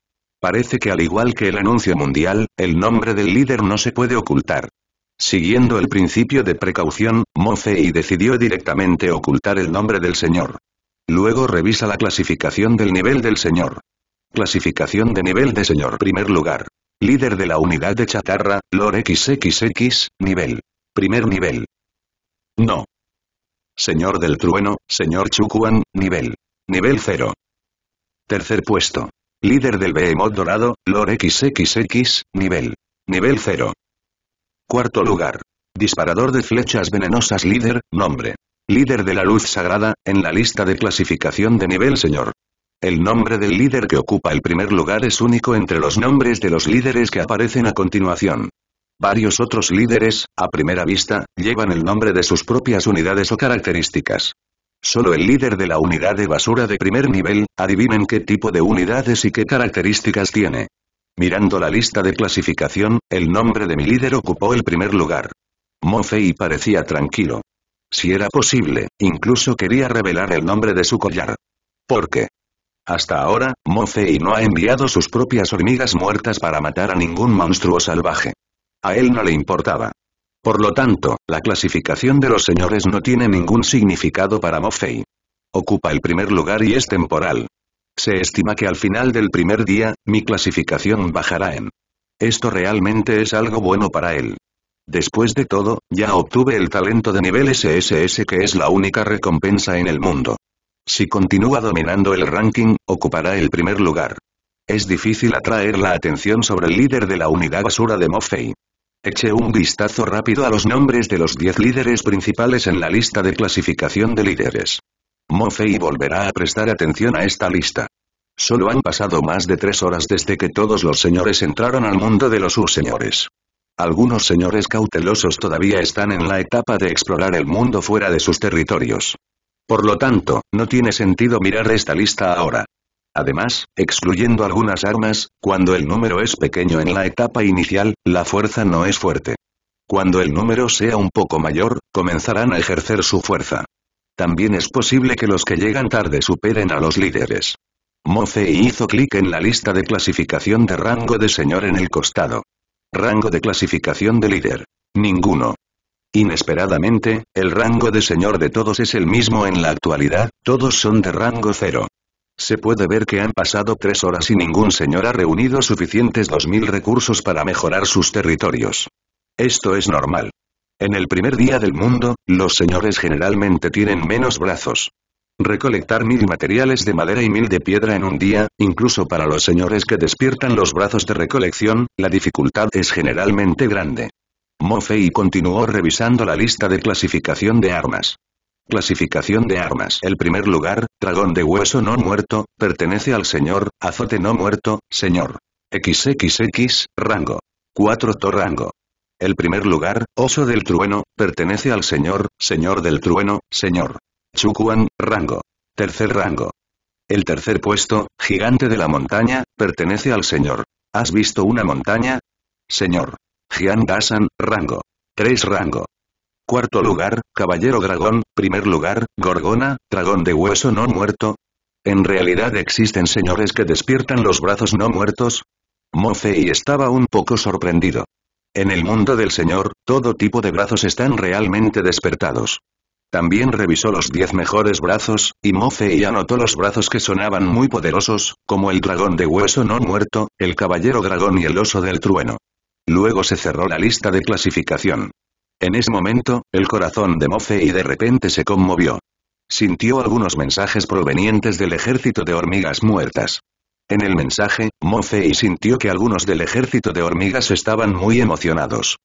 Parece que al igual que el anuncio mundial, el nombre del líder no se puede ocultar. Siguiendo el principio de precaución, Mofei decidió directamente ocultar el nombre del señor. Luego revisa la clasificación del nivel del señor. Clasificación de nivel de señor primer lugar. Líder de la unidad de chatarra, Lore XXX, nivel. Primer nivel. No. Señor del trueno, señor Chukwan, nivel. Nivel 0. Tercer puesto. Líder del Behemoth Dorado, Lore XXX, nivel. Nivel 0. Cuarto lugar. Disparador de flechas venenosas líder, nombre. Líder de la luz sagrada, en la lista de clasificación de nivel señor. El nombre del líder que ocupa el primer lugar es único entre los nombres de los líderes que aparecen a continuación. Varios otros líderes, a primera vista, llevan el nombre de sus propias unidades o características. Solo el líder de la unidad de basura de primer nivel, adivinen qué tipo de unidades y qué características tiene. Mirando la lista de clasificación, el nombre de mi líder ocupó el primer lugar. Mofei parecía tranquilo. Si era posible, incluso quería revelar el nombre de su collar. ¿Por qué? Hasta ahora, Mofei no ha enviado sus propias hormigas muertas para matar a ningún monstruo salvaje. A él no le importaba. Por lo tanto, la clasificación de los señores no tiene ningún significado para Moffey. Ocupa el primer lugar y es temporal. Se estima que al final del primer día, mi clasificación bajará en... Esto realmente es algo bueno para él. Después de todo, ya obtuve el talento de nivel SSS que es la única recompensa en el mundo. Si continúa dominando el ranking, ocupará el primer lugar. Es difícil atraer la atención sobre el líder de la unidad basura de Moffey. Eché un vistazo rápido a los nombres de los 10 líderes principales en la lista de clasificación de líderes. Mofei volverá a prestar atención a esta lista. Solo han pasado más de tres horas desde que todos los señores entraron al mundo de los U-Señores. Algunos señores cautelosos todavía están en la etapa de explorar el mundo fuera de sus territorios. Por lo tanto, no tiene sentido mirar esta lista ahora. Además, excluyendo algunas armas, cuando el número es pequeño en la etapa inicial, la fuerza no es fuerte. Cuando el número sea un poco mayor, comenzarán a ejercer su fuerza. También es posible que los que llegan tarde superen a los líderes. Moce hizo clic en la lista de clasificación de rango de señor en el costado. Rango de clasificación de líder. Ninguno. Inesperadamente, el rango de señor de todos es el mismo en la actualidad, todos son de rango cero. Se puede ver que han pasado tres horas y ningún señor ha reunido suficientes 2.000 recursos para mejorar sus territorios. Esto es normal. En el primer día del mundo, los señores generalmente tienen menos brazos. Recolectar mil materiales de madera y mil de piedra en un día, incluso para los señores que despiertan los brazos de recolección, la dificultad es generalmente grande. Mofei continuó revisando la lista de clasificación de armas. Clasificación de armas. El primer lugar, dragón de hueso no muerto, pertenece al señor, azote no muerto, señor. XXX, rango. 4 to rango. El primer lugar, oso del trueno, pertenece al señor, señor del trueno, señor. Chukuan, rango. Tercer rango. El tercer puesto, gigante de la montaña, pertenece al señor. ¿Has visto una montaña? Señor. Jian Dasan, rango. 3 rango. Cuarto lugar, Caballero Dragón. Primer lugar, Gorgona, dragón de hueso no muerto. En realidad existen señores que despiertan los brazos no muertos. y estaba un poco sorprendido. En el mundo del señor, todo tipo de brazos están realmente despertados. También revisó los 10 mejores brazos, y Mofei anotó los brazos que sonaban muy poderosos, como el dragón de hueso no muerto, el caballero dragón y el oso del trueno. Luego se cerró la lista de clasificación. En ese momento, el corazón de y de repente se conmovió. Sintió algunos mensajes provenientes del ejército de hormigas muertas. En el mensaje, Mofei sintió que algunos del ejército de hormigas estaban muy emocionados.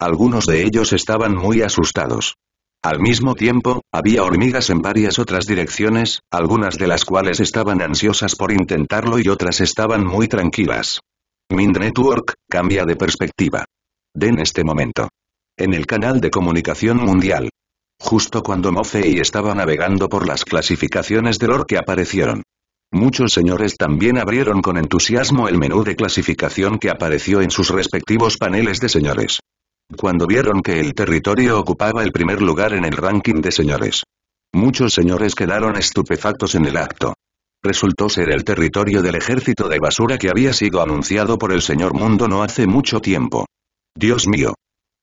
Algunos de ellos estaban muy asustados. Al mismo tiempo, había hormigas en varias otras direcciones, algunas de las cuales estaban ansiosas por intentarlo y otras estaban muy tranquilas. Mind Network, cambia de perspectiva. Den este momento en el canal de comunicación mundial. Justo cuando Mofei estaba navegando por las clasificaciones del que aparecieron. Muchos señores también abrieron con entusiasmo el menú de clasificación que apareció en sus respectivos paneles de señores. Cuando vieron que el territorio ocupaba el primer lugar en el ranking de señores. Muchos señores quedaron estupefactos en el acto. Resultó ser el territorio del ejército de basura que había sido anunciado por el señor Mundo no hace mucho tiempo. Dios mío,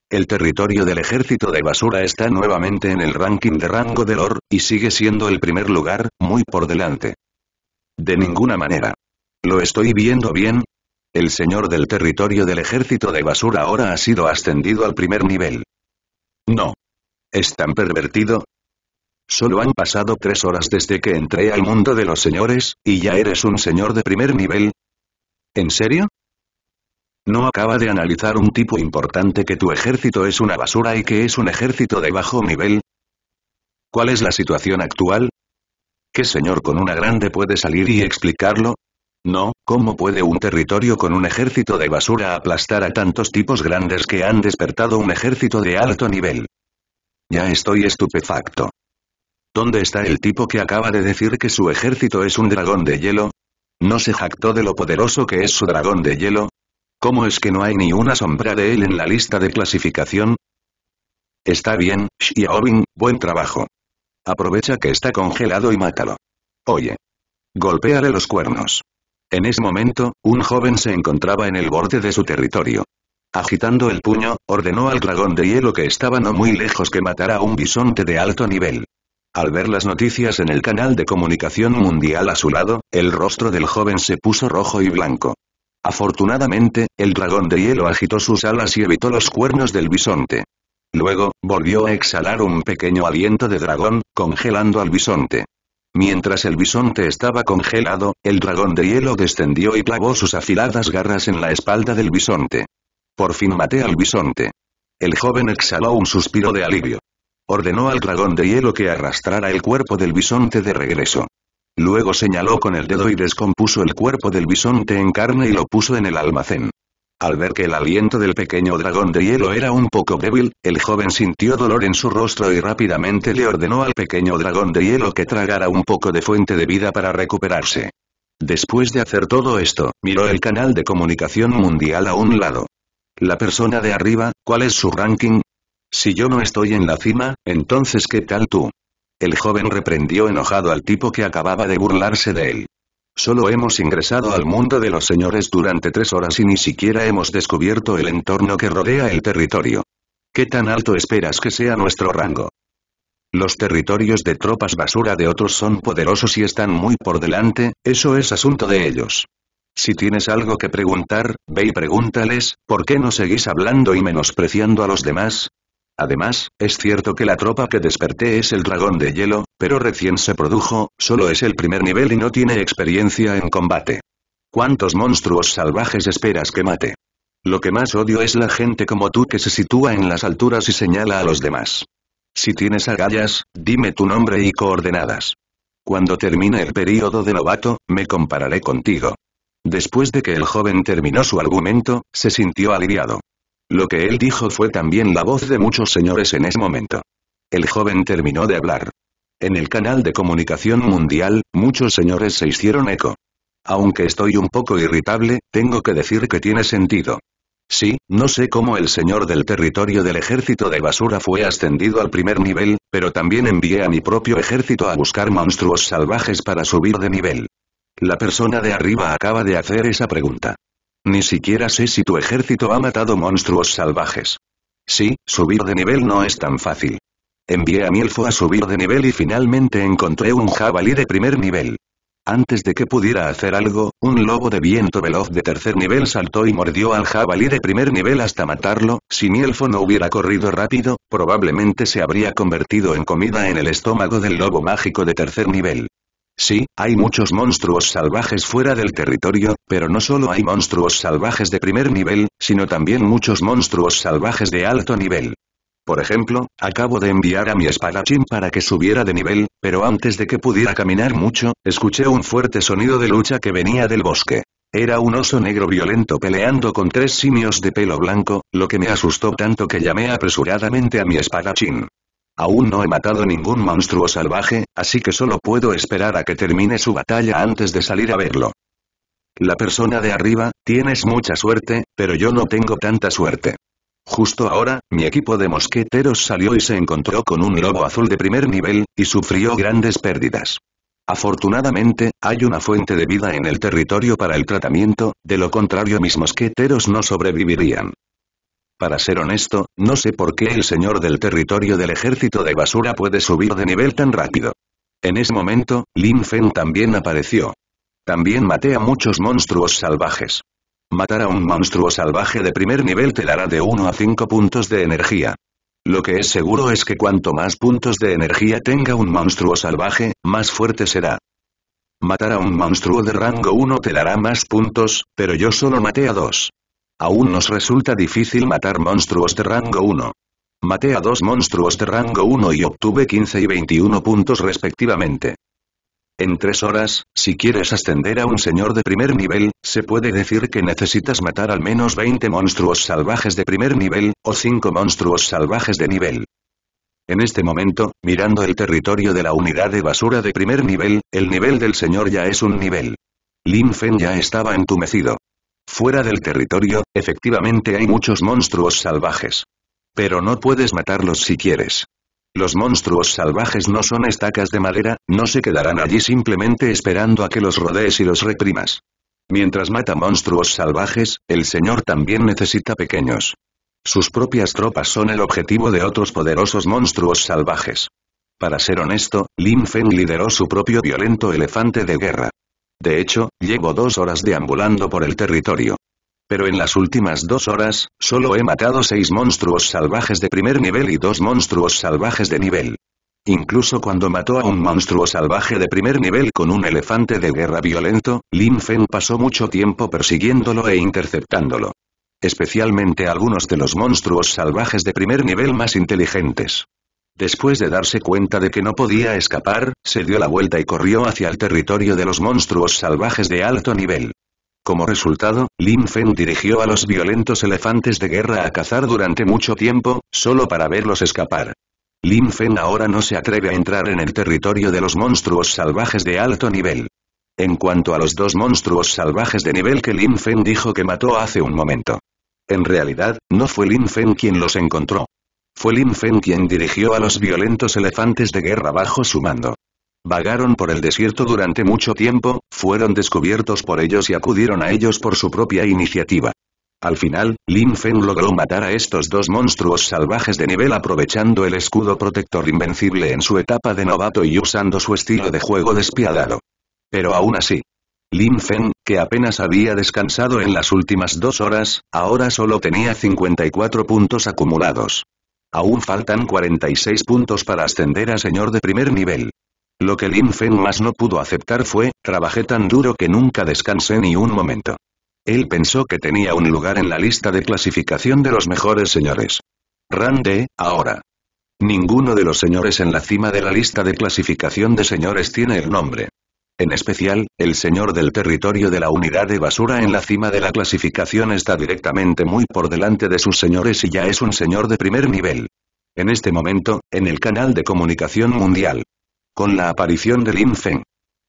el territorio del ejército de Basura está nuevamente en el ranking de rango de OR, y sigue siendo el primer lugar, muy por delante. De ninguna manera. ¿Lo estoy viendo bien? El señor del territorio del ejército de Basura ahora ha sido ascendido al primer nivel. No. ¿Es tan pervertido? Solo han pasado tres horas desde que entré al mundo de los señores, y ya eres un señor de primer nivel. ¿En serio? No acaba de analizar un tipo importante que tu ejército es una basura y que es un ejército de bajo nivel. ¿Cuál es la situación actual? ¿Qué señor con una grande puede salir y explicarlo? No, ¿cómo puede un territorio con un ejército de basura aplastar a tantos tipos grandes que han despertado un ejército de alto nivel? Ya estoy estupefacto. ¿Dónde está el tipo que acaba de decir que su ejército es un dragón de hielo? ¿No se jactó de lo poderoso que es su dragón de hielo? ¿Cómo es que no hay ni una sombra de él en la lista de clasificación? Está bien, Xiaobin, buen trabajo. Aprovecha que está congelado y mátalo. Oye. Golpéale los cuernos. En ese momento, un joven se encontraba en el borde de su territorio. Agitando el puño, ordenó al dragón de hielo que estaba no muy lejos que matara a un bisonte de alto nivel. Al ver las noticias en el canal de comunicación mundial a su lado, el rostro del joven se puso rojo y blanco. Afortunadamente, el dragón de hielo agitó sus alas y evitó los cuernos del bisonte. Luego, volvió a exhalar un pequeño aliento de dragón, congelando al bisonte. Mientras el bisonte estaba congelado, el dragón de hielo descendió y clavó sus afiladas garras en la espalda del bisonte. Por fin maté al bisonte. El joven exhaló un suspiro de alivio. Ordenó al dragón de hielo que arrastrara el cuerpo del bisonte de regreso. Luego señaló con el dedo y descompuso el cuerpo del bisonte en carne y lo puso en el almacén. Al ver que el aliento del pequeño dragón de hielo era un poco débil, el joven sintió dolor en su rostro y rápidamente le ordenó al pequeño dragón de hielo que tragara un poco de fuente de vida para recuperarse. Después de hacer todo esto, miró el canal de comunicación mundial a un lado. La persona de arriba, ¿cuál es su ranking? Si yo no estoy en la cima, entonces ¿qué tal tú? El joven reprendió enojado al tipo que acababa de burlarse de él. Solo hemos ingresado al mundo de los señores durante tres horas y ni siquiera hemos descubierto el entorno que rodea el territorio. ¿Qué tan alto esperas que sea nuestro rango? Los territorios de tropas basura de otros son poderosos y están muy por delante, eso es asunto de ellos. Si tienes algo que preguntar, ve y pregúntales, ¿por qué no seguís hablando y menospreciando a los demás? Además, es cierto que la tropa que desperté es el dragón de hielo, pero recién se produjo, solo es el primer nivel y no tiene experiencia en combate. ¿Cuántos monstruos salvajes esperas que mate? Lo que más odio es la gente como tú que se sitúa en las alturas y señala a los demás. Si tienes agallas, dime tu nombre y coordenadas. Cuando termine el periodo de novato, me compararé contigo. Después de que el joven terminó su argumento, se sintió aliviado. Lo que él dijo fue también la voz de muchos señores en ese momento. El joven terminó de hablar. En el canal de comunicación mundial, muchos señores se hicieron eco. Aunque estoy un poco irritable, tengo que decir que tiene sentido. Sí, no sé cómo el señor del territorio del ejército de basura fue ascendido al primer nivel, pero también envié a mi propio ejército a buscar monstruos salvajes para subir de nivel. La persona de arriba acaba de hacer esa pregunta. Ni siquiera sé si tu ejército ha matado monstruos salvajes. Sí, subir de nivel no es tan fácil. Envié a Mielfo a subir de nivel y finalmente encontré un jabalí de primer nivel. Antes de que pudiera hacer algo, un lobo de viento veloz de tercer nivel saltó y mordió al jabalí de primer nivel hasta matarlo, si Mielfo no hubiera corrido rápido, probablemente se habría convertido en comida en el estómago del lobo mágico de tercer nivel. Sí, hay muchos monstruos salvajes fuera del territorio, pero no solo hay monstruos salvajes de primer nivel, sino también muchos monstruos salvajes de alto nivel. Por ejemplo, acabo de enviar a mi espadachín para que subiera de nivel, pero antes de que pudiera caminar mucho, escuché un fuerte sonido de lucha que venía del bosque. Era un oso negro violento peleando con tres simios de pelo blanco, lo que me asustó tanto que llamé apresuradamente a mi espadachín. Aún no he matado ningún monstruo salvaje, así que solo puedo esperar a que termine su batalla antes de salir a verlo. La persona de arriba, tienes mucha suerte, pero yo no tengo tanta suerte. Justo ahora, mi equipo de mosqueteros salió y se encontró con un lobo azul de primer nivel, y sufrió grandes pérdidas. Afortunadamente, hay una fuente de vida en el territorio para el tratamiento, de lo contrario mis mosqueteros no sobrevivirían. Para ser honesto, no sé por qué el señor del territorio del ejército de basura puede subir de nivel tan rápido. En ese momento, Lin Fen también apareció. También maté a muchos monstruos salvajes. Matar a un monstruo salvaje de primer nivel te dará de 1 a 5 puntos de energía. Lo que es seguro es que cuanto más puntos de energía tenga un monstruo salvaje, más fuerte será. Matar a un monstruo de rango 1 te dará más puntos, pero yo solo maté a dos. Aún nos resulta difícil matar monstruos de rango 1. Maté a dos monstruos de rango 1 y obtuve 15 y 21 puntos respectivamente. En tres horas, si quieres ascender a un señor de primer nivel, se puede decir que necesitas matar al menos 20 monstruos salvajes de primer nivel, o 5 monstruos salvajes de nivel. En este momento, mirando el territorio de la unidad de basura de primer nivel, el nivel del señor ya es un nivel. Lin Fen ya estaba entumecido. Fuera del territorio, efectivamente hay muchos monstruos salvajes. Pero no puedes matarlos si quieres. Los monstruos salvajes no son estacas de madera, no se quedarán allí simplemente esperando a que los rodees y los reprimas. Mientras mata monstruos salvajes, el señor también necesita pequeños. Sus propias tropas son el objetivo de otros poderosos monstruos salvajes. Para ser honesto, Lin Feng lideró su propio violento elefante de guerra. De hecho, llevo dos horas deambulando por el territorio. Pero en las últimas dos horas, solo he matado seis monstruos salvajes de primer nivel y dos monstruos salvajes de nivel. Incluso cuando mató a un monstruo salvaje de primer nivel con un elefante de guerra violento, Lin Fen pasó mucho tiempo persiguiéndolo e interceptándolo. Especialmente algunos de los monstruos salvajes de primer nivel más inteligentes. Después de darse cuenta de que no podía escapar, se dio la vuelta y corrió hacia el territorio de los monstruos salvajes de alto nivel. Como resultado, Lin Fen dirigió a los violentos elefantes de guerra a cazar durante mucho tiempo, solo para verlos escapar. Lin Fen ahora no se atreve a entrar en el territorio de los monstruos salvajes de alto nivel. En cuanto a los dos monstruos salvajes de nivel que Lin Fen dijo que mató hace un momento. En realidad, no fue Lin Fen quien los encontró. Fue Lin Feng quien dirigió a los violentos elefantes de guerra bajo su mando. Vagaron por el desierto durante mucho tiempo, fueron descubiertos por ellos y acudieron a ellos por su propia iniciativa. Al final, Lin Feng logró matar a estos dos monstruos salvajes de nivel aprovechando el escudo protector invencible en su etapa de novato y usando su estilo de juego despiadado. Pero aún así, Lin Feng, que apenas había descansado en las últimas dos horas, ahora solo tenía 54 puntos acumulados. Aún faltan 46 puntos para ascender a señor de primer nivel. Lo que Lin Feng más no pudo aceptar fue, trabajé tan duro que nunca descansé ni un momento. Él pensó que tenía un lugar en la lista de clasificación de los mejores señores. Rande, ahora. Ninguno de los señores en la cima de la lista de clasificación de señores tiene el nombre. En especial, el señor del territorio de la unidad de basura en la cima de la clasificación está directamente muy por delante de sus señores y ya es un señor de primer nivel. En este momento, en el canal de comunicación mundial. Con la aparición de Lin Feng.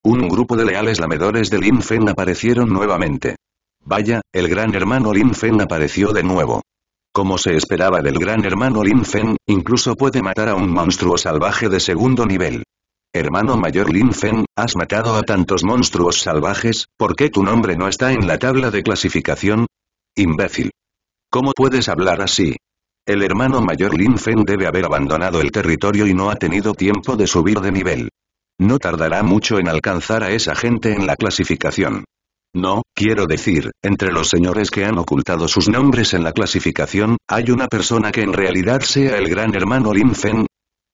Un grupo de leales lamedores de Lin Feng aparecieron nuevamente. Vaya, el gran hermano Lin Feng apareció de nuevo. Como se esperaba del gran hermano Lin Feng, incluso puede matar a un monstruo salvaje de segundo nivel. Hermano mayor Lin Feng, has matado a tantos monstruos salvajes, ¿por qué tu nombre no está en la tabla de clasificación? Imbécil. ¿Cómo puedes hablar así? El hermano mayor Lin Feng debe haber abandonado el territorio y no ha tenido tiempo de subir de nivel. No tardará mucho en alcanzar a esa gente en la clasificación. No, quiero decir, entre los señores que han ocultado sus nombres en la clasificación, hay una persona que en realidad sea el gran hermano Lin Feng.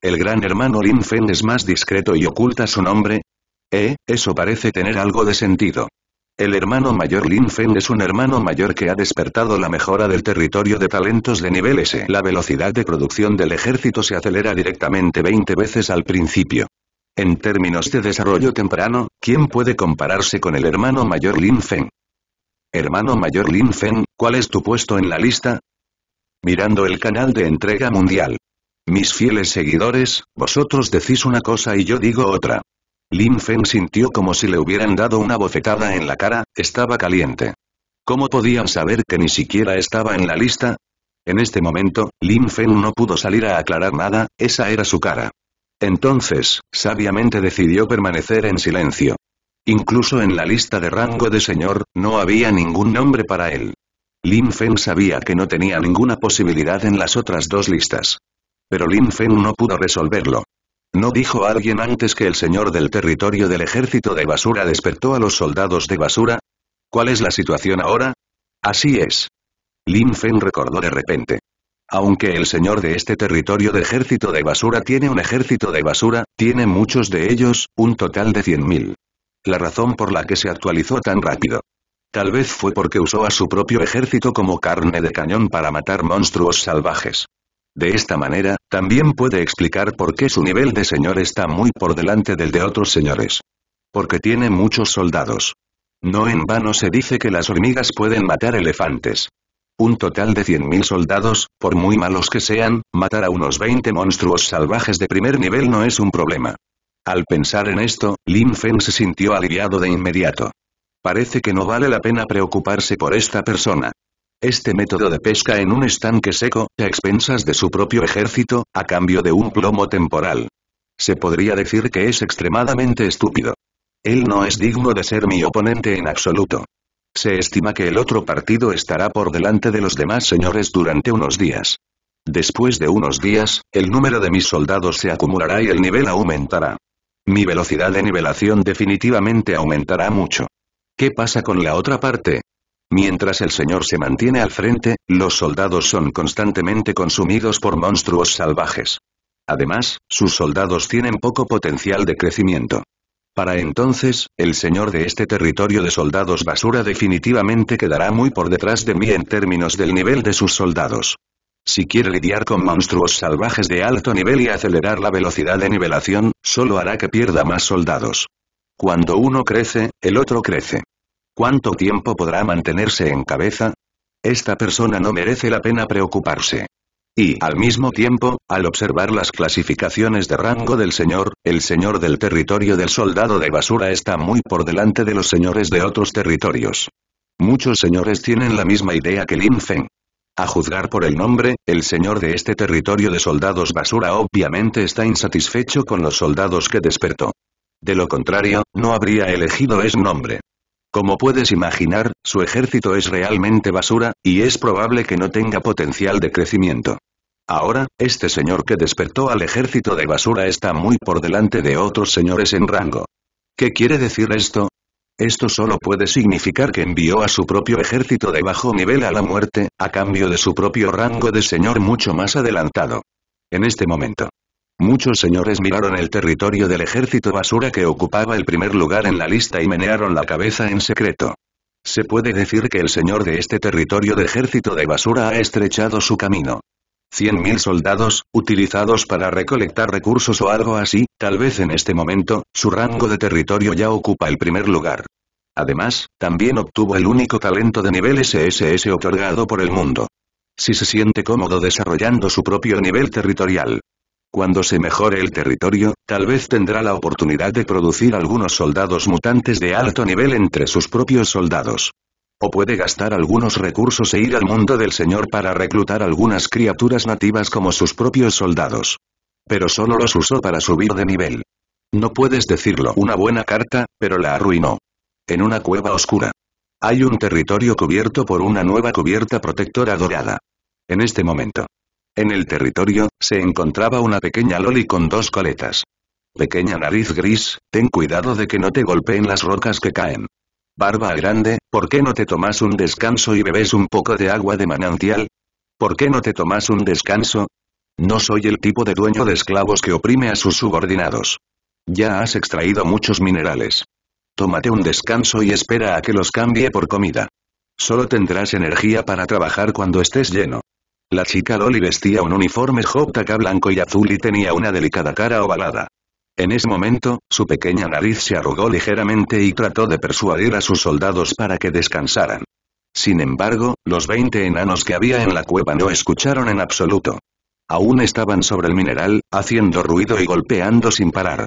El gran hermano Lin Feng es más discreto y oculta su nombre. Eh, eso parece tener algo de sentido. El hermano mayor Lin Feng es un hermano mayor que ha despertado la mejora del territorio de talentos de nivel S. La velocidad de producción del ejército se acelera directamente 20 veces al principio. En términos de desarrollo temprano, ¿quién puede compararse con el hermano mayor Lin Feng? Hermano mayor Lin Feng, ¿cuál es tu puesto en la lista? Mirando el canal de entrega mundial. Mis fieles seguidores, vosotros decís una cosa y yo digo otra. Lin Feng sintió como si le hubieran dado una bofetada en la cara, estaba caliente. ¿Cómo podían saber que ni siquiera estaba en la lista? En este momento, Lin Feng no pudo salir a aclarar nada, esa era su cara. Entonces, sabiamente decidió permanecer en silencio. Incluso en la lista de rango de señor, no había ningún nombre para él. Lin Feng sabía que no tenía ninguna posibilidad en las otras dos listas. Pero Lin Fen no pudo resolverlo. ¿No dijo alguien antes que el señor del territorio del ejército de basura despertó a los soldados de basura? ¿Cuál es la situación ahora? Así es. Lin Fen recordó de repente. Aunque el señor de este territorio de ejército de basura tiene un ejército de basura, tiene muchos de ellos, un total de 100.000. La razón por la que se actualizó tan rápido. Tal vez fue porque usó a su propio ejército como carne de cañón para matar monstruos salvajes. De esta manera, también puede explicar por qué su nivel de señor está muy por delante del de otros señores. Porque tiene muchos soldados. No en vano se dice que las hormigas pueden matar elefantes. Un total de 100.000 soldados, por muy malos que sean, matar a unos 20 monstruos salvajes de primer nivel no es un problema. Al pensar en esto, Lin Feng se sintió aliviado de inmediato. Parece que no vale la pena preocuparse por esta persona. Este método de pesca en un estanque seco, a expensas de su propio ejército, a cambio de un plomo temporal. Se podría decir que es extremadamente estúpido. Él no es digno de ser mi oponente en absoluto. Se estima que el otro partido estará por delante de los demás señores durante unos días. Después de unos días, el número de mis soldados se acumulará y el nivel aumentará. Mi velocidad de nivelación definitivamente aumentará mucho. ¿Qué pasa con la otra parte? Mientras el señor se mantiene al frente, los soldados son constantemente consumidos por monstruos salvajes. Además, sus soldados tienen poco potencial de crecimiento. Para entonces, el señor de este territorio de soldados basura definitivamente quedará muy por detrás de mí en términos del nivel de sus soldados. Si quiere lidiar con monstruos salvajes de alto nivel y acelerar la velocidad de nivelación, solo hará que pierda más soldados. Cuando uno crece, el otro crece. ¿Cuánto tiempo podrá mantenerse en cabeza? Esta persona no merece la pena preocuparse. Y, al mismo tiempo, al observar las clasificaciones de rango del señor, el señor del territorio del soldado de basura está muy por delante de los señores de otros territorios. Muchos señores tienen la misma idea que Lin Feng. A juzgar por el nombre, el señor de este territorio de soldados basura obviamente está insatisfecho con los soldados que despertó. De lo contrario, no habría elegido ese nombre. Como puedes imaginar, su ejército es realmente basura, y es probable que no tenga potencial de crecimiento. Ahora, este señor que despertó al ejército de basura está muy por delante de otros señores en rango. ¿Qué quiere decir esto? Esto solo puede significar que envió a su propio ejército de bajo nivel a la muerte, a cambio de su propio rango de señor mucho más adelantado. En este momento, Muchos señores miraron el territorio del ejército basura que ocupaba el primer lugar en la lista y menearon la cabeza en secreto. Se puede decir que el señor de este territorio de ejército de basura ha estrechado su camino. 100.000 soldados, utilizados para recolectar recursos o algo así, tal vez en este momento, su rango de territorio ya ocupa el primer lugar. Además, también obtuvo el único talento de nivel SSS otorgado por el mundo. Si se siente cómodo desarrollando su propio nivel territorial, cuando se mejore el territorio, tal vez tendrá la oportunidad de producir algunos soldados mutantes de alto nivel entre sus propios soldados. O puede gastar algunos recursos e ir al mundo del Señor para reclutar algunas criaturas nativas como sus propios soldados. Pero solo los usó para subir de nivel. No puedes decirlo una buena carta, pero la arruinó. En una cueva oscura. Hay un territorio cubierto por una nueva cubierta protectora dorada. En este momento. En el territorio, se encontraba una pequeña loli con dos coletas. Pequeña nariz gris, ten cuidado de que no te golpeen las rocas que caen. Barba grande, ¿por qué no te tomas un descanso y bebes un poco de agua de manantial? ¿Por qué no te tomas un descanso? No soy el tipo de dueño de esclavos que oprime a sus subordinados. Ya has extraído muchos minerales. Tómate un descanso y espera a que los cambie por comida. Solo tendrás energía para trabajar cuando estés lleno. La chica Loli vestía un uniforme JK blanco y azul y tenía una delicada cara ovalada. En ese momento, su pequeña nariz se arrugó ligeramente y trató de persuadir a sus soldados para que descansaran. Sin embargo, los 20 enanos que había en la cueva no escucharon en absoluto. Aún estaban sobre el mineral, haciendo ruido y golpeando sin parar.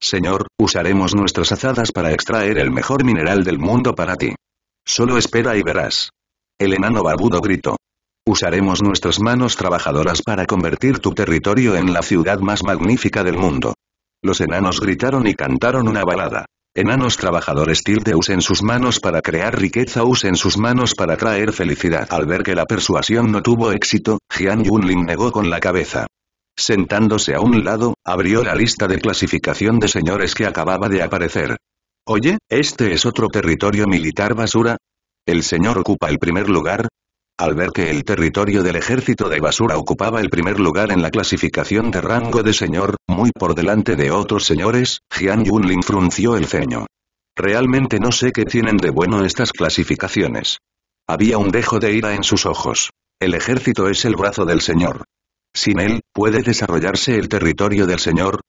Señor, usaremos nuestras azadas para extraer el mejor mineral del mundo para ti. Solo espera y verás. El enano babudo gritó. Usaremos nuestras manos trabajadoras para convertir tu territorio en la ciudad más magnífica del mundo. Los enanos gritaron y cantaron una balada. Enanos trabajadores tilde usen sus manos para crear riqueza usen sus manos para traer felicidad. Al ver que la persuasión no tuvo éxito, Jian Yunlin negó con la cabeza. Sentándose a un lado, abrió la lista de clasificación de señores que acababa de aparecer. Oye, ¿este es otro territorio militar basura? ¿El señor ocupa el primer lugar? al ver que el territorio del ejército de Basura ocupaba el primer lugar en la clasificación de rango de señor, muy por delante de otros señores, Jian Yunlin frunció el ceño. Realmente no sé qué tienen de bueno estas clasificaciones. Había un dejo de ira en sus ojos. El ejército es el brazo del señor. Sin él, ¿puede desarrollarse el territorio del señor?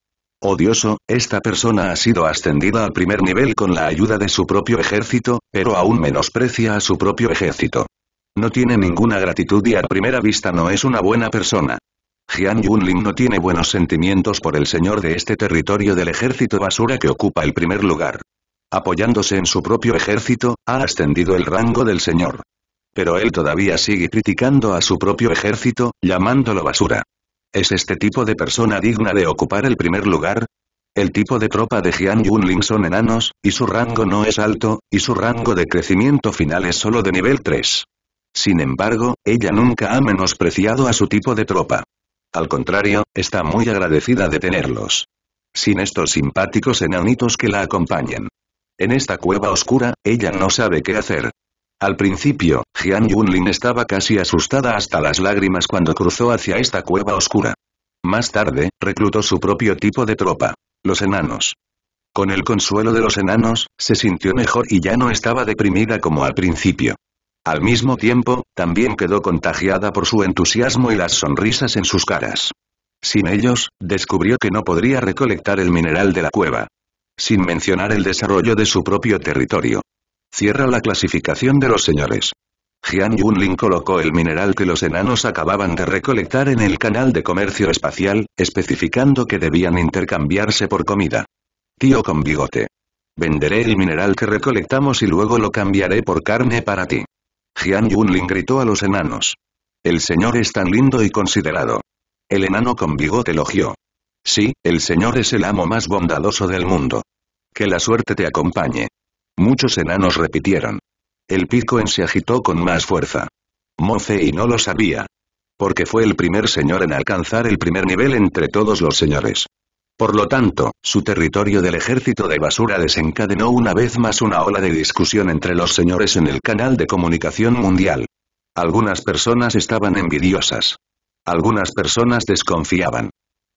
Odioso, esta persona ha sido ascendida al primer nivel con la ayuda de su propio ejército, pero aún menosprecia a su propio ejército. No tiene ninguna gratitud y a primera vista no es una buena persona. Jian Yunling no tiene buenos sentimientos por el señor de este territorio del ejército basura que ocupa el primer lugar. Apoyándose en su propio ejército, ha ascendido el rango del señor. Pero él todavía sigue criticando a su propio ejército, llamándolo basura. ¿Es este tipo de persona digna de ocupar el primer lugar? El tipo de tropa de Jian Yunling son enanos, y su rango no es alto, y su rango de crecimiento final es solo de nivel 3. Sin embargo, ella nunca ha menospreciado a su tipo de tropa. Al contrario, está muy agradecida de tenerlos. Sin estos simpáticos enanitos que la acompañan. En esta cueva oscura, ella no sabe qué hacer. Al principio, Jian Yunlin estaba casi asustada hasta las lágrimas cuando cruzó hacia esta cueva oscura. Más tarde, reclutó su propio tipo de tropa. Los enanos. Con el consuelo de los enanos, se sintió mejor y ya no estaba deprimida como al principio. Al mismo tiempo, también quedó contagiada por su entusiasmo y las sonrisas en sus caras. Sin ellos, descubrió que no podría recolectar el mineral de la cueva. Sin mencionar el desarrollo de su propio territorio. Cierra la clasificación de los señores. Jian Yunlin colocó el mineral que los enanos acababan de recolectar en el canal de comercio espacial, especificando que debían intercambiarse por comida. Tío con bigote. Venderé el mineral que recolectamos y luego lo cambiaré por carne para ti. Jian Yunlin gritó a los enanos. El señor es tan lindo y considerado. El enano con bigote elogió. Sí, el señor es el amo más bondadoso del mundo. Que la suerte te acompañe. Muchos enanos repitieron. El pico en se agitó con más fuerza. y no lo sabía. Porque fue el primer señor en alcanzar el primer nivel entre todos los señores. Por lo tanto, su territorio del ejército de basura desencadenó una vez más una ola de discusión entre los señores en el canal de comunicación mundial. Algunas personas estaban envidiosas. Algunas personas desconfiaban.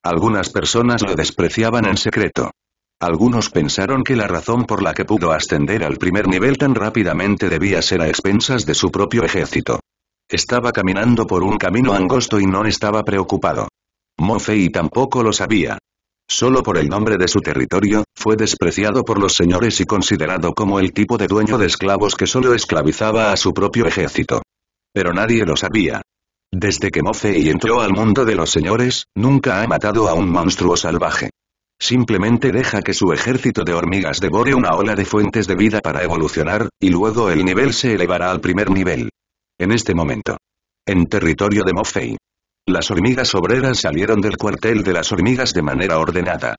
Algunas personas lo despreciaban en secreto. Algunos pensaron que la razón por la que pudo ascender al primer nivel tan rápidamente debía ser a expensas de su propio ejército. Estaba caminando por un camino angosto y no estaba preocupado. Mofei tampoco lo sabía, Solo por el nombre de su territorio, fue despreciado por los señores y considerado como el tipo de dueño de esclavos que solo esclavizaba a su propio ejército. Pero nadie lo sabía. Desde que Mofei entró al mundo de los señores, nunca ha matado a un monstruo salvaje. Simplemente deja que su ejército de hormigas devore una ola de fuentes de vida para evolucionar, y luego el nivel se elevará al primer nivel. En este momento. En territorio de Mofei. Las hormigas obreras salieron del cuartel de las hormigas de manera ordenada.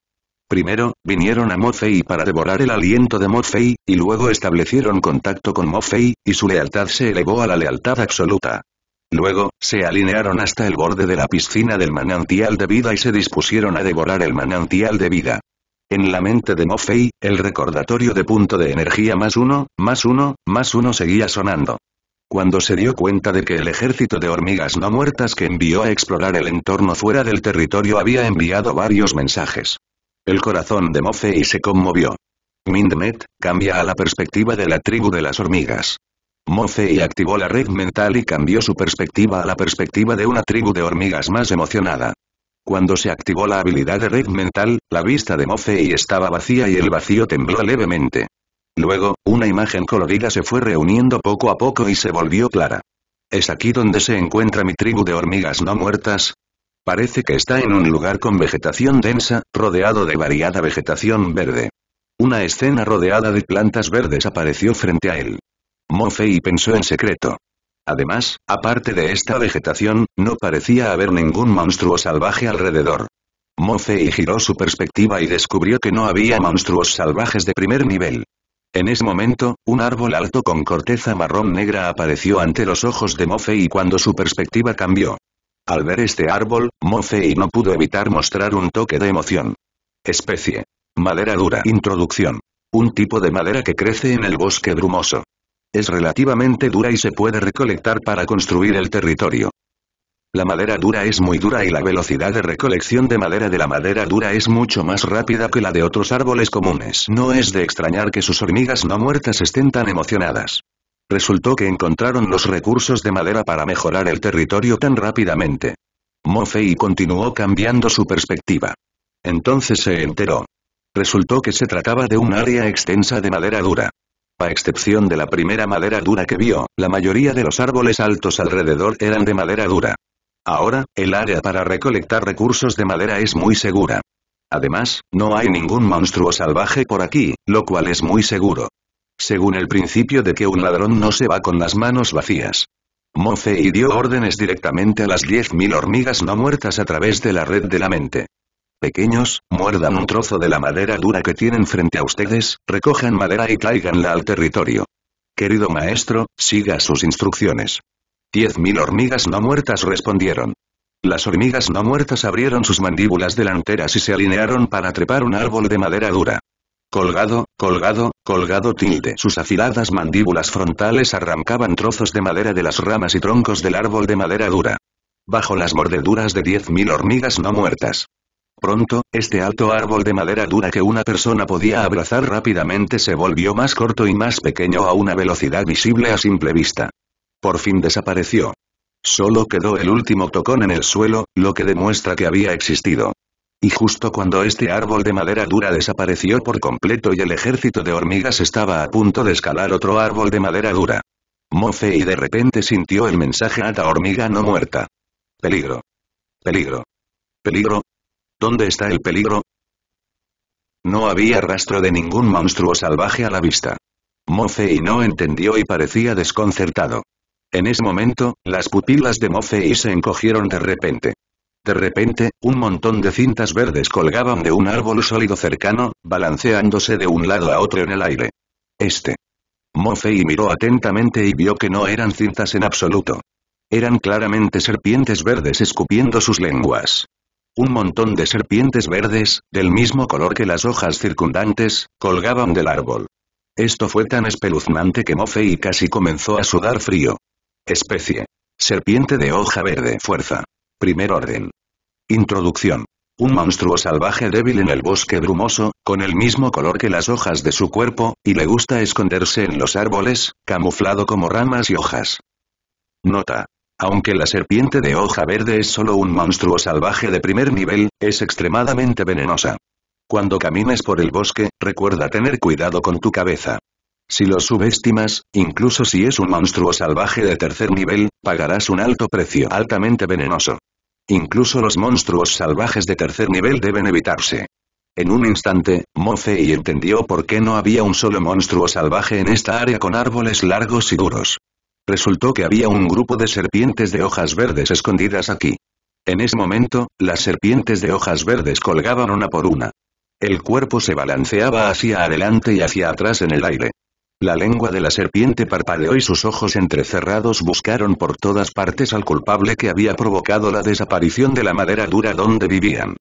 Primero, vinieron a Mofei para devorar el aliento de Mofei, y luego establecieron contacto con Mofei, y su lealtad se elevó a la lealtad absoluta. Luego, se alinearon hasta el borde de la piscina del manantial de vida y se dispusieron a devorar el manantial de vida. En la mente de Mofei, el recordatorio de punto de energía más uno, más uno, más uno seguía sonando. Cuando se dio cuenta de que el ejército de hormigas no muertas que envió a explorar el entorno fuera del territorio había enviado varios mensajes. El corazón de Mofei se conmovió. Mindmet, cambia a la perspectiva de la tribu de las hormigas. Mofei activó la red mental y cambió su perspectiva a la perspectiva de una tribu de hormigas más emocionada. Cuando se activó la habilidad de red mental, la vista de Mofei estaba vacía y el vacío tembló levemente. Luego, una imagen colorida se fue reuniendo poco a poco y se volvió clara. ¿Es aquí donde se encuentra mi tribu de hormigas no muertas? Parece que está en un lugar con vegetación densa, rodeado de variada vegetación verde. Una escena rodeada de plantas verdes apareció frente a él. Mofei pensó en secreto. Además, aparte de esta vegetación, no parecía haber ningún monstruo salvaje alrededor. Mofei giró su perspectiva y descubrió que no había monstruos salvajes de primer nivel. En ese momento, un árbol alto con corteza marrón negra apareció ante los ojos de y cuando su perspectiva cambió. Al ver este árbol, Mofei no pudo evitar mostrar un toque de emoción. Especie. Madera dura. Introducción. Un tipo de madera que crece en el bosque brumoso. Es relativamente dura y se puede recolectar para construir el territorio. La madera dura es muy dura y la velocidad de recolección de madera de la madera dura es mucho más rápida que la de otros árboles comunes. No es de extrañar que sus hormigas no muertas estén tan emocionadas. Resultó que encontraron los recursos de madera para mejorar el territorio tan rápidamente. Mofei continuó cambiando su perspectiva. Entonces se enteró. Resultó que se trataba de un área extensa de madera dura. A excepción de la primera madera dura que vio, la mayoría de los árboles altos alrededor eran de madera dura. Ahora, el área para recolectar recursos de madera es muy segura. Además, no hay ningún monstruo salvaje por aquí, lo cual es muy seguro. Según el principio de que un ladrón no se va con las manos vacías. y dio órdenes directamente a las 10.000 hormigas no muertas a través de la red de la mente. Pequeños, muerdan un trozo de la madera dura que tienen frente a ustedes, recojan madera y tráiganla al territorio. Querido maestro, siga sus instrucciones. Diez mil hormigas no muertas respondieron. Las hormigas no muertas abrieron sus mandíbulas delanteras y se alinearon para trepar un árbol de madera dura. Colgado, colgado, colgado tilde. Sus afiladas mandíbulas frontales arrancaban trozos de madera de las ramas y troncos del árbol de madera dura. Bajo las mordeduras de diez mil hormigas no muertas. Pronto, este alto árbol de madera dura que una persona podía abrazar rápidamente se volvió más corto y más pequeño a una velocidad visible a simple vista por fin desapareció. Solo quedó el último tocón en el suelo, lo que demuestra que había existido. Y justo cuando este árbol de madera dura desapareció por completo y el ejército de hormigas estaba a punto de escalar otro árbol de madera dura. Mofei de repente sintió el mensaje la hormiga no muerta. Peligro. Peligro. Peligro. ¿Dónde está el peligro? No había rastro de ningún monstruo salvaje a la vista. Mofe no entendió y parecía desconcertado. En ese momento, las pupilas de Mofei se encogieron de repente. De repente, un montón de cintas verdes colgaban de un árbol sólido cercano, balanceándose de un lado a otro en el aire. Este. Mofei miró atentamente y vio que no eran cintas en absoluto. Eran claramente serpientes verdes escupiendo sus lenguas. Un montón de serpientes verdes, del mismo color que las hojas circundantes, colgaban del árbol. Esto fue tan espeluznante que Mofei casi comenzó a sudar frío. Especie. Serpiente de hoja verde. Fuerza. Primer orden. Introducción. Un monstruo salvaje débil en el bosque brumoso, con el mismo color que las hojas de su cuerpo, y le gusta esconderse en los árboles, camuflado como ramas y hojas. Nota. Aunque la serpiente de hoja verde es solo un monstruo salvaje de primer nivel, es extremadamente venenosa. Cuando camines por el bosque, recuerda tener cuidado con tu cabeza. Si los subestimas, incluso si es un monstruo salvaje de tercer nivel, pagarás un alto precio altamente venenoso. Incluso los monstruos salvajes de tercer nivel deben evitarse. En un instante, Mofei entendió por qué no había un solo monstruo salvaje en esta área con árboles largos y duros. Resultó que había un grupo de serpientes de hojas verdes escondidas aquí. En ese momento, las serpientes de hojas verdes colgaban una por una. El cuerpo se balanceaba hacia adelante y hacia atrás en el aire. La lengua de la serpiente parpadeó y sus ojos entrecerrados buscaron por todas partes al culpable que había provocado la desaparición de la madera dura donde vivían.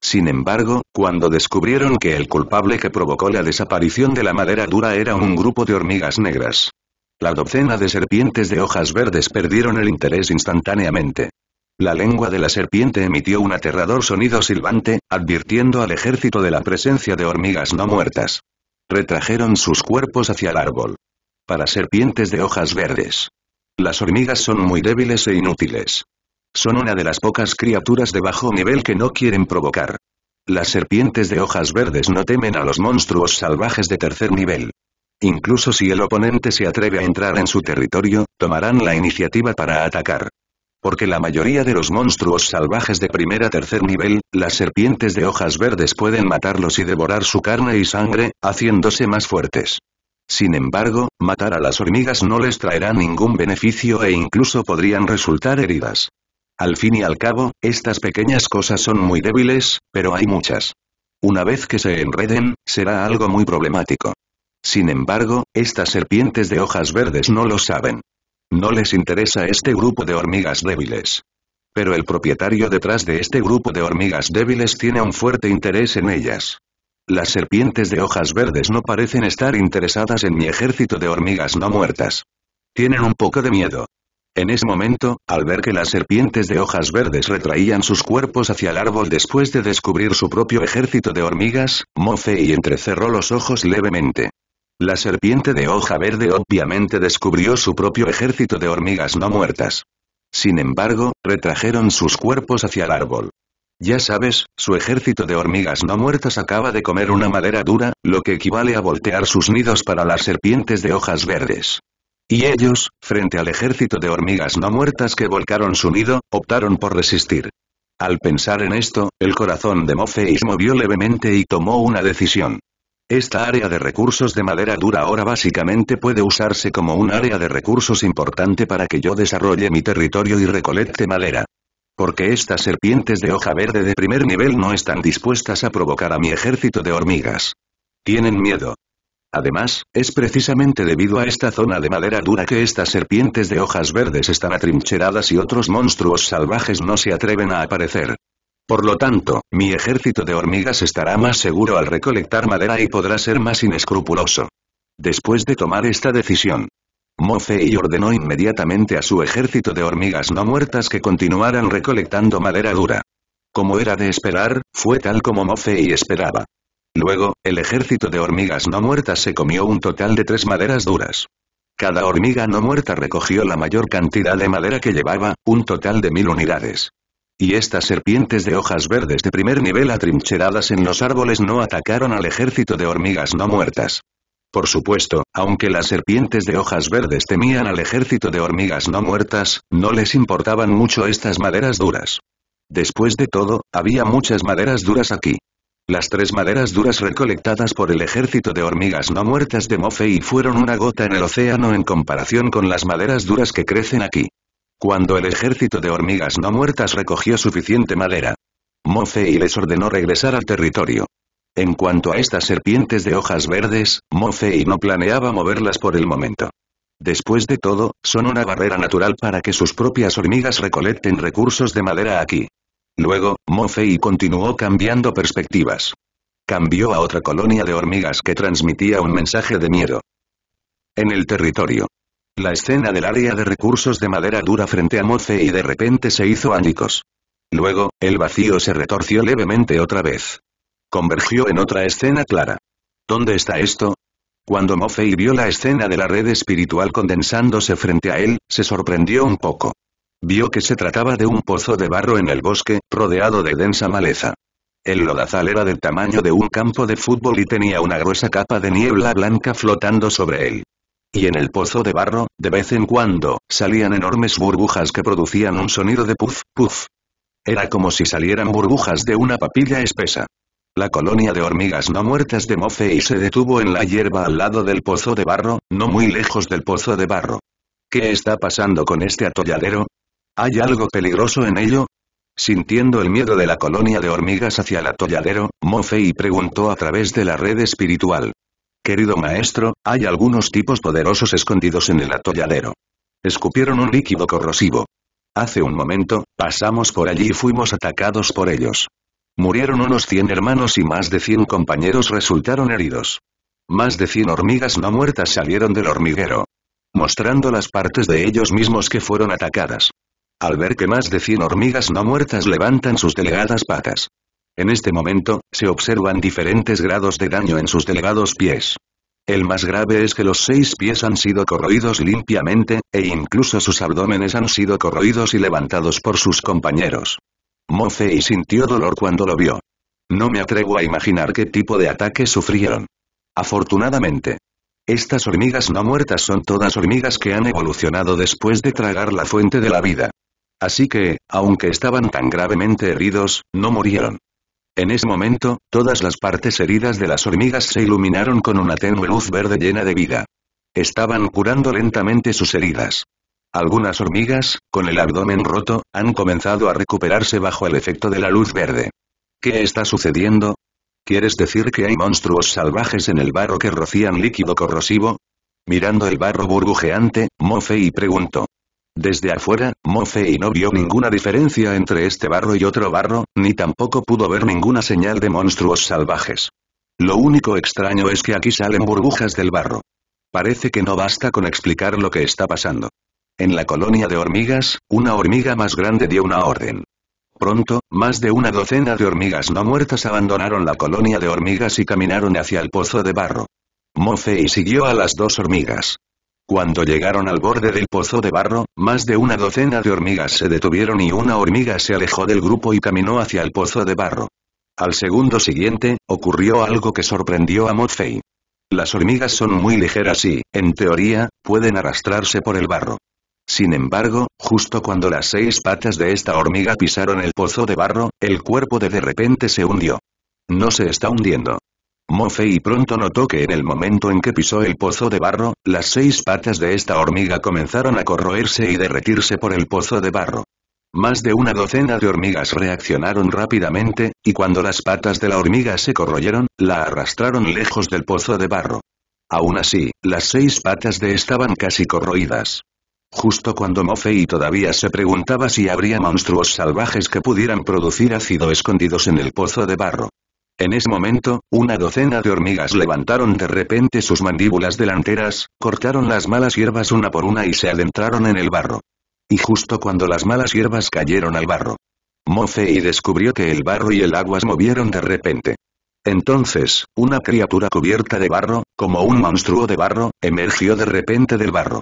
Sin embargo, cuando descubrieron que el culpable que provocó la desaparición de la madera dura era un grupo de hormigas negras. La docena de serpientes de hojas verdes perdieron el interés instantáneamente. La lengua de la serpiente emitió un aterrador sonido silbante, advirtiendo al ejército de la presencia de hormigas no muertas. Retrajeron sus cuerpos hacia el árbol. Para serpientes de hojas verdes. Las hormigas son muy débiles e inútiles. Son una de las pocas criaturas de bajo nivel que no quieren provocar. Las serpientes de hojas verdes no temen a los monstruos salvajes de tercer nivel. Incluso si el oponente se atreve a entrar en su territorio, tomarán la iniciativa para atacar. Porque la mayoría de los monstruos salvajes de primer a tercer nivel, las serpientes de hojas verdes pueden matarlos y devorar su carne y sangre, haciéndose más fuertes. Sin embargo, matar a las hormigas no les traerá ningún beneficio e incluso podrían resultar heridas. Al fin y al cabo, estas pequeñas cosas son muy débiles, pero hay muchas. Una vez que se enreden, será algo muy problemático. Sin embargo, estas serpientes de hojas verdes no lo saben. No les interesa este grupo de hormigas débiles. Pero el propietario detrás de este grupo de hormigas débiles tiene un fuerte interés en ellas. Las serpientes de hojas verdes no parecen estar interesadas en mi ejército de hormigas no muertas. Tienen un poco de miedo. En ese momento, al ver que las serpientes de hojas verdes retraían sus cuerpos hacia el árbol después de descubrir su propio ejército de hormigas, Mofe y entrecerró los ojos levemente. La serpiente de hoja verde obviamente descubrió su propio ejército de hormigas no muertas. Sin embargo, retrajeron sus cuerpos hacia el árbol. Ya sabes, su ejército de hormigas no muertas acaba de comer una madera dura, lo que equivale a voltear sus nidos para las serpientes de hojas verdes. Y ellos, frente al ejército de hormigas no muertas que volcaron su nido, optaron por resistir. Al pensar en esto, el corazón de Mofeis movió levemente y tomó una decisión. Esta área de recursos de madera dura ahora básicamente puede usarse como un área de recursos importante para que yo desarrolle mi territorio y recolecte madera. Porque estas serpientes de hoja verde de primer nivel no están dispuestas a provocar a mi ejército de hormigas. Tienen miedo. Además, es precisamente debido a esta zona de madera dura que estas serpientes de hojas verdes están atrincheradas y otros monstruos salvajes no se atreven a aparecer. Por lo tanto, mi ejército de hormigas estará más seguro al recolectar madera y podrá ser más inescrupuloso. Después de tomar esta decisión, Mofei ordenó inmediatamente a su ejército de hormigas no muertas que continuaran recolectando madera dura. Como era de esperar, fue tal como Mofei esperaba. Luego, el ejército de hormigas no muertas se comió un total de tres maderas duras. Cada hormiga no muerta recogió la mayor cantidad de madera que llevaba, un total de mil unidades. Y estas serpientes de hojas verdes de primer nivel atrincheradas en los árboles no atacaron al ejército de hormigas no muertas. Por supuesto, aunque las serpientes de hojas verdes temían al ejército de hormigas no muertas, no les importaban mucho estas maderas duras. Después de todo, había muchas maderas duras aquí. Las tres maderas duras recolectadas por el ejército de hormigas no muertas de Mofei fueron una gota en el océano en comparación con las maderas duras que crecen aquí. Cuando el ejército de hormigas no muertas recogió suficiente madera, Mofei les ordenó regresar al territorio. En cuanto a estas serpientes de hojas verdes, Mofei no planeaba moverlas por el momento. Después de todo, son una barrera natural para que sus propias hormigas recolecten recursos de madera aquí. Luego, Mofei continuó cambiando perspectivas. Cambió a otra colonia de hormigas que transmitía un mensaje de miedo. En el territorio, la escena del área de recursos de madera dura frente a Moce y de repente se hizo ánicos. Luego, el vacío se retorció levemente otra vez. Convergió en otra escena clara. ¿Dónde está esto? Cuando Mofei vio la escena de la red espiritual condensándose frente a él, se sorprendió un poco. Vio que se trataba de un pozo de barro en el bosque, rodeado de densa maleza. El lodazal era del tamaño de un campo de fútbol y tenía una gruesa capa de niebla blanca flotando sobre él. Y en el pozo de barro, de vez en cuando, salían enormes burbujas que producían un sonido de puf, puf. Era como si salieran burbujas de una papilla espesa. La colonia de hormigas no muertas de Mofei se detuvo en la hierba al lado del pozo de barro, no muy lejos del pozo de barro. ¿Qué está pasando con este atolladero? ¿Hay algo peligroso en ello? Sintiendo el miedo de la colonia de hormigas hacia el atolladero, Mofei preguntó a través de la red espiritual. Querido maestro, hay algunos tipos poderosos escondidos en el atolladero. Escupieron un líquido corrosivo. Hace un momento, pasamos por allí y fuimos atacados por ellos. Murieron unos 100 hermanos y más de 100 compañeros resultaron heridos. Más de 100 hormigas no muertas salieron del hormiguero. Mostrando las partes de ellos mismos que fueron atacadas. Al ver que más de 100 hormigas no muertas levantan sus delegadas patas. En este momento, se observan diferentes grados de daño en sus delgados pies. El más grave es que los seis pies han sido corroídos limpiamente, e incluso sus abdómenes han sido corroídos y levantados por sus compañeros. Mofei sintió dolor cuando lo vio. No me atrevo a imaginar qué tipo de ataque sufrieron. Afortunadamente. Estas hormigas no muertas son todas hormigas que han evolucionado después de tragar la fuente de la vida. Así que, aunque estaban tan gravemente heridos, no murieron. En ese momento, todas las partes heridas de las hormigas se iluminaron con una tenue luz verde llena de vida. Estaban curando lentamente sus heridas. Algunas hormigas, con el abdomen roto, han comenzado a recuperarse bajo el efecto de la luz verde. ¿Qué está sucediendo? ¿Quieres decir que hay monstruos salvajes en el barro que rocían líquido corrosivo? Mirando el barro burbujeante, Mofei preguntó. Desde afuera, Mofei no vio ninguna diferencia entre este barro y otro barro, ni tampoco pudo ver ninguna señal de monstruos salvajes. Lo único extraño es que aquí salen burbujas del barro. Parece que no basta con explicar lo que está pasando. En la colonia de hormigas, una hormiga más grande dio una orden. Pronto, más de una docena de hormigas no muertas abandonaron la colonia de hormigas y caminaron hacia el pozo de barro. Mofei siguió a las dos hormigas. Cuando llegaron al borde del pozo de barro, más de una docena de hormigas se detuvieron y una hormiga se alejó del grupo y caminó hacia el pozo de barro. Al segundo siguiente, ocurrió algo que sorprendió a Motfei. Las hormigas son muy ligeras y, en teoría, pueden arrastrarse por el barro. Sin embargo, justo cuando las seis patas de esta hormiga pisaron el pozo de barro, el cuerpo de de repente se hundió. No se está hundiendo, Mofei pronto notó que en el momento en que pisó el pozo de barro, las seis patas de esta hormiga comenzaron a corroerse y derretirse por el pozo de barro. Más de una docena de hormigas reaccionaron rápidamente, y cuando las patas de la hormiga se corroyeron, la arrastraron lejos del pozo de barro. Aún así, las seis patas de estaban casi corroídas. Justo cuando Mofei todavía se preguntaba si habría monstruos salvajes que pudieran producir ácido escondidos en el pozo de barro. En ese momento, una docena de hormigas levantaron de repente sus mandíbulas delanteras, cortaron las malas hierbas una por una y se adentraron en el barro. Y justo cuando las malas hierbas cayeron al barro, Mofei descubrió que el barro y el agua se movieron de repente. Entonces, una criatura cubierta de barro, como un monstruo de barro, emergió de repente del barro.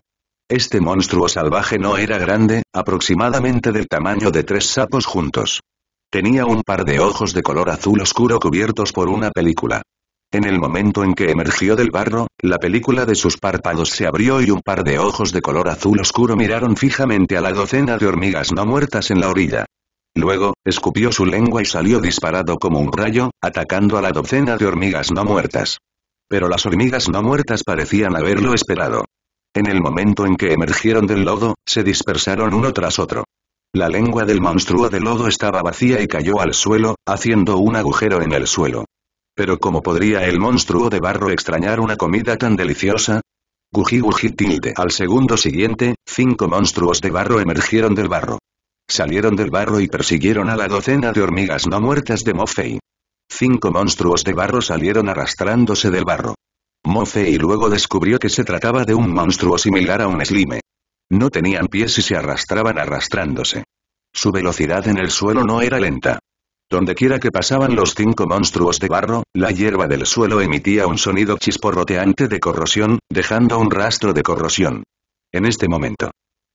Este monstruo salvaje no era grande, aproximadamente del tamaño de tres sapos juntos. Tenía un par de ojos de color azul oscuro cubiertos por una película. En el momento en que emergió del barro, la película de sus párpados se abrió y un par de ojos de color azul oscuro miraron fijamente a la docena de hormigas no muertas en la orilla. Luego, escupió su lengua y salió disparado como un rayo, atacando a la docena de hormigas no muertas. Pero las hormigas no muertas parecían haberlo esperado. En el momento en que emergieron del lodo, se dispersaron uno tras otro. La lengua del monstruo de lodo estaba vacía y cayó al suelo, haciendo un agujero en el suelo. Pero ¿cómo podría el monstruo de barro extrañar una comida tan deliciosa? Guji guji tilde. Al segundo siguiente, cinco monstruos de barro emergieron del barro. Salieron del barro y persiguieron a la docena de hormigas no muertas de Mofei. Cinco monstruos de barro salieron arrastrándose del barro. Mofei luego descubrió que se trataba de un monstruo similar a un slime. No tenían pies y se arrastraban arrastrándose. Su velocidad en el suelo no era lenta. Dondequiera que pasaban los cinco monstruos de barro, la hierba del suelo emitía un sonido chisporroteante de corrosión, dejando un rastro de corrosión. En este momento.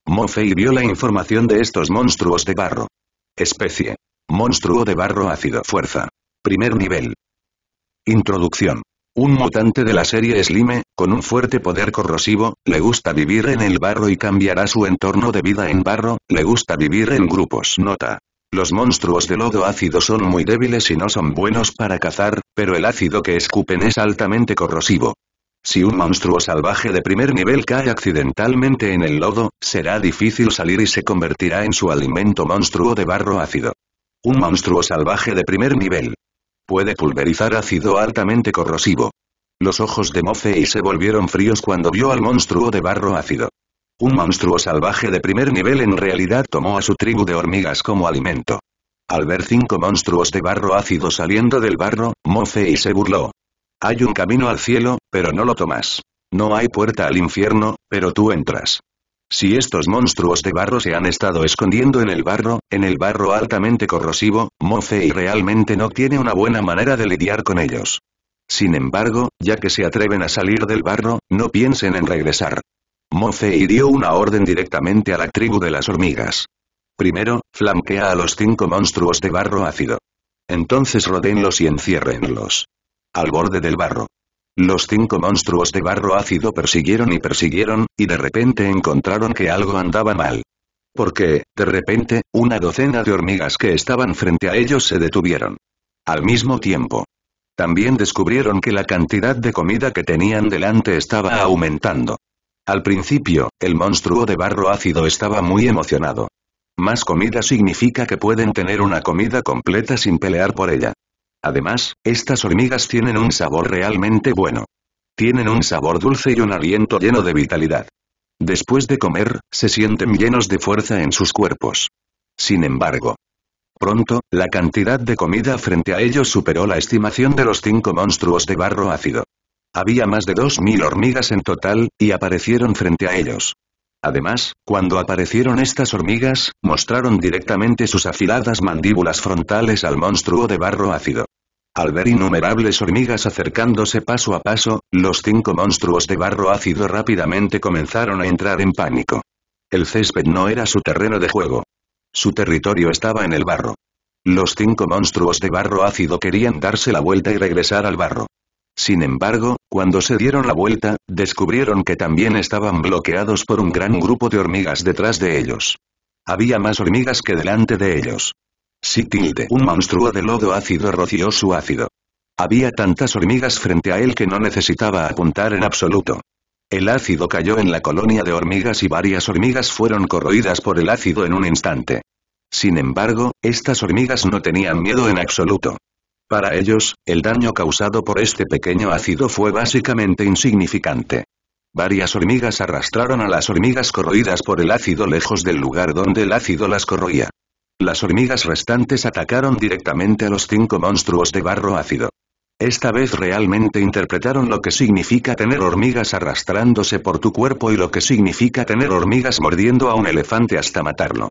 Mofei vio la información de estos monstruos de barro. Especie. Monstruo de barro ácido fuerza. Primer nivel. Introducción. Un mutante de la serie Slime, con un fuerte poder corrosivo, le gusta vivir en el barro y cambiará su entorno de vida en barro, le gusta vivir en grupos. Nota. Los monstruos de lodo ácido son muy débiles y no son buenos para cazar, pero el ácido que escupen es altamente corrosivo. Si un monstruo salvaje de primer nivel cae accidentalmente en el lodo, será difícil salir y se convertirá en su alimento monstruo de barro ácido. Un monstruo salvaje de primer nivel. Puede pulverizar ácido altamente corrosivo. Los ojos de Mofei se volvieron fríos cuando vio al monstruo de barro ácido. Un monstruo salvaje de primer nivel en realidad tomó a su tribu de hormigas como alimento. Al ver cinco monstruos de barro ácido saliendo del barro, Mofei se burló. Hay un camino al cielo, pero no lo tomas. No hay puerta al infierno, pero tú entras. Si estos monstruos de barro se han estado escondiendo en el barro, en el barro altamente corrosivo, Mofei realmente no tiene una buena manera de lidiar con ellos. Sin embargo, ya que se atreven a salir del barro, no piensen en regresar. Mofei dio una orden directamente a la tribu de las hormigas. Primero, flanquea a los cinco monstruos de barro ácido. Entonces rodéenlos y enciérrenlos. Al borde del barro. Los cinco monstruos de barro ácido persiguieron y persiguieron, y de repente encontraron que algo andaba mal. Porque, de repente, una docena de hormigas que estaban frente a ellos se detuvieron. Al mismo tiempo. También descubrieron que la cantidad de comida que tenían delante estaba aumentando. Al principio, el monstruo de barro ácido estaba muy emocionado. Más comida significa que pueden tener una comida completa sin pelear por ella. Además, estas hormigas tienen un sabor realmente bueno. Tienen un sabor dulce y un aliento lleno de vitalidad. Después de comer, se sienten llenos de fuerza en sus cuerpos. Sin embargo, pronto, la cantidad de comida frente a ellos superó la estimación de los cinco monstruos de barro ácido. Había más de 2.000 hormigas en total, y aparecieron frente a ellos. Además, cuando aparecieron estas hormigas, mostraron directamente sus afiladas mandíbulas frontales al monstruo de barro ácido. Al ver innumerables hormigas acercándose paso a paso, los cinco monstruos de barro ácido rápidamente comenzaron a entrar en pánico. El césped no era su terreno de juego. Su territorio estaba en el barro. Los cinco monstruos de barro ácido querían darse la vuelta y regresar al barro. Sin embargo, cuando se dieron la vuelta, descubrieron que también estaban bloqueados por un gran grupo de hormigas detrás de ellos. Había más hormigas que delante de ellos tilde. Un monstruo de lodo ácido roció su ácido. Había tantas hormigas frente a él que no necesitaba apuntar en absoluto. El ácido cayó en la colonia de hormigas y varias hormigas fueron corroídas por el ácido en un instante. Sin embargo, estas hormigas no tenían miedo en absoluto. Para ellos, el daño causado por este pequeño ácido fue básicamente insignificante. Varias hormigas arrastraron a las hormigas corroídas por el ácido lejos del lugar donde el ácido las corroía. Las hormigas restantes atacaron directamente a los cinco monstruos de barro ácido. Esta vez realmente interpretaron lo que significa tener hormigas arrastrándose por tu cuerpo y lo que significa tener hormigas mordiendo a un elefante hasta matarlo.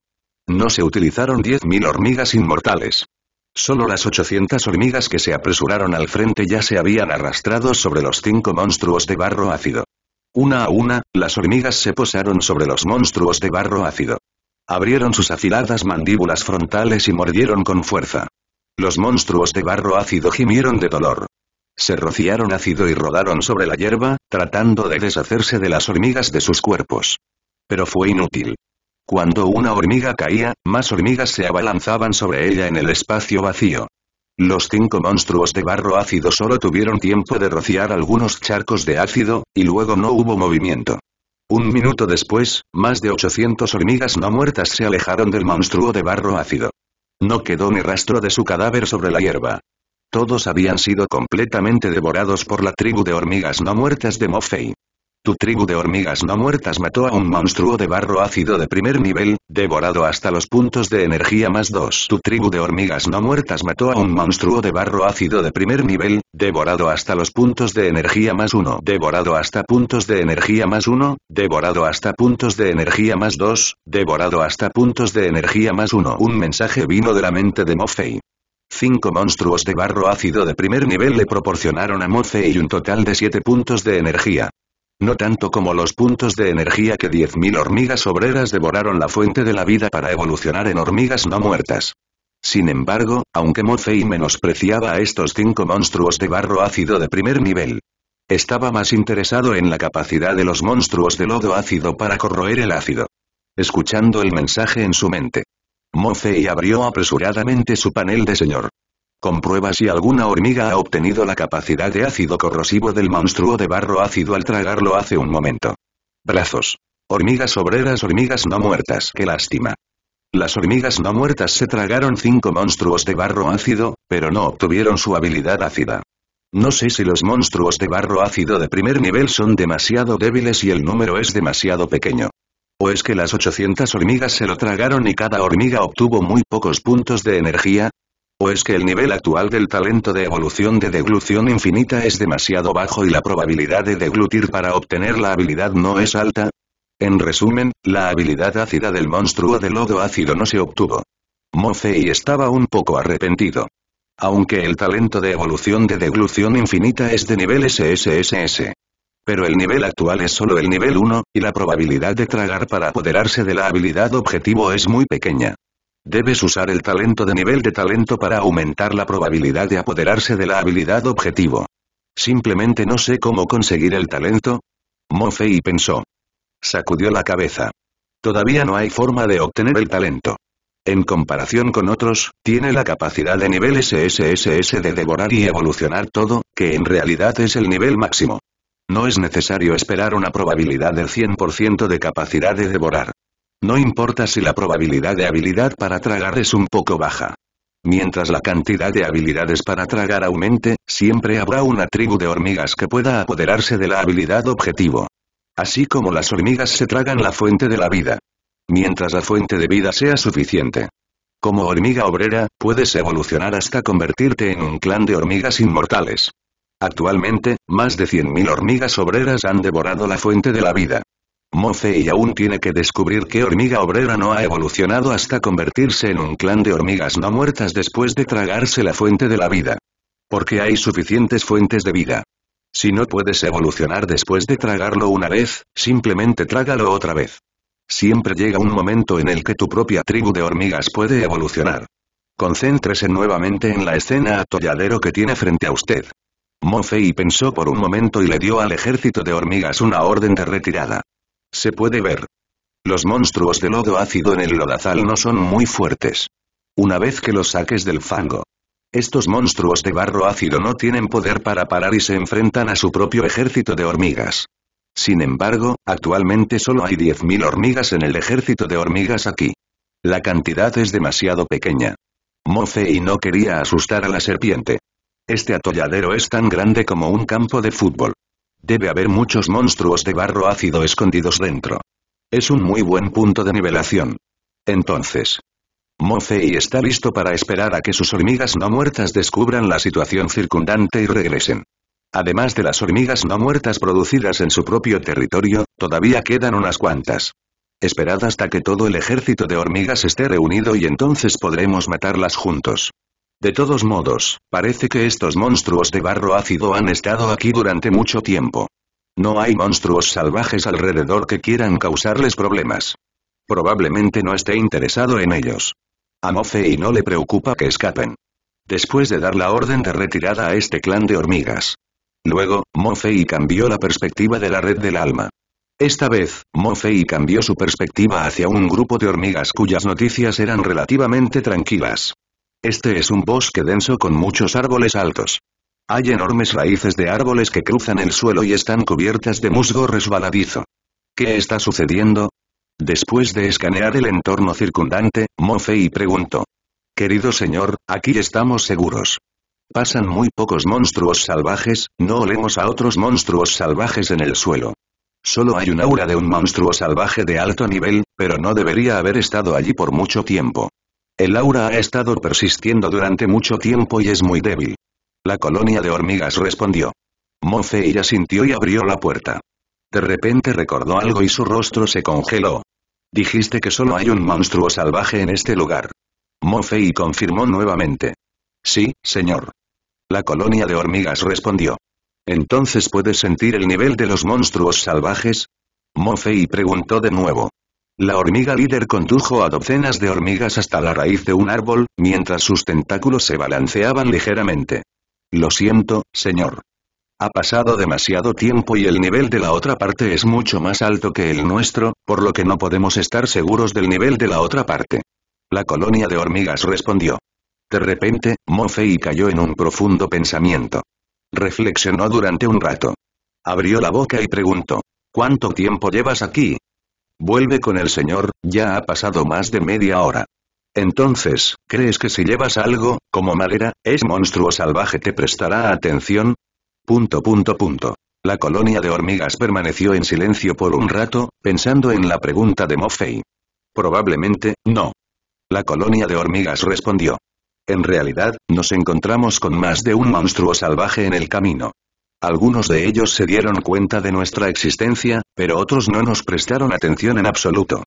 No se utilizaron 10.000 hormigas inmortales. Solo las 800 hormigas que se apresuraron al frente ya se habían arrastrado sobre los cinco monstruos de barro ácido. Una a una, las hormigas se posaron sobre los monstruos de barro ácido. Abrieron sus afiladas mandíbulas frontales y mordieron con fuerza. Los monstruos de barro ácido gimieron de dolor. Se rociaron ácido y rodaron sobre la hierba, tratando de deshacerse de las hormigas de sus cuerpos. Pero fue inútil. Cuando una hormiga caía, más hormigas se abalanzaban sobre ella en el espacio vacío. Los cinco monstruos de barro ácido solo tuvieron tiempo de rociar algunos charcos de ácido, y luego no hubo movimiento. Un minuto después, más de 800 hormigas no muertas se alejaron del monstruo de barro ácido. No quedó ni rastro de su cadáver sobre la hierba. Todos habían sido completamente devorados por la tribu de hormigas no muertas de Mofei. Tu tribu de hormigas no muertas mató a un monstruo de barro ácido de primer nivel, devorado hasta los puntos de energía más 2. Tu tribu de hormigas no muertas mató a un monstruo de barro ácido de primer nivel, devorado hasta los puntos de energía más 1. Devorado hasta puntos de energía más 1, devorado hasta puntos de energía más 2, devorado hasta puntos de energía más 1. Un mensaje vino de la mente de Mofei. Cinco monstruos de barro ácido de primer nivel le proporcionaron a Mofei un total de siete puntos de energía. No tanto como los puntos de energía que 10.000 hormigas obreras devoraron la fuente de la vida para evolucionar en hormigas no muertas. Sin embargo, aunque Mofei menospreciaba a estos cinco monstruos de barro ácido de primer nivel, estaba más interesado en la capacidad de los monstruos de lodo ácido para corroer el ácido. Escuchando el mensaje en su mente, Mofei abrió apresuradamente su panel de señor. Comprueba si alguna hormiga ha obtenido la capacidad de ácido corrosivo del monstruo de barro ácido al tragarlo hace un momento. Brazos. Hormigas obreras hormigas no muertas. ¡Qué lástima! Las hormigas no muertas se tragaron cinco monstruos de barro ácido, pero no obtuvieron su habilidad ácida. No sé si los monstruos de barro ácido de primer nivel son demasiado débiles y el número es demasiado pequeño. O es que las 800 hormigas se lo tragaron y cada hormiga obtuvo muy pocos puntos de energía, pues es que el nivel actual del talento de evolución de deglución infinita es demasiado bajo y la probabilidad de deglutir para obtener la habilidad no es alta? En resumen, la habilidad ácida del monstruo de lodo ácido no se obtuvo. Mofei estaba un poco arrepentido. Aunque el talento de evolución de deglución infinita es de nivel SSSS. Pero el nivel actual es solo el nivel 1, y la probabilidad de tragar para apoderarse de la habilidad objetivo es muy pequeña. Debes usar el talento de nivel de talento para aumentar la probabilidad de apoderarse de la habilidad objetivo. Simplemente no sé cómo conseguir el talento. y pensó. Sacudió la cabeza. Todavía no hay forma de obtener el talento. En comparación con otros, tiene la capacidad de nivel SSSS de devorar y evolucionar todo, que en realidad es el nivel máximo. No es necesario esperar una probabilidad del 100% de capacidad de devorar. No importa si la probabilidad de habilidad para tragar es un poco baja. Mientras la cantidad de habilidades para tragar aumente, siempre habrá una tribu de hormigas que pueda apoderarse de la habilidad objetivo. Así como las hormigas se tragan la fuente de la vida. Mientras la fuente de vida sea suficiente. Como hormiga obrera, puedes evolucionar hasta convertirte en un clan de hormigas inmortales. Actualmente, más de 100.000 hormigas obreras han devorado la fuente de la vida. Mofei aún tiene que descubrir que Hormiga Obrera no ha evolucionado hasta convertirse en un clan de hormigas no muertas después de tragarse la fuente de la vida. Porque hay suficientes fuentes de vida. Si no puedes evolucionar después de tragarlo una vez, simplemente trágalo otra vez. Siempre llega un momento en el que tu propia tribu de hormigas puede evolucionar. Concéntrese nuevamente en la escena atolladero que tiene frente a usted. Mofei pensó por un momento y le dio al ejército de hormigas una orden de retirada. Se puede ver. Los monstruos de lodo ácido en el lodazal no son muy fuertes. Una vez que los saques del fango. Estos monstruos de barro ácido no tienen poder para parar y se enfrentan a su propio ejército de hormigas. Sin embargo, actualmente solo hay 10.000 hormigas en el ejército de hormigas aquí. La cantidad es demasiado pequeña. y no quería asustar a la serpiente. Este atolladero es tan grande como un campo de fútbol. Debe haber muchos monstruos de barro ácido escondidos dentro. Es un muy buen punto de nivelación. Entonces. Mofei está listo para esperar a que sus hormigas no muertas descubran la situación circundante y regresen. Además de las hormigas no muertas producidas en su propio territorio, todavía quedan unas cuantas. Esperad hasta que todo el ejército de hormigas esté reunido y entonces podremos matarlas juntos. De todos modos, parece que estos monstruos de barro ácido han estado aquí durante mucho tiempo. No hay monstruos salvajes alrededor que quieran causarles problemas. Probablemente no esté interesado en ellos. A Mofei no le preocupa que escapen. Después de dar la orden de retirada a este clan de hormigas. Luego, Mofei cambió la perspectiva de la red del alma. Esta vez, Mofei cambió su perspectiva hacia un grupo de hormigas cuyas noticias eran relativamente tranquilas. Este es un bosque denso con muchos árboles altos. Hay enormes raíces de árboles que cruzan el suelo y están cubiertas de musgo resbaladizo. ¿Qué está sucediendo? Después de escanear el entorno circundante, Mofei preguntó. Querido señor, aquí estamos seguros. Pasan muy pocos monstruos salvajes, no olemos a otros monstruos salvajes en el suelo. Solo hay un aura de un monstruo salvaje de alto nivel, pero no debería haber estado allí por mucho tiempo. El aura ha estado persistiendo durante mucho tiempo y es muy débil. La colonia de hormigas respondió. ya sintió y abrió la puerta. De repente recordó algo y su rostro se congeló. Dijiste que solo hay un monstruo salvaje en este lugar. Mofei confirmó nuevamente. Sí, señor. La colonia de hormigas respondió. ¿Entonces puedes sentir el nivel de los monstruos salvajes? Mofei preguntó de nuevo. La hormiga líder condujo a docenas de hormigas hasta la raíz de un árbol, mientras sus tentáculos se balanceaban ligeramente. Lo siento, señor. Ha pasado demasiado tiempo y el nivel de la otra parte es mucho más alto que el nuestro, por lo que no podemos estar seguros del nivel de la otra parte. La colonia de hormigas respondió. De repente, Mofei cayó en un profundo pensamiento. Reflexionó durante un rato. Abrió la boca y preguntó. ¿Cuánto tiempo llevas aquí? Vuelve con el señor, ya ha pasado más de media hora. Entonces, ¿crees que si llevas algo, como madera, ese monstruo salvaje te prestará atención? Punto punto punto. La colonia de hormigas permaneció en silencio por un rato, pensando en la pregunta de Mofei Probablemente, no. La colonia de hormigas respondió. En realidad, nos encontramos con más de un monstruo salvaje en el camino. Algunos de ellos se dieron cuenta de nuestra existencia, pero otros no nos prestaron atención en absoluto.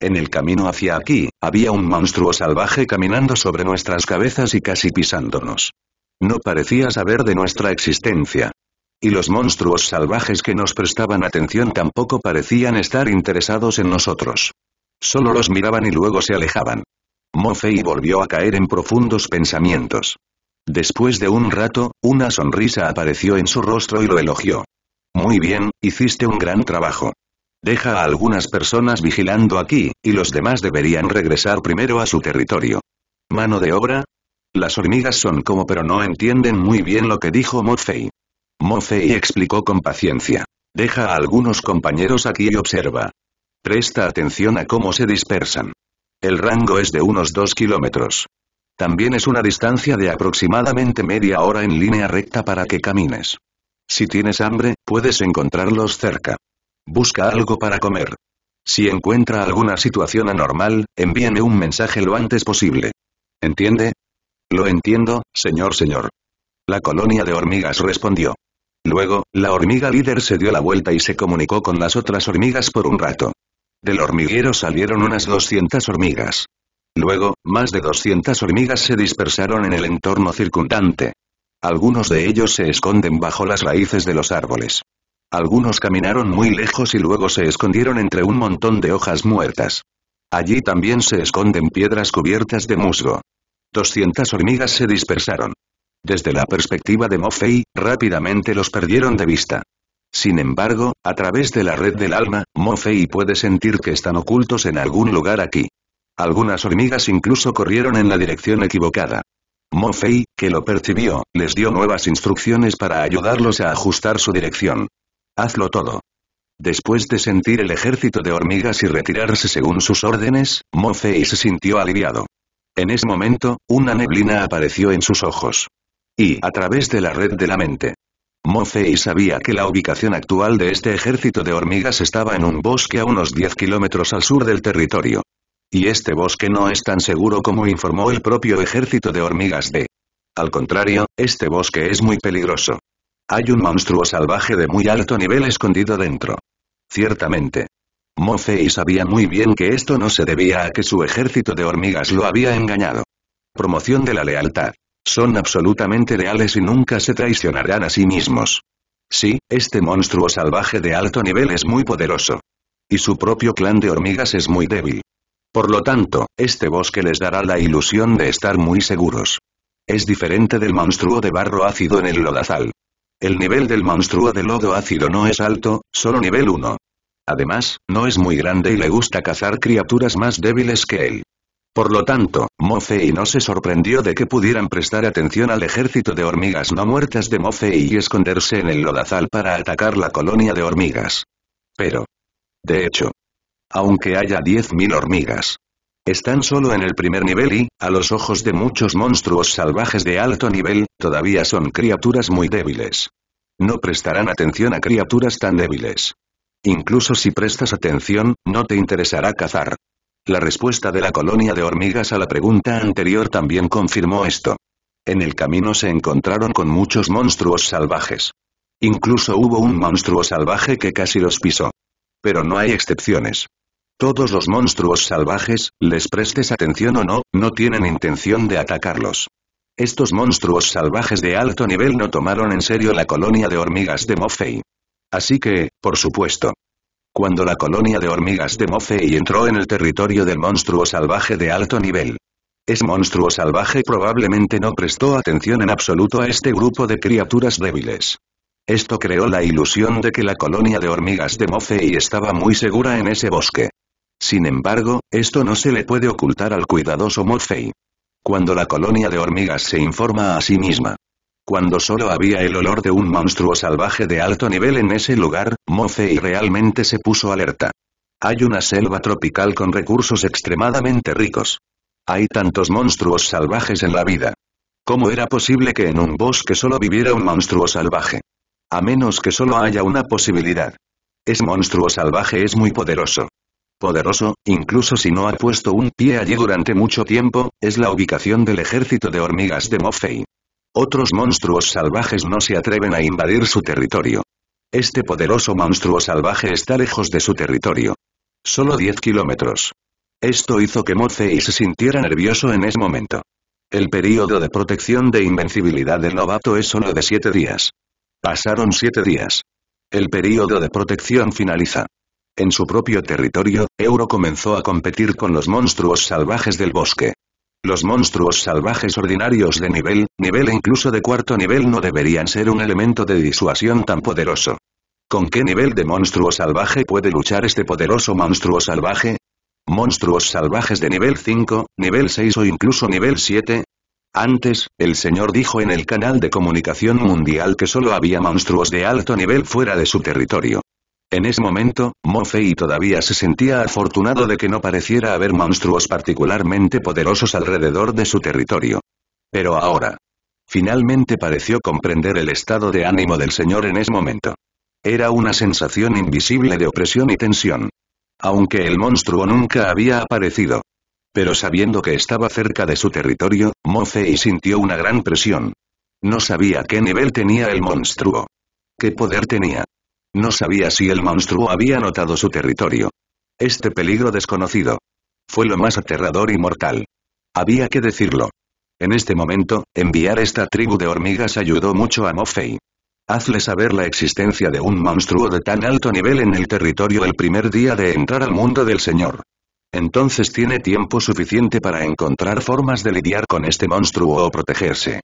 En el camino hacia aquí, había un monstruo salvaje caminando sobre nuestras cabezas y casi pisándonos. No parecía saber de nuestra existencia. Y los monstruos salvajes que nos prestaban atención tampoco parecían estar interesados en nosotros. Solo los miraban y luego se alejaban. Mofei volvió a caer en profundos pensamientos. Después de un rato, una sonrisa apareció en su rostro y lo elogió. Muy bien, hiciste un gran trabajo. Deja a algunas personas vigilando aquí, y los demás deberían regresar primero a su territorio. ¿Mano de obra? Las hormigas son como pero no entienden muy bien lo que dijo Mofei. Mofei explicó con paciencia. Deja a algunos compañeros aquí y observa. Presta atención a cómo se dispersan. El rango es de unos dos kilómetros. También es una distancia de aproximadamente media hora en línea recta para que camines. Si tienes hambre, puedes encontrarlos cerca. Busca algo para comer. Si encuentra alguna situación anormal, envíame un mensaje lo antes posible. ¿Entiende? Lo entiendo, señor señor. La colonia de hormigas respondió. Luego, la hormiga líder se dio la vuelta y se comunicó con las otras hormigas por un rato. Del hormiguero salieron unas 200 hormigas. Luego, más de 200 hormigas se dispersaron en el entorno circundante. Algunos de ellos se esconden bajo las raíces de los árboles. Algunos caminaron muy lejos y luego se escondieron entre un montón de hojas muertas. Allí también se esconden piedras cubiertas de musgo. 200 hormigas se dispersaron. Desde la perspectiva de Mofei, rápidamente los perdieron de vista. Sin embargo, a través de la red del alma, Mofei puede sentir que están ocultos en algún lugar aquí. Algunas hormigas incluso corrieron en la dirección equivocada. Mofei, que lo percibió, les dio nuevas instrucciones para ayudarlos a ajustar su dirección. Hazlo todo. Después de sentir el ejército de hormigas y retirarse según sus órdenes, Mofei se sintió aliviado. En ese momento, una neblina apareció en sus ojos. Y a través de la red de la mente. Mofei sabía que la ubicación actual de este ejército de hormigas estaba en un bosque a unos 10 kilómetros al sur del territorio. Y este bosque no es tan seguro como informó el propio ejército de hormigas de. Al contrario, este bosque es muy peligroso. Hay un monstruo salvaje de muy alto nivel escondido dentro. Ciertamente. Mofei sabía muy bien que esto no se debía a que su ejército de hormigas lo había engañado. Promoción de la lealtad. Son absolutamente leales y nunca se traicionarán a sí mismos. Sí, este monstruo salvaje de alto nivel es muy poderoso. Y su propio clan de hormigas es muy débil. Por lo tanto, este bosque les dará la ilusión de estar muy seguros. Es diferente del monstruo de barro ácido en el lodazal. El nivel del monstruo de lodo ácido no es alto, solo nivel 1. Además, no es muy grande y le gusta cazar criaturas más débiles que él. Por lo tanto, Mofei no se sorprendió de que pudieran prestar atención al ejército de hormigas no muertas de Mofei y esconderse en el lodazal para atacar la colonia de hormigas. Pero. De hecho, aunque haya 10.000 hormigas. Están solo en el primer nivel y, a los ojos de muchos monstruos salvajes de alto nivel, todavía son criaturas muy débiles. No prestarán atención a criaturas tan débiles. Incluso si prestas atención, no te interesará cazar. La respuesta de la colonia de hormigas a la pregunta anterior también confirmó esto. En el camino se encontraron con muchos monstruos salvajes. Incluso hubo un monstruo salvaje que casi los pisó. Pero no hay excepciones. Todos los monstruos salvajes, les prestes atención o no, no tienen intención de atacarlos. Estos monstruos salvajes de alto nivel no tomaron en serio la colonia de hormigas de Mofei. Así que, por supuesto. Cuando la colonia de hormigas de Mofei entró en el territorio del monstruo salvaje de alto nivel, ese monstruo salvaje probablemente no prestó atención en absoluto a este grupo de criaturas débiles. Esto creó la ilusión de que la colonia de hormigas de Mofei estaba muy segura en ese bosque. Sin embargo, esto no se le puede ocultar al cuidadoso Mofei. Cuando la colonia de hormigas se informa a sí misma. Cuando solo había el olor de un monstruo salvaje de alto nivel en ese lugar, Morfei realmente se puso alerta. Hay una selva tropical con recursos extremadamente ricos. Hay tantos monstruos salvajes en la vida. ¿Cómo era posible que en un bosque solo viviera un monstruo salvaje? A menos que solo haya una posibilidad. Ese monstruo salvaje es muy poderoso poderoso, incluso si no ha puesto un pie allí durante mucho tiempo, es la ubicación del ejército de hormigas de Mofei. Otros monstruos salvajes no se atreven a invadir su territorio. Este poderoso monstruo salvaje está lejos de su territorio. Solo 10 kilómetros. Esto hizo que Mofei se sintiera nervioso en ese momento. El período de protección de invencibilidad del novato es solo de 7 días. Pasaron 7 días. El período de protección finaliza en su propio territorio, Euro comenzó a competir con los monstruos salvajes del bosque. Los monstruos salvajes ordinarios de nivel, nivel e incluso de cuarto nivel no deberían ser un elemento de disuasión tan poderoso. ¿Con qué nivel de monstruo salvaje puede luchar este poderoso monstruo salvaje? ¿Monstruos salvajes de nivel 5, nivel 6 o incluso nivel 7? Antes, el señor dijo en el canal de comunicación mundial que solo había monstruos de alto nivel fuera de su territorio. En ese momento, Mofei todavía se sentía afortunado de que no pareciera haber monstruos particularmente poderosos alrededor de su territorio. Pero ahora. Finalmente pareció comprender el estado de ánimo del señor en ese momento. Era una sensación invisible de opresión y tensión. Aunque el monstruo nunca había aparecido. Pero sabiendo que estaba cerca de su territorio, Mofei sintió una gran presión. No sabía qué nivel tenía el monstruo. ¿Qué poder tenía? No sabía si el monstruo había notado su territorio. Este peligro desconocido. Fue lo más aterrador y mortal. Había que decirlo. En este momento, enviar esta tribu de hormigas ayudó mucho a Mofei. Hazle saber la existencia de un monstruo de tan alto nivel en el territorio el primer día de entrar al mundo del Señor. Entonces tiene tiempo suficiente para encontrar formas de lidiar con este monstruo o protegerse.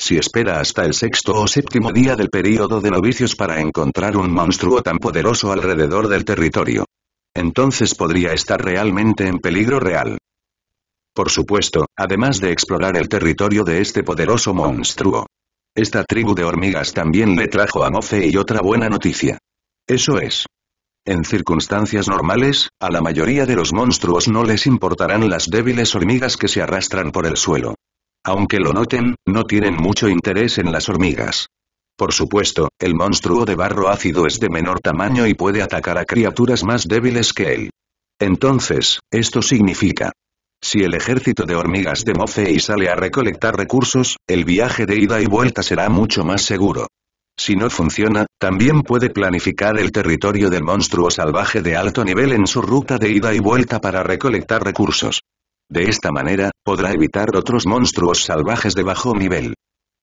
Si espera hasta el sexto o séptimo día del período de novicios para encontrar un monstruo tan poderoso alrededor del territorio. Entonces podría estar realmente en peligro real. Por supuesto, además de explorar el territorio de este poderoso monstruo. Esta tribu de hormigas también le trajo a Mofe y otra buena noticia. Eso es. En circunstancias normales, a la mayoría de los monstruos no les importarán las débiles hormigas que se arrastran por el suelo. Aunque lo noten, no tienen mucho interés en las hormigas. Por supuesto, el monstruo de barro ácido es de menor tamaño y puede atacar a criaturas más débiles que él. Entonces, esto significa, si el ejército de hormigas de y sale a recolectar recursos, el viaje de ida y vuelta será mucho más seguro. Si no funciona, también puede planificar el territorio del monstruo salvaje de alto nivel en su ruta de ida y vuelta para recolectar recursos. De esta manera, podrá evitar otros monstruos salvajes de bajo nivel.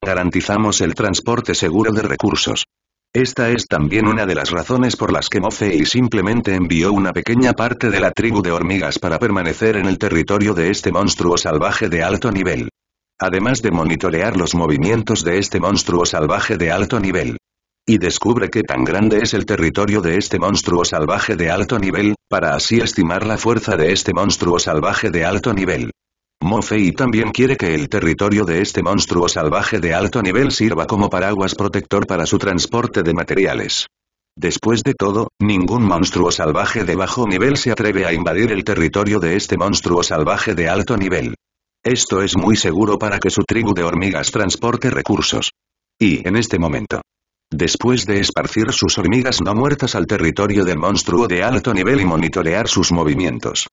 Garantizamos el transporte seguro de recursos. Esta es también una de las razones por las que Mofei simplemente envió una pequeña parte de la tribu de hormigas para permanecer en el territorio de este monstruo salvaje de alto nivel. Además de monitorear los movimientos de este monstruo salvaje de alto nivel y descubre que tan grande es el territorio de este monstruo salvaje de alto nivel, para así estimar la fuerza de este monstruo salvaje de alto nivel. Mofei también quiere que el territorio de este monstruo salvaje de alto nivel sirva como paraguas protector para su transporte de materiales. Después de todo, ningún monstruo salvaje de bajo nivel se atreve a invadir el territorio de este monstruo salvaje de alto nivel. Esto es muy seguro para que su tribu de hormigas transporte recursos. Y en este momento, Después de esparcir sus hormigas no muertas al territorio del monstruo de alto nivel y monitorear sus movimientos.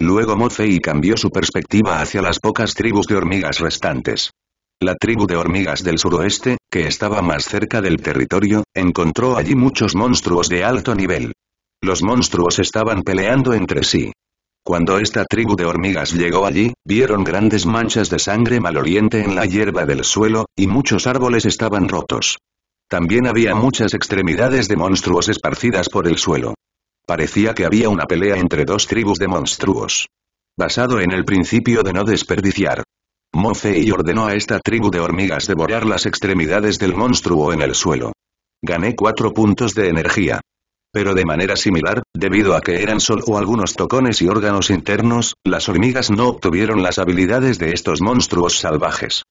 Luego Mofei cambió su perspectiva hacia las pocas tribus de hormigas restantes. La tribu de hormigas del suroeste, que estaba más cerca del territorio, encontró allí muchos monstruos de alto nivel. Los monstruos estaban peleando entre sí. Cuando esta tribu de hormigas llegó allí, vieron grandes manchas de sangre maloliente en la hierba del suelo, y muchos árboles estaban rotos. También había muchas extremidades de monstruos esparcidas por el suelo. Parecía que había una pelea entre dos tribus de monstruos. Basado en el principio de no desperdiciar. Mofei ordenó a esta tribu de hormigas devorar las extremidades del monstruo en el suelo. Gané cuatro puntos de energía. Pero de manera similar, debido a que eran solo algunos tocones y órganos internos, las hormigas no obtuvieron las habilidades de estos monstruos salvajes.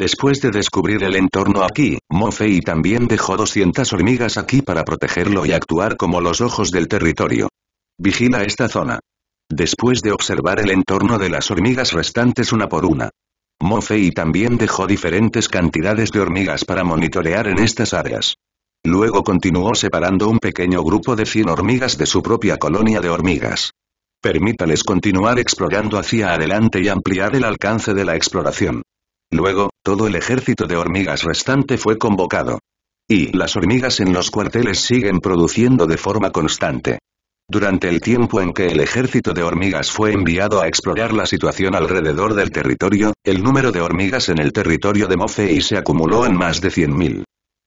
Después de descubrir el entorno aquí, Mofei también dejó 200 hormigas aquí para protegerlo y actuar como los ojos del territorio. Vigila esta zona. Después de observar el entorno de las hormigas restantes una por una, Mofei también dejó diferentes cantidades de hormigas para monitorear en estas áreas. Luego continuó separando un pequeño grupo de 100 hormigas de su propia colonia de hormigas. Permítales continuar explorando hacia adelante y ampliar el alcance de la exploración. Luego, todo el ejército de hormigas restante fue convocado. Y las hormigas en los cuarteles siguen produciendo de forma constante. Durante el tiempo en que el ejército de hormigas fue enviado a explorar la situación alrededor del territorio, el número de hormigas en el territorio de Mofei se acumuló en más de 100.000.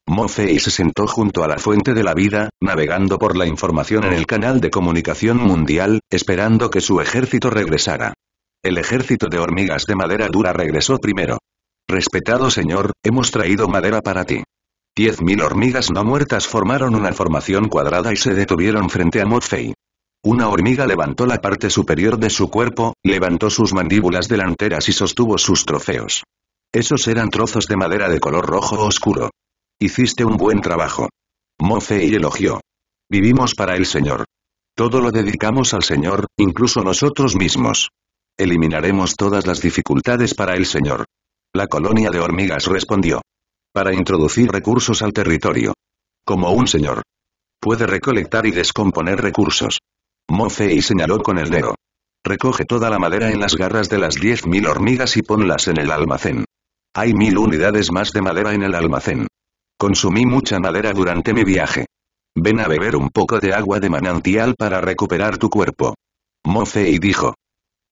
Mofei se sentó junto a la fuente de la vida, navegando por la información en el canal de comunicación mundial, esperando que su ejército regresara. El ejército de hormigas de madera dura regresó primero. Respetado señor, hemos traído madera para ti. Diez mil hormigas no muertas formaron una formación cuadrada y se detuvieron frente a Mofei. Una hormiga levantó la parte superior de su cuerpo, levantó sus mandíbulas delanteras y sostuvo sus trofeos. Esos eran trozos de madera de color rojo oscuro. Hiciste un buen trabajo. Mofei elogió. Vivimos para el Señor. Todo lo dedicamos al Señor, incluso nosotros mismos. Eliminaremos todas las dificultades para el Señor. La colonia de hormigas respondió. Para introducir recursos al territorio. Como un señor. Puede recolectar y descomponer recursos. Mofei señaló con el dedo. Recoge toda la madera en las garras de las 10.000 hormigas y ponlas en el almacén. Hay mil unidades más de madera en el almacén. Consumí mucha madera durante mi viaje. Ven a beber un poco de agua de manantial para recuperar tu cuerpo. Mofei dijo.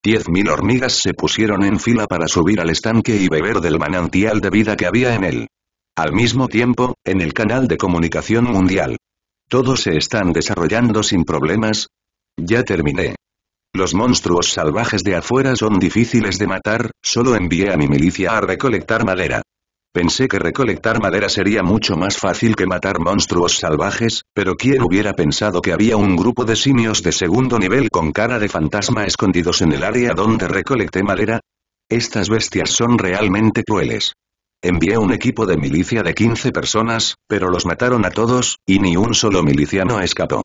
Diez mil hormigas se pusieron en fila para subir al estanque y beber del manantial de vida que había en él. Al mismo tiempo, en el canal de comunicación mundial. Todos se están desarrollando sin problemas. Ya terminé. Los monstruos salvajes de afuera son difíciles de matar, solo envié a mi milicia a recolectar madera. Pensé que recolectar madera sería mucho más fácil que matar monstruos salvajes, pero quién hubiera pensado que había un grupo de simios de segundo nivel con cara de fantasma escondidos en el área donde recolecté madera. Estas bestias son realmente crueles. Envié un equipo de milicia de 15 personas, pero los mataron a todos, y ni un solo miliciano escapó.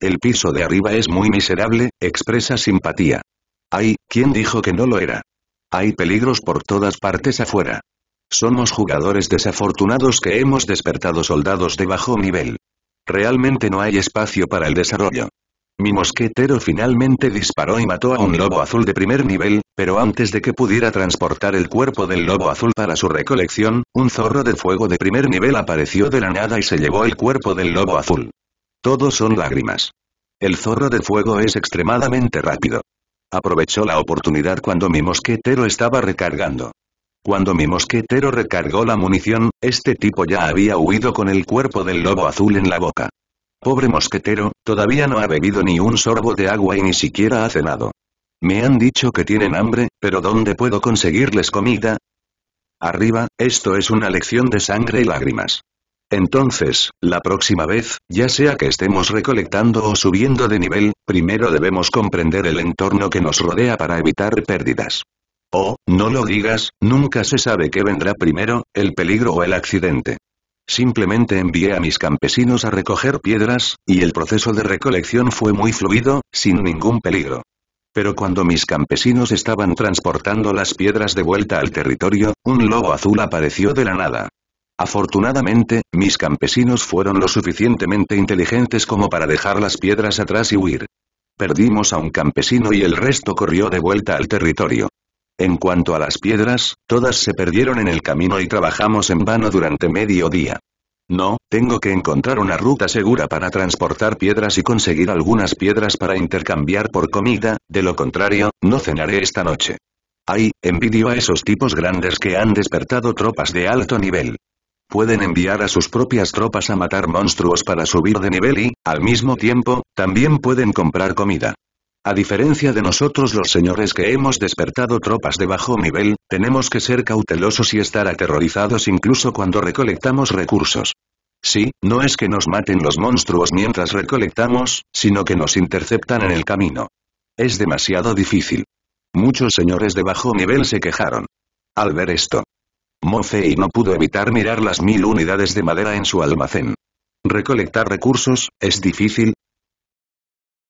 El piso de arriba es muy miserable, expresa simpatía. Ay, ¿quién dijo que no lo era? Hay peligros por todas partes afuera. Somos jugadores desafortunados que hemos despertado soldados de bajo nivel. Realmente no hay espacio para el desarrollo. Mi mosquetero finalmente disparó y mató a un lobo azul de primer nivel, pero antes de que pudiera transportar el cuerpo del lobo azul para su recolección, un zorro de fuego de primer nivel apareció de la nada y se llevó el cuerpo del lobo azul. Todos son lágrimas. El zorro de fuego es extremadamente rápido. Aprovechó la oportunidad cuando mi mosquetero estaba recargando. Cuando mi mosquetero recargó la munición, este tipo ya había huido con el cuerpo del lobo azul en la boca. Pobre mosquetero, todavía no ha bebido ni un sorbo de agua y ni siquiera ha cenado. Me han dicho que tienen hambre, pero ¿dónde puedo conseguirles comida? Arriba, esto es una lección de sangre y lágrimas. Entonces, la próxima vez, ya sea que estemos recolectando o subiendo de nivel, primero debemos comprender el entorno que nos rodea para evitar pérdidas. Oh, no lo digas, nunca se sabe qué vendrá primero, el peligro o el accidente. Simplemente envié a mis campesinos a recoger piedras, y el proceso de recolección fue muy fluido, sin ningún peligro. Pero cuando mis campesinos estaban transportando las piedras de vuelta al territorio, un lobo azul apareció de la nada. Afortunadamente, mis campesinos fueron lo suficientemente inteligentes como para dejar las piedras atrás y huir. Perdimos a un campesino y el resto corrió de vuelta al territorio. En cuanto a las piedras, todas se perdieron en el camino y trabajamos en vano durante medio día. No, tengo que encontrar una ruta segura para transportar piedras y conseguir algunas piedras para intercambiar por comida, de lo contrario, no cenaré esta noche. Ay, envidio a esos tipos grandes que han despertado tropas de alto nivel. Pueden enviar a sus propias tropas a matar monstruos para subir de nivel y, al mismo tiempo, también pueden comprar comida. A diferencia de nosotros los señores que hemos despertado tropas de bajo nivel, tenemos que ser cautelosos y estar aterrorizados incluso cuando recolectamos recursos. Sí, no es que nos maten los monstruos mientras recolectamos, sino que nos interceptan en el camino. Es demasiado difícil. Muchos señores de bajo nivel se quejaron. Al ver esto, Mofei no pudo evitar mirar las mil unidades de madera en su almacén. Recolectar recursos, es difícil,